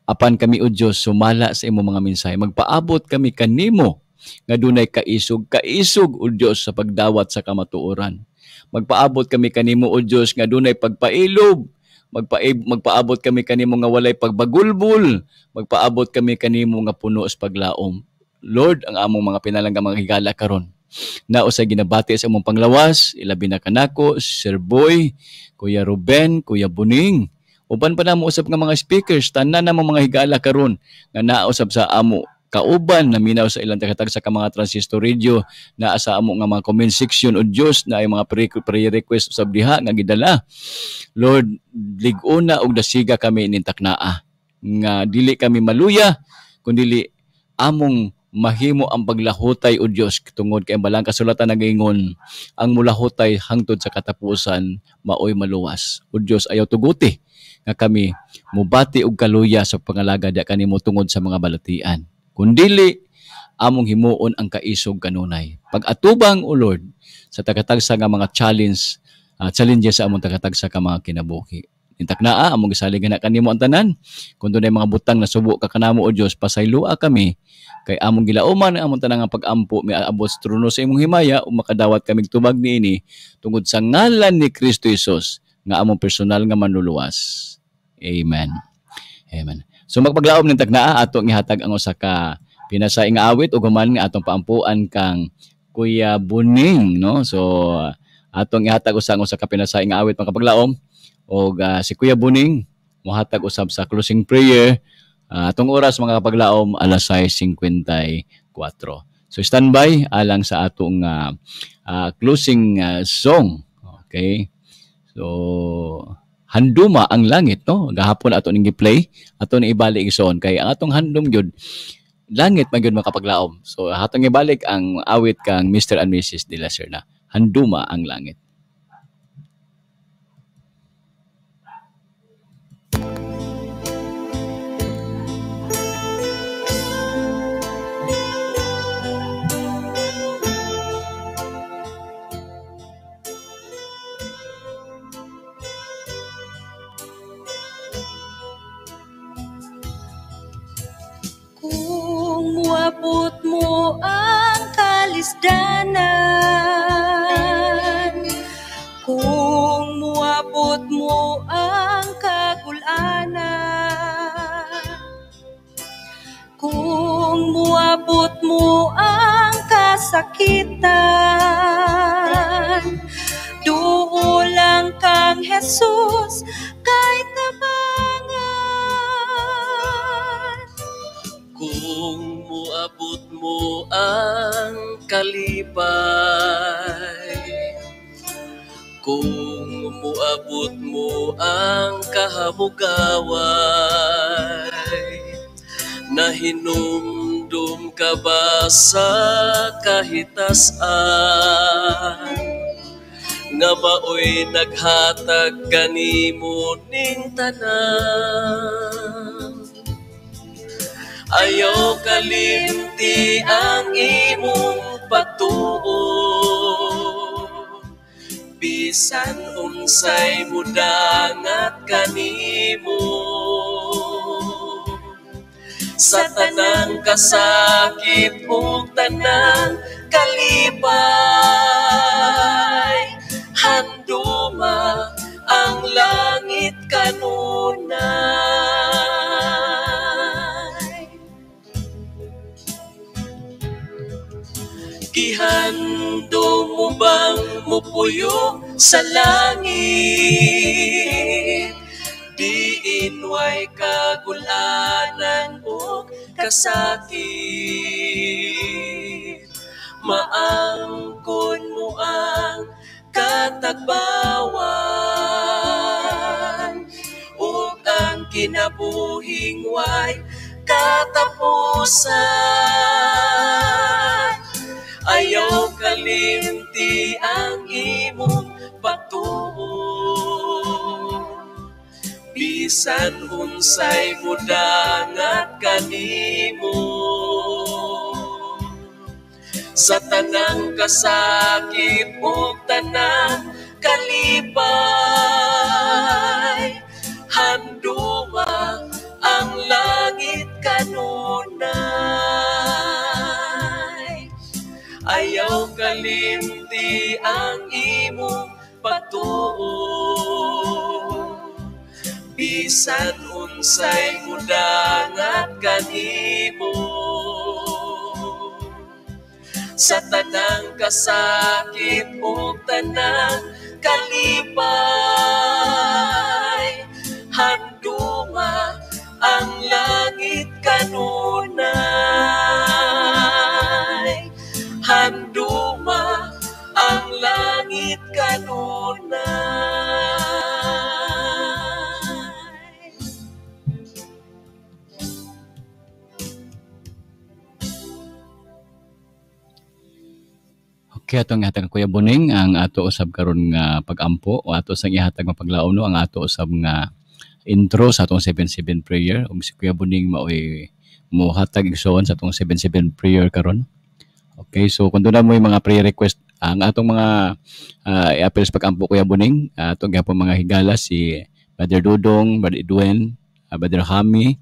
Apan kami o Dios sumala sa imong mga mensahe. Magpaabot kami kanimo nga dunay kaisog kaisog o Dios sa pagdawat sa kamatuoran. Magpaabot kami kanimo o Dios nga dunay pagpailob Magpa magpaabot kami kanimo nga walay pagbagulbul magpaabot kami kanimo nga puno sa paglaom Lord ang among mga pinalangga mga higala karon Nao sa ginabati sa among panglawas, ilabi na kanako, Sir Boy, Kuya Ruben, Kuya Buning. Uban pa na mo usap nga mga speakers, tanan na mga higala karon nga nausab sa amo kauban na minaw sa ilang tagatag sa mga transistor radio na asa amo nga mga comment section o Dios na ay mga prayer request usab diha nga gidala Lord liguna og dasiga kami inintaknaa nga dili kami maluya kun dili among mahimo ang paglahutay o Dios tungod kay balang kasulatan nagingon ang mulahutay hangtod sa katapusan maoy maluwas o Dios ayaw tuguti nga kami mubati og kaluya sa pangalaga da kanimo tungod sa mga balatian kundili among himuon ang kaisog kanunay pag-atubang o Lord sa tagatagsa nga mga challenge uh, challenges sa among tagatagsa ka mga kinabuhi Intak naa ah, among gisalig na kanimo ang tanan. Kung dunay mga butang na subo ka kanamo o Dios, pasayloa kami Kay among gilauman ang among tanang pag-ampo may abot trono sa imong himaya o makadawat kaming tubag niini tungod sa ngalan ni Kristo Hesus nga among personal nga manluluwas. Amen. Amen. So magpaglaom ning tagnaa ato ihatag ang usa ka nga awit ug human nga atong paampuan kang Kuya Buning, no? So atong ihatag usa ang usa ka nga awit magpaglaom og uh, si Kuya Buning mohatag usab sa closing prayer Uh, ah, atong oras mga kapaglaom alas 6:54. So standby alang sa atong uh, uh, closing uh, song. Okay? So handuma ang langit no gahapon ato ning play ato ni ibalik igsoon kay ang atong handum gyud langit man makapaglaom so atong ibalik ang awit kang Mr. and Mrs. De La Serna handuma ang langit Inabot mo ang kalisdanan Kung muabot mo ang kagulanan Kung muabot mo ang kasakitan Duulang kang Jesus kahit nabangan Kung umuabot mo ang kalipay. Kung umuabot mo ang kahamugaway, na hinumdum ka ba sa kahitasan? Nga baoy naghatag kanimo ning tanan. Ayaw kalimti ang imong patuo Bisan unsay budangat kanimo sa tanang kasakit o tanang kalipay. Handuma ang langit kanunay. Kabutihan dumubang mupuyo sa langit Diin way kagulanan o kasakit Maangkon mo ang katagbawan O ang kinabuhing way katapusan ayaw kalimti ang imong patuon. Bisan unsay mudangat kanimo sa tanang kasakit o tanang kalipas. ilalim ti ang imo patuo bisan unsay mudangat kanimo sa tanang kasakit o tanang kalipay handuma ang langit kanunay kay atong ihatag Kuya Buning, ang ato usab karon nga pagampo o ato sang ihatag mapaglaom no ang ato usab nga intro sa atong 77 prayer ug si Kuya Boning maoy mohatag igsoon sa atong 77 prayer karon. Okay, so kung doon mo yung mga prayer request, ang atong mga uh, ah, i-appeals pag-ampo Kuya Buning, uh, atong gapong mga higala, si Brother Dudong, Brother Edwin, uh, Brother Hami,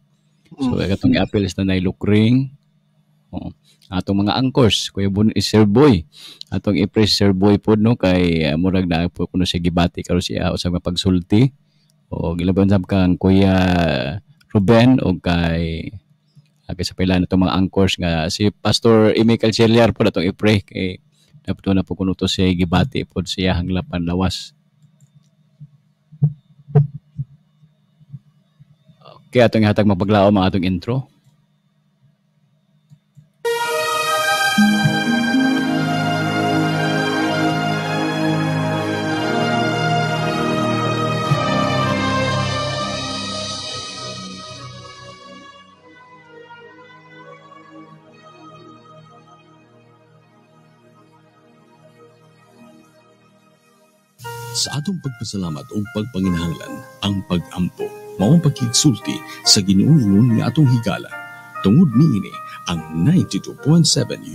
so mm. atong i-appeals na nailukring, oh. atong mga angkors, Kuya Buning is eh, Sir Boy, atong i-praise Sir Boy po no, kay uh, murag na po kuno si Gibati, karo siya uh, usang mapagsulti, o gilaban sa kang Kuya Ruben, o kay Kay sa pila na itong mga anchors nga si Pastor Imi Calceliar po na itong i-pray kay dapat na po kuno to si gibati po siya hanglapan lawas. Okay, atong ihatag magbaglaom ang atong intro. Sa atong pagpasalamat o pagpanginahanglan, ang pag-ampo, maong pagkigsulti sa ginuungon ni atong higala. Tungod niini ang 92.7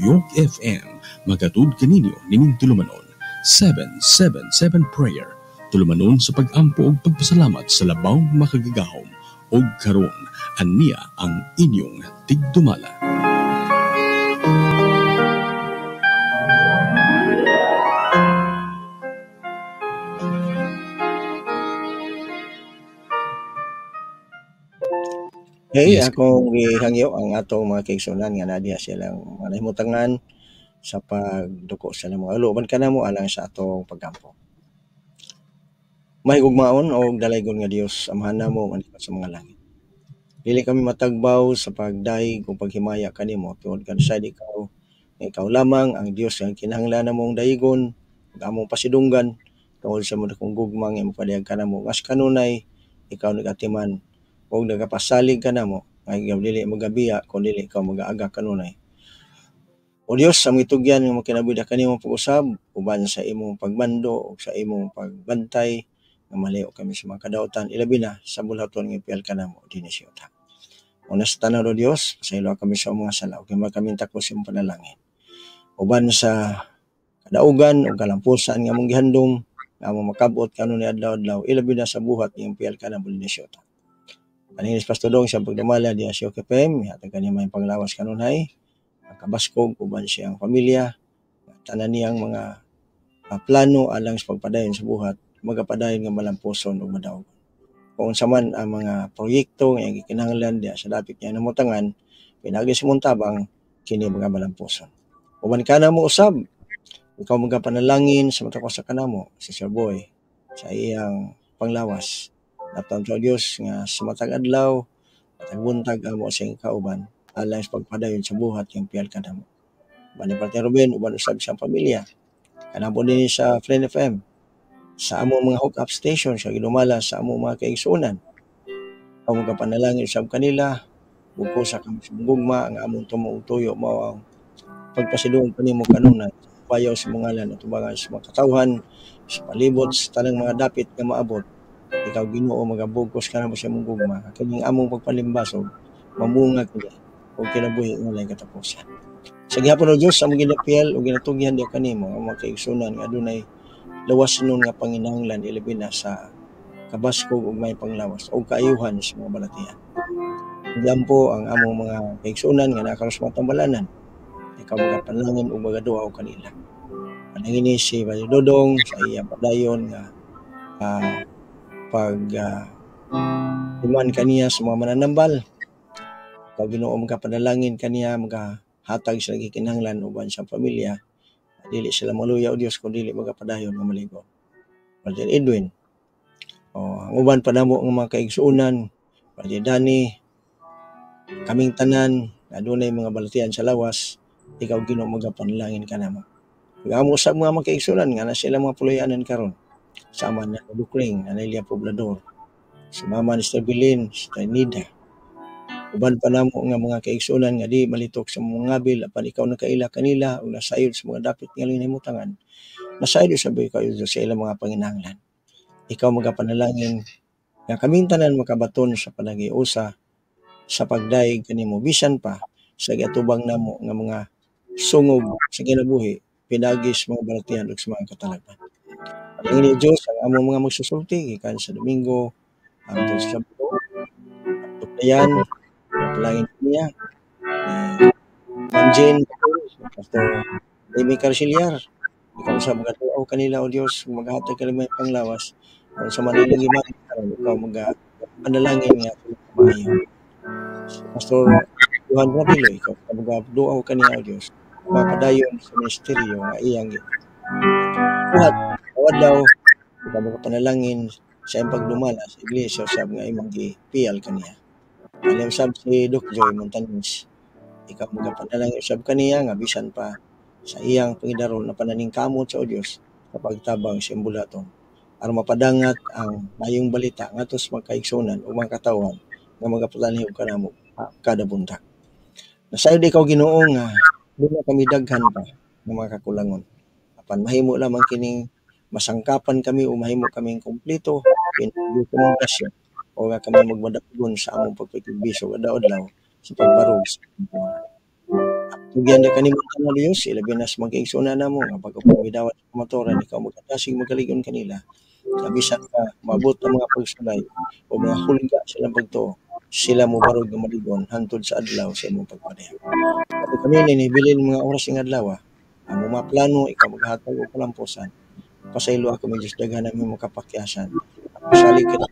York FM, magatud kaninyo ning tulumanon. 777 Prayer, tulumanon sa pag-ampo o pagpasalamat sa labaw makagagahom o karon aniya ang inyong tigdumala. Hey, Yes. akong gihangyo ang atong mga kaigsoonan nga naadiha silang manahimutangan sa pagduko sa ilang mga ulo. Uban kanamo alang sa atong paggampo. Mahigugmaon og dalaygon nga Dios, amahan namo manipat sa mga langit. Dili kami matagbaw sa pagdaig kung paghimaya kanimo tuod kansad ikaw nga ikaw lamang ang Dios nga kinahanglan namong daigon ang among pasidunggan tungod sa mga kung gugmang nga mopadayag kanamo. Ngas kanunay ikaw nagatiman o nagapasalig ka na mo, ay dili magabiya, kung dili ka mag-aaga kanunay. O Diyos, ang itugyan nga makinabida ka nimo pag-usab, uban sa imong pagmando o sa imong pagbantay, na malayo kami sa mga kadautan, ilabi na sa bulaton nga ipiyal ka na mo, din siya ta. Una sa tanaw, Diyos, sa ilo kami sa mga sala, huwag kami kaming takos yung panalangin. Uban sa kadaugan o kalampusan nga mong gihandom, nga mong makabot kanunay adlaw-adlaw, ilabi na sa buhat ng ipiyal ka na mo, din siya ta. Maninis pastudong siya pagdamala di Asyo KPM, yata kanya may panglawas kanunay, ang kabaskog, uban siyang pamilya, tanan niyang mga uh, plano alang sa pagpadayon sa buhat, magapadayon nga malampuson o madaog. Kung man ang mga proyekto nga gikinahanglan diya sa dapit niya namutangan, pinagi sa muntabang, kini mga malampuson. Uban ka na mo usab, ikaw mga panalangin sa matakos sa kanamo, si Sir Boy, sa iyang panglawas, Daton sa Dios nga sa matag adlaw matag buntag amo sa kauban alang sa pagpadayon sa buhat yung piyal ka namo. Bani Pati Ruben uban usab siyang pamilya. Kanabo din sa Friend FM sa among mga hook-up station sa ginumala sa among mga kaigsunan. Ang mga panalangin sa kanila buko sa kamsugugma nga among tumuutuyo mao ang pagpasidong kanimo kanunan payaw sa mga lan at tubangan sa mga katawhan, sa palibot, sa tanang mga dapit nga maabot ikaw Ginoo magabugkos ka na mo sa imong gugma kaning among pagpalimbasog mamungag niya ug kinabuhi ang walay katapusan sa gihapon o Dios among ginapiel ug ginatugyan diha kanimo ang mga kaigsunan nga adunay lawas nun nga panginahanglan ilbi na sa kabasko ug may panglawas ug kaayuhan sa mga balatian Diyan po ang among mga kaigsunan nga nakaros tambalanan Ikaw mga panlangin o mga duwa o kanila. Panangin ni si Dodong sa iya padayon nga uh, pag uh, ah, iman kaniya sa mga mananambal. Pag ginoo mga padalangin kaniya, mga hatag sa nagkikinanglan uban sa pamilya, dili sila maluya o Dios kung mga padayon nga maligo. Brother Edwin, o, oh, ang uban pa namo ang mga kaigsuunan, Brother Danny, kaming tanan, na doon mga balatian sa lawas, ikaw ginoo magapanlangin ka namo. Pag amo sa mga mga kaigsuunan, nga na sila mga puluyanan karon sa ama na Lukring, Anelia Poblador, si Mama ni Stabilin, si Tainida, uban pa namo nga mga kaigsunan nga di malitok sa mga ngabil apan ikaw na kaila kanila o nasayod sa mga dapat nga tangan. nasayod sabi kayo sa ilang mga panginahanglan ikaw magapanalangin nga kaming tanan makabaton sa panagiusa sa pagdaig kanimo bisan pa sa gatubang namo nga mga sungog sa ginabuhi pinagis mga baratihan ug sa mga katalagman ini Diyos ang among mga magsusulti kan sa Domingo hangtod sa Sabado. Tuklayan, tuklayan niya. Ma'am eh, Jane, Pastor Amy Carcillar, ikaw sa mga tao kanila o Diyos, maghatag ka may panglawas. Kung sa manalangin man, ikaw mag panalangin niya mga Pastor Juan Rabilo, ikaw sa mga duaw kanila o Diyos, mapadayon sa misteryo nga iyang ito. Buhat, buhat daw, kamo panalangin sa iyang pagdumala sa iglesia sab nga imong gipial kaniya. Alam sab si Doc Joy Montanis, ikaw mga panalangin sab kaniya nga bisan pa sa iyang pangidaron na pananingkamot sa o Dios sa pagtabang sa embulaton Ar mapadangat ang mayong balita nga ngatos magkaigsunan o mga katawan nga magapulanhiw mo kada buntag. Nasayod ikaw Ginoo nga dili kami daghan pa ng mga kakulangon apan mahimo lamang kining masangkapan kami o mahimo kaming kumpleto pinagdokumentasyon o nga kami magmadapugon sa among pagpakimbisyo kada adlaw sa pagbarog sa Panginoon. Tugyan na kanimo ang Diyos, ilabi na sa mga iksuna na mo, nga pagkapumidawan sa kamatoran, ikaw magkatasig magaligon kanila. Kabisan ka, mabot ang mga pagsulay o mga hulga silang pagtuo. Sila mo barog na maligon, hantod sa adlaw sa imong pagpareha. At kami ni nibilin mga oras ng adlaw, ah. Ang mga plano, ikaw maghatag o kalampusan. Pasaylo ako may Diyos daghan namin makapakyasan. Pasali kita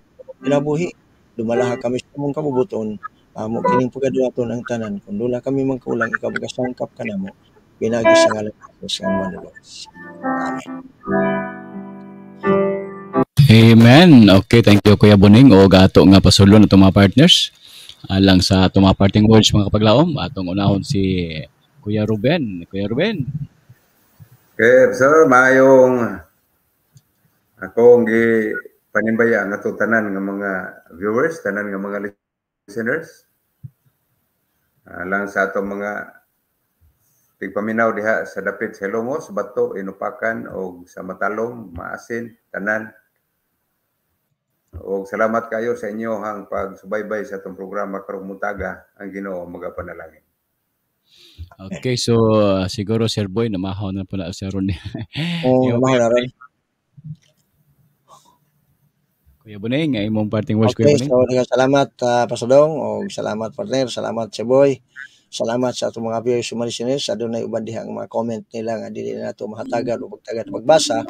kinabuhi. Dumalaha kami sa mong kabubuton. Amo um, kining pagadawaton ang tanan. kun dula kami mangkulang, ikaw magasangkap ka namo. Pinagi sa ngalan ng Diyos Amen. Amen. Okay, thank you Kuya Boning o gato nga pasulon ato mga partners. Alang sa ato mga parting words mga kapaglaom, atong unahon si Kuya Ruben. Kuya Ruben, Kay sir mayong akong gi panimbayan nato tanan nga mga viewers, tanan ng mga listeners. Alang sa atong mga tigpaminaw diha sa dapit sa Bato, Inupakan o sa Matalong, Maasin, Tanan. O salamat kayo sa inyo hang pagsubaybay sa atong programa karong mutaga ang Ginoo magapanalangin. Okay, so uh, siguro Sir Boy, namahaw na pala Sir Ron. Oo, oh, [LAUGHS] namahaw na rin. Kuya Buneng, ay mong parting words, okay, Kuya Buneng. Okay, so salamat uh, ah, Pasadong, o salamat partner, salamat Sir Boy. Salamat sa atong mga viewers and listeners. Eh. Sa doon ay uban dihang mga comment nila nga dili na nato mahatagan o pagtagat pagbasa.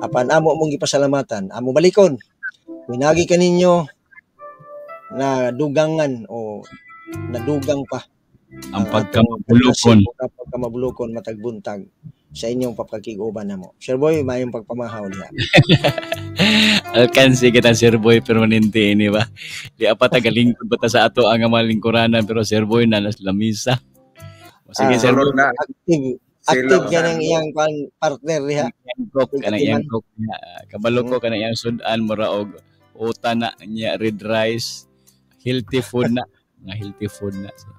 Apan amo mong ipasalamatan. amo balikon. Minagi kaninyo na dugangan o nadugang pa ang ah, pagkamabulukon. Ang pagkamabulukon matagbuntag sa inyong papakiguban na mo. Sir Boy, mayong pagpamahaw niya. [LAUGHS] Alkansi kita, Sir Boy, permanente, ni ba? Di apatagaling ko bata sa ato ang amalingkuranan, pero Sir Boy, nanas lamisa. O, sige, uh, Sir Boy. Na, active, active ka ng iyang partner niya. Cook, ka na iyang cook niya. Kabalo ko ka na iyang sudan, muraog. Uta na niya, red rice, healthy food na. Nga healthy food na. So,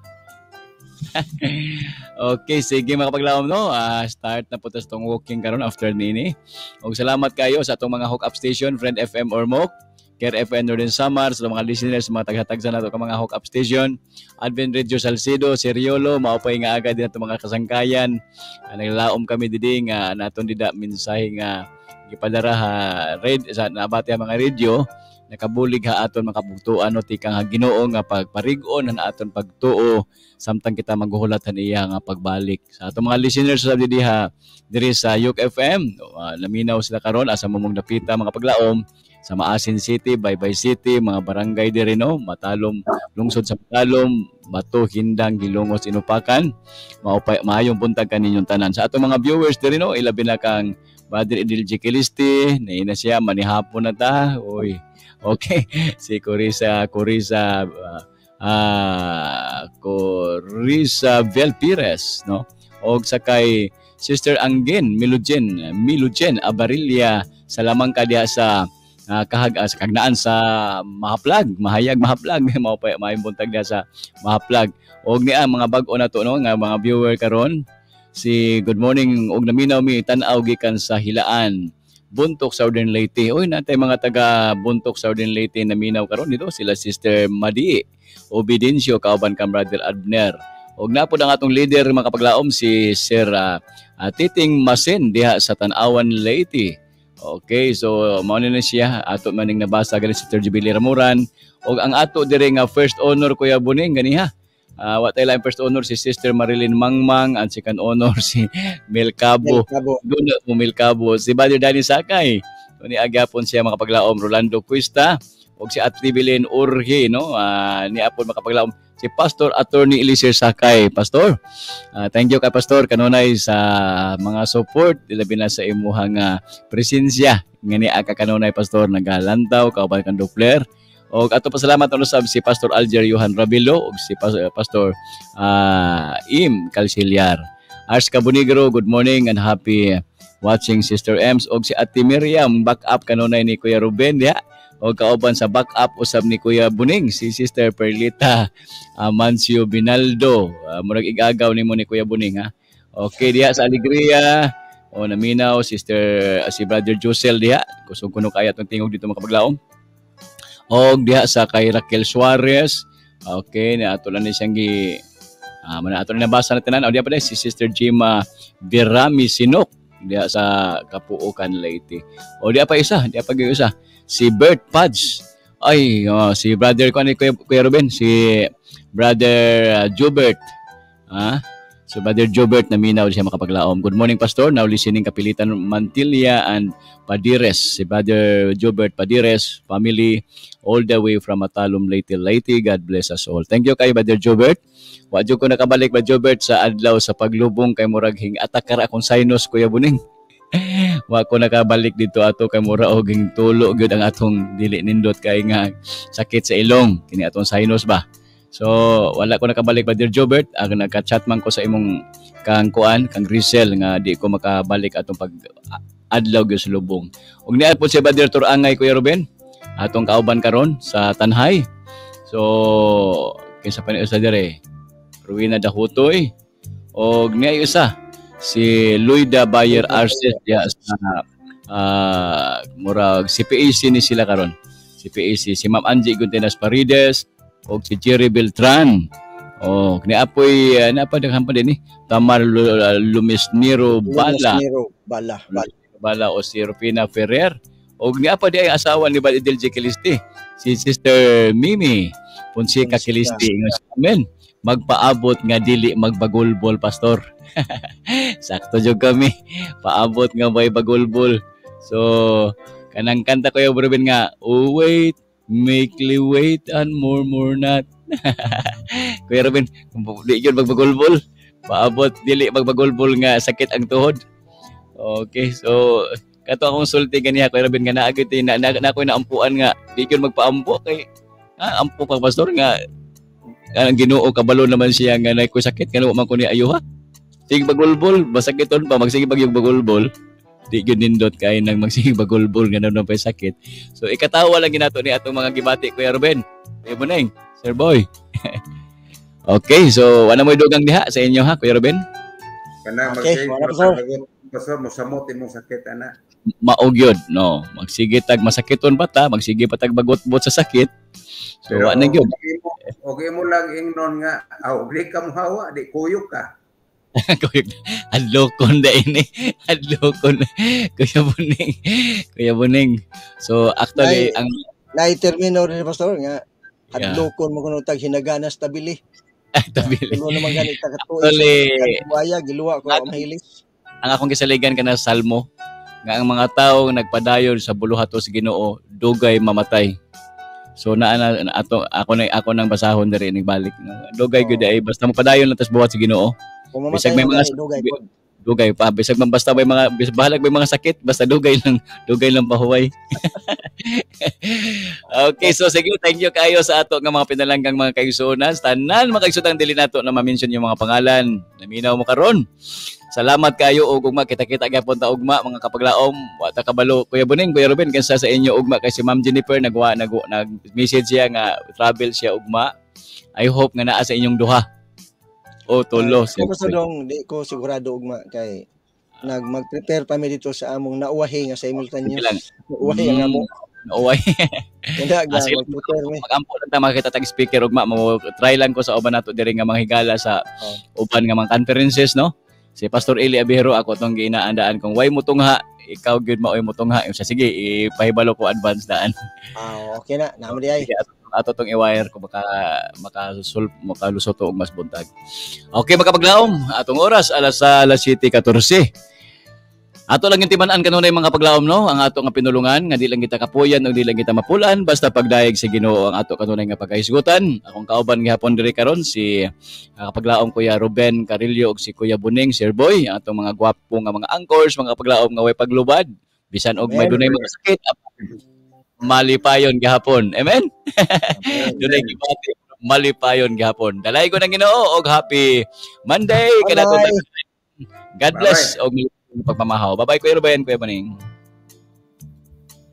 [LAUGHS] okay, sige mga kapaglawom, no? Uh, start na po tas tong walking karon after nini. Og salamat kayo sa atong mga hook-up station, Friend FM or MOC, Care FM Northern Samar, sa mga listeners, mga tagatagsa na ito ka mga hook-up station, Advent Radio Salcedo, Seriolo, maupay nga agad din itong mga kasangkayan. Uh, naglaom kami diding, nga uh, naton dida mensahe uh, ipadara ha, ah, red, sa nabati ang mga radio nakabulig ha aton makabugtuan o tikang ha Ginoo nga pagparig-on na aton pagtuo samtang kita maghuhulatan iya nga pagbalik sa atong mga listeners sa diha diri sa Yuk FM uh, ah, laminaw sila karon asa mo mong napita mga paglaom sa Maasin City, Baybay City, mga barangay diri no, Matalom, lungsod sa Matalom, Bato, Hindang, Gilongos, Inupakan. Maupay, maayong buntag kaninyong tanan. Sa atong mga viewers diri no, ilabi na kang Brother Edil Jikilisti, na siya, manihapon na ta. Uy, [LAUGHS] Okay, si Corisa, Corisa, uh, uh, Corisa Velpires, no? O sa kay Sister Anggen Milujen, Milujen Abarilla, salamang ka diha sa uh, kahag uh, sa kagnaan sa mahaplag, mahayag mahaplag, [LAUGHS] mao pa diha sa mahaplag. Og ang mga bag-o na to no nga mga viewer karon. Si good morning og naminaw mi tan-aw gikan sa Hilaan. Buntok, Southern Leyte. Uy, natay mga taga Buntok, Southern Leyte na minaw karon dito sila Sister Madie, Obedencio kauban kang Brother Abner. Og na pod ang atong leader makapaglaom si Sir uh, Titing Masin diha sa Tanawan Leyte. Okay, so mao na siya ato maning nabasa gani si Sister Jubilee Ramuran og ang ato diri nga first honor Kuya Buning gani ha. Uh, ah, what I like first honor si Sister Marilyn Mangmang and second honor [LAUGHS] si Melcabo. Melcabo. Dunat mo Melcabo. Si Brother Danny Sakay. Ni Agapon siya makapaglaom Rolando Cuesta o si Atribilin Urge, no? Uh, ni Apon makapaglaom si Pastor Attorney Elisir Sakay. Pastor, uh, thank you kay Pastor kanunay sa mga support, labi na sa imuhang uh, presensya nga ni aka kanunay Pastor nagalantaw kauban kang Dupler. O ato pasalamat ano sab si Pastor Alger Johan Rabilo o si eh, Pastor uh, Im Calciliar. Ars Cabonigro, good morning and happy watching Sister Ems og si Ate Miriam back up kanunay ni Kuya Ruben ya o kauban sa back up usab ni Kuya Buning si Sister Perlita Amancio ah, uh, Binaldo uh, murag igagaw nimo ni Kuya Buning ha okay diha sa alegria o naminaw Sister uh, si Brother Josel diha kusog kuno kaya tong tingog dito makapaglaom og diha sa kay Raquel Suarez. Okay, na ato lang ni siyang gi uh, man ato na basa natin na diha pa si Sister Jima Virami Sinok diha sa Kapuukan Leyte. O diha pa isa, diha pa isa si Bert Pads. Ay, oh, si brother ko ni Kuya, Kuya Ruben, si brother uh, Jubert. Ha? Huh? So Brother Jobert Naminaw siya makapaglaom. Good morning Pastor. Now listening Kapilitan Mantilla and Padires. Si Brother Jobert Padires, family all the way from Atalum Leyte Leyte. God bless us all. Thank you kay Brother Jobert. Wa jud ko nakabalik ba Jobert sa adlaw sa paglubong kay murag hing atak akong sinus kuya Buning. [LAUGHS] wa ko nakabalik dito ato kay mura og hing tulo gyud ang atong dili nindot kay nga sakit sa ilong kini atong sinus ba. So, wala ko nakabalik ba, Dear Jobert. Ang ah, nagka-chat man ko sa imong kang kuan, kang Rizel, nga di ko makabalik atong pag adlaw gyud sa lubong. Ug niad po si Brother Turangay Kuya Ruben, atong kauban karon sa Tanhay. So, kinsa pa ni usa dire? Ruina Dahutoy. Ug niya usa si Luida Bayer Arces diya sa uh, murag CPAC ni sila karon. si CPAC si Ma'am Angie Guntenas Parides, o si Jerry Beltran. O, kini apoy, uh, na pa din eh. Tamar Lumisniro Bala. Lumisniro Bala. Bala. Bala o si Rufina Ferrer. O ni apa di ay asawa ni Brad Edel J. Kilisti, si Sister Mimi Fonseca Kilisti. Amen. Magpaabot nga dili magbagulbol, Pastor. [LAUGHS] Sakto jud kami. Paabot nga bay bagulbol. So, kanang kanta ko yung nga, oh, wait Makely wait and murmur not. [LAUGHS] Kuya Ruben, kung di yun magbagulbol, paabot dili magbagulbol nga sakit ang tuhod. Okay, so kato akong sulti ganiya Kuya Ruben nga naagit na, na, na, na ako naampuan nga di yun magpaampo kay ah, ampo pa pastor nga ang Ginoo kabalo naman siya nga nay ko sakit kanu man ko ni ayuha. Sige bagulbol, masakit on pa magsige bagyog bagulbol di ginindot kay nang magsibagulbol nga na pa sakit. So ikatawa lang ginato ni atong mga gibati Kuya Ruben. Kuya Buneng, Sir Boy. [LAUGHS] okay, so wala mo dugang diha sa inyo ha Kuya Ruben. Kana okay, basta mosamot imong sakit ana. Maog Maogyod, no. Magsige tag masakiton bata, magsige patag bagot-bot sa sakit. So Pero, wa na gyud. Okay mo lang ingnon nga, aw, ah, di ka mo hawa, di kuyok ka. [LAUGHS] Kuya, adlokon na ini. na. Kuya Buning. Kuya Buning. So, actually, Nay, ang... Naitermino rin, Pastor, nga. Adlokon yeah. mo kung ano tag hinaganas tabili. [LAUGHS] tabili. Ano naman ganit katuoy. Actually, buhaya, giluwa ko, ang mahilis. Ang akong kisaligan ka na salmo, nga ang mga tao nagpadayon sa sa ginoo, dugay mamatay. So na, na, ato ako na ako nang basahon diri ning balik no. Dugay gud ay eh, basta mo padayon natas buhat sa si Ginoo. Bisag may mga dugay, dugay, dugay pa bisag man basta may mga bisag bahalag may mga sakit basta dugay lang dugay lang pahuway. [LAUGHS] okay, so sige, thank you kayo sa ato nga mga pinalanggang mga kaigsuonan. Tanan mga kaigsuonan dili nato na ma-mention yung mga pangalan. Naminaw mo karon. Salamat kayo og ugma kita-kita gyapon ta ugma mga kapaglaom. Wa kabalo Kuya Buning, Kuya Ruben kansa sa inyo ugma kay si Ma'am Jennifer nagwa nag nag-message siya nga travel siya ugma. I hope nga naa sa inyong duha. O tulo. Uh, ko sa dong di ko sigurado ugma kay nag mag-prepare pa mi dito sa among nauwahi nga simultaneous. Nauwahi nga mm, mo. Nauwahi. Kada [LAUGHS] ah, ga mag-prepare mi. Magampo lang ta makita tag speaker ugma mo try lang ko sa uban nato diri nga mga higala sa oh. uban nga mga conferences no. Si Pastor Eli Abero ako tong ginaandaan kong why mo tungha ikaw gyud maoy mo tungha yung siya sige ipahibalo ko advance daan. Ah okay na namo di ay. Ato, ato tong i-wire ko baka makasulp makalusot og mas buntag. Okay makapaglaom atong oras alas alas 7:14. Ato lang yung timanan kanunay mga paglaom no, ang ato nga pinulungan nga di lang kita kapuyan o di lang kita mapulan basta pagdayeg sa si Ginoo ang ato kanunay nga pagkahisgutan. Akong kauban hapon diri karon si ah, kapaglaom Kuya Ruben Carillo ug si Kuya Buning Sir Boy, ang atong mga gwapo nga mga anchors, mga paglaom nga way paglubad. Bisan og may dunay mga sakit, mali pa yon gihapon. Amen. [LAUGHS] dunay gibati mali pa yon gihapon. Dalay ko nang Ginoo og happy Monday kada God bless og pagmamahaw. Bye-bye, Kuya Ruben, Kuya Baning.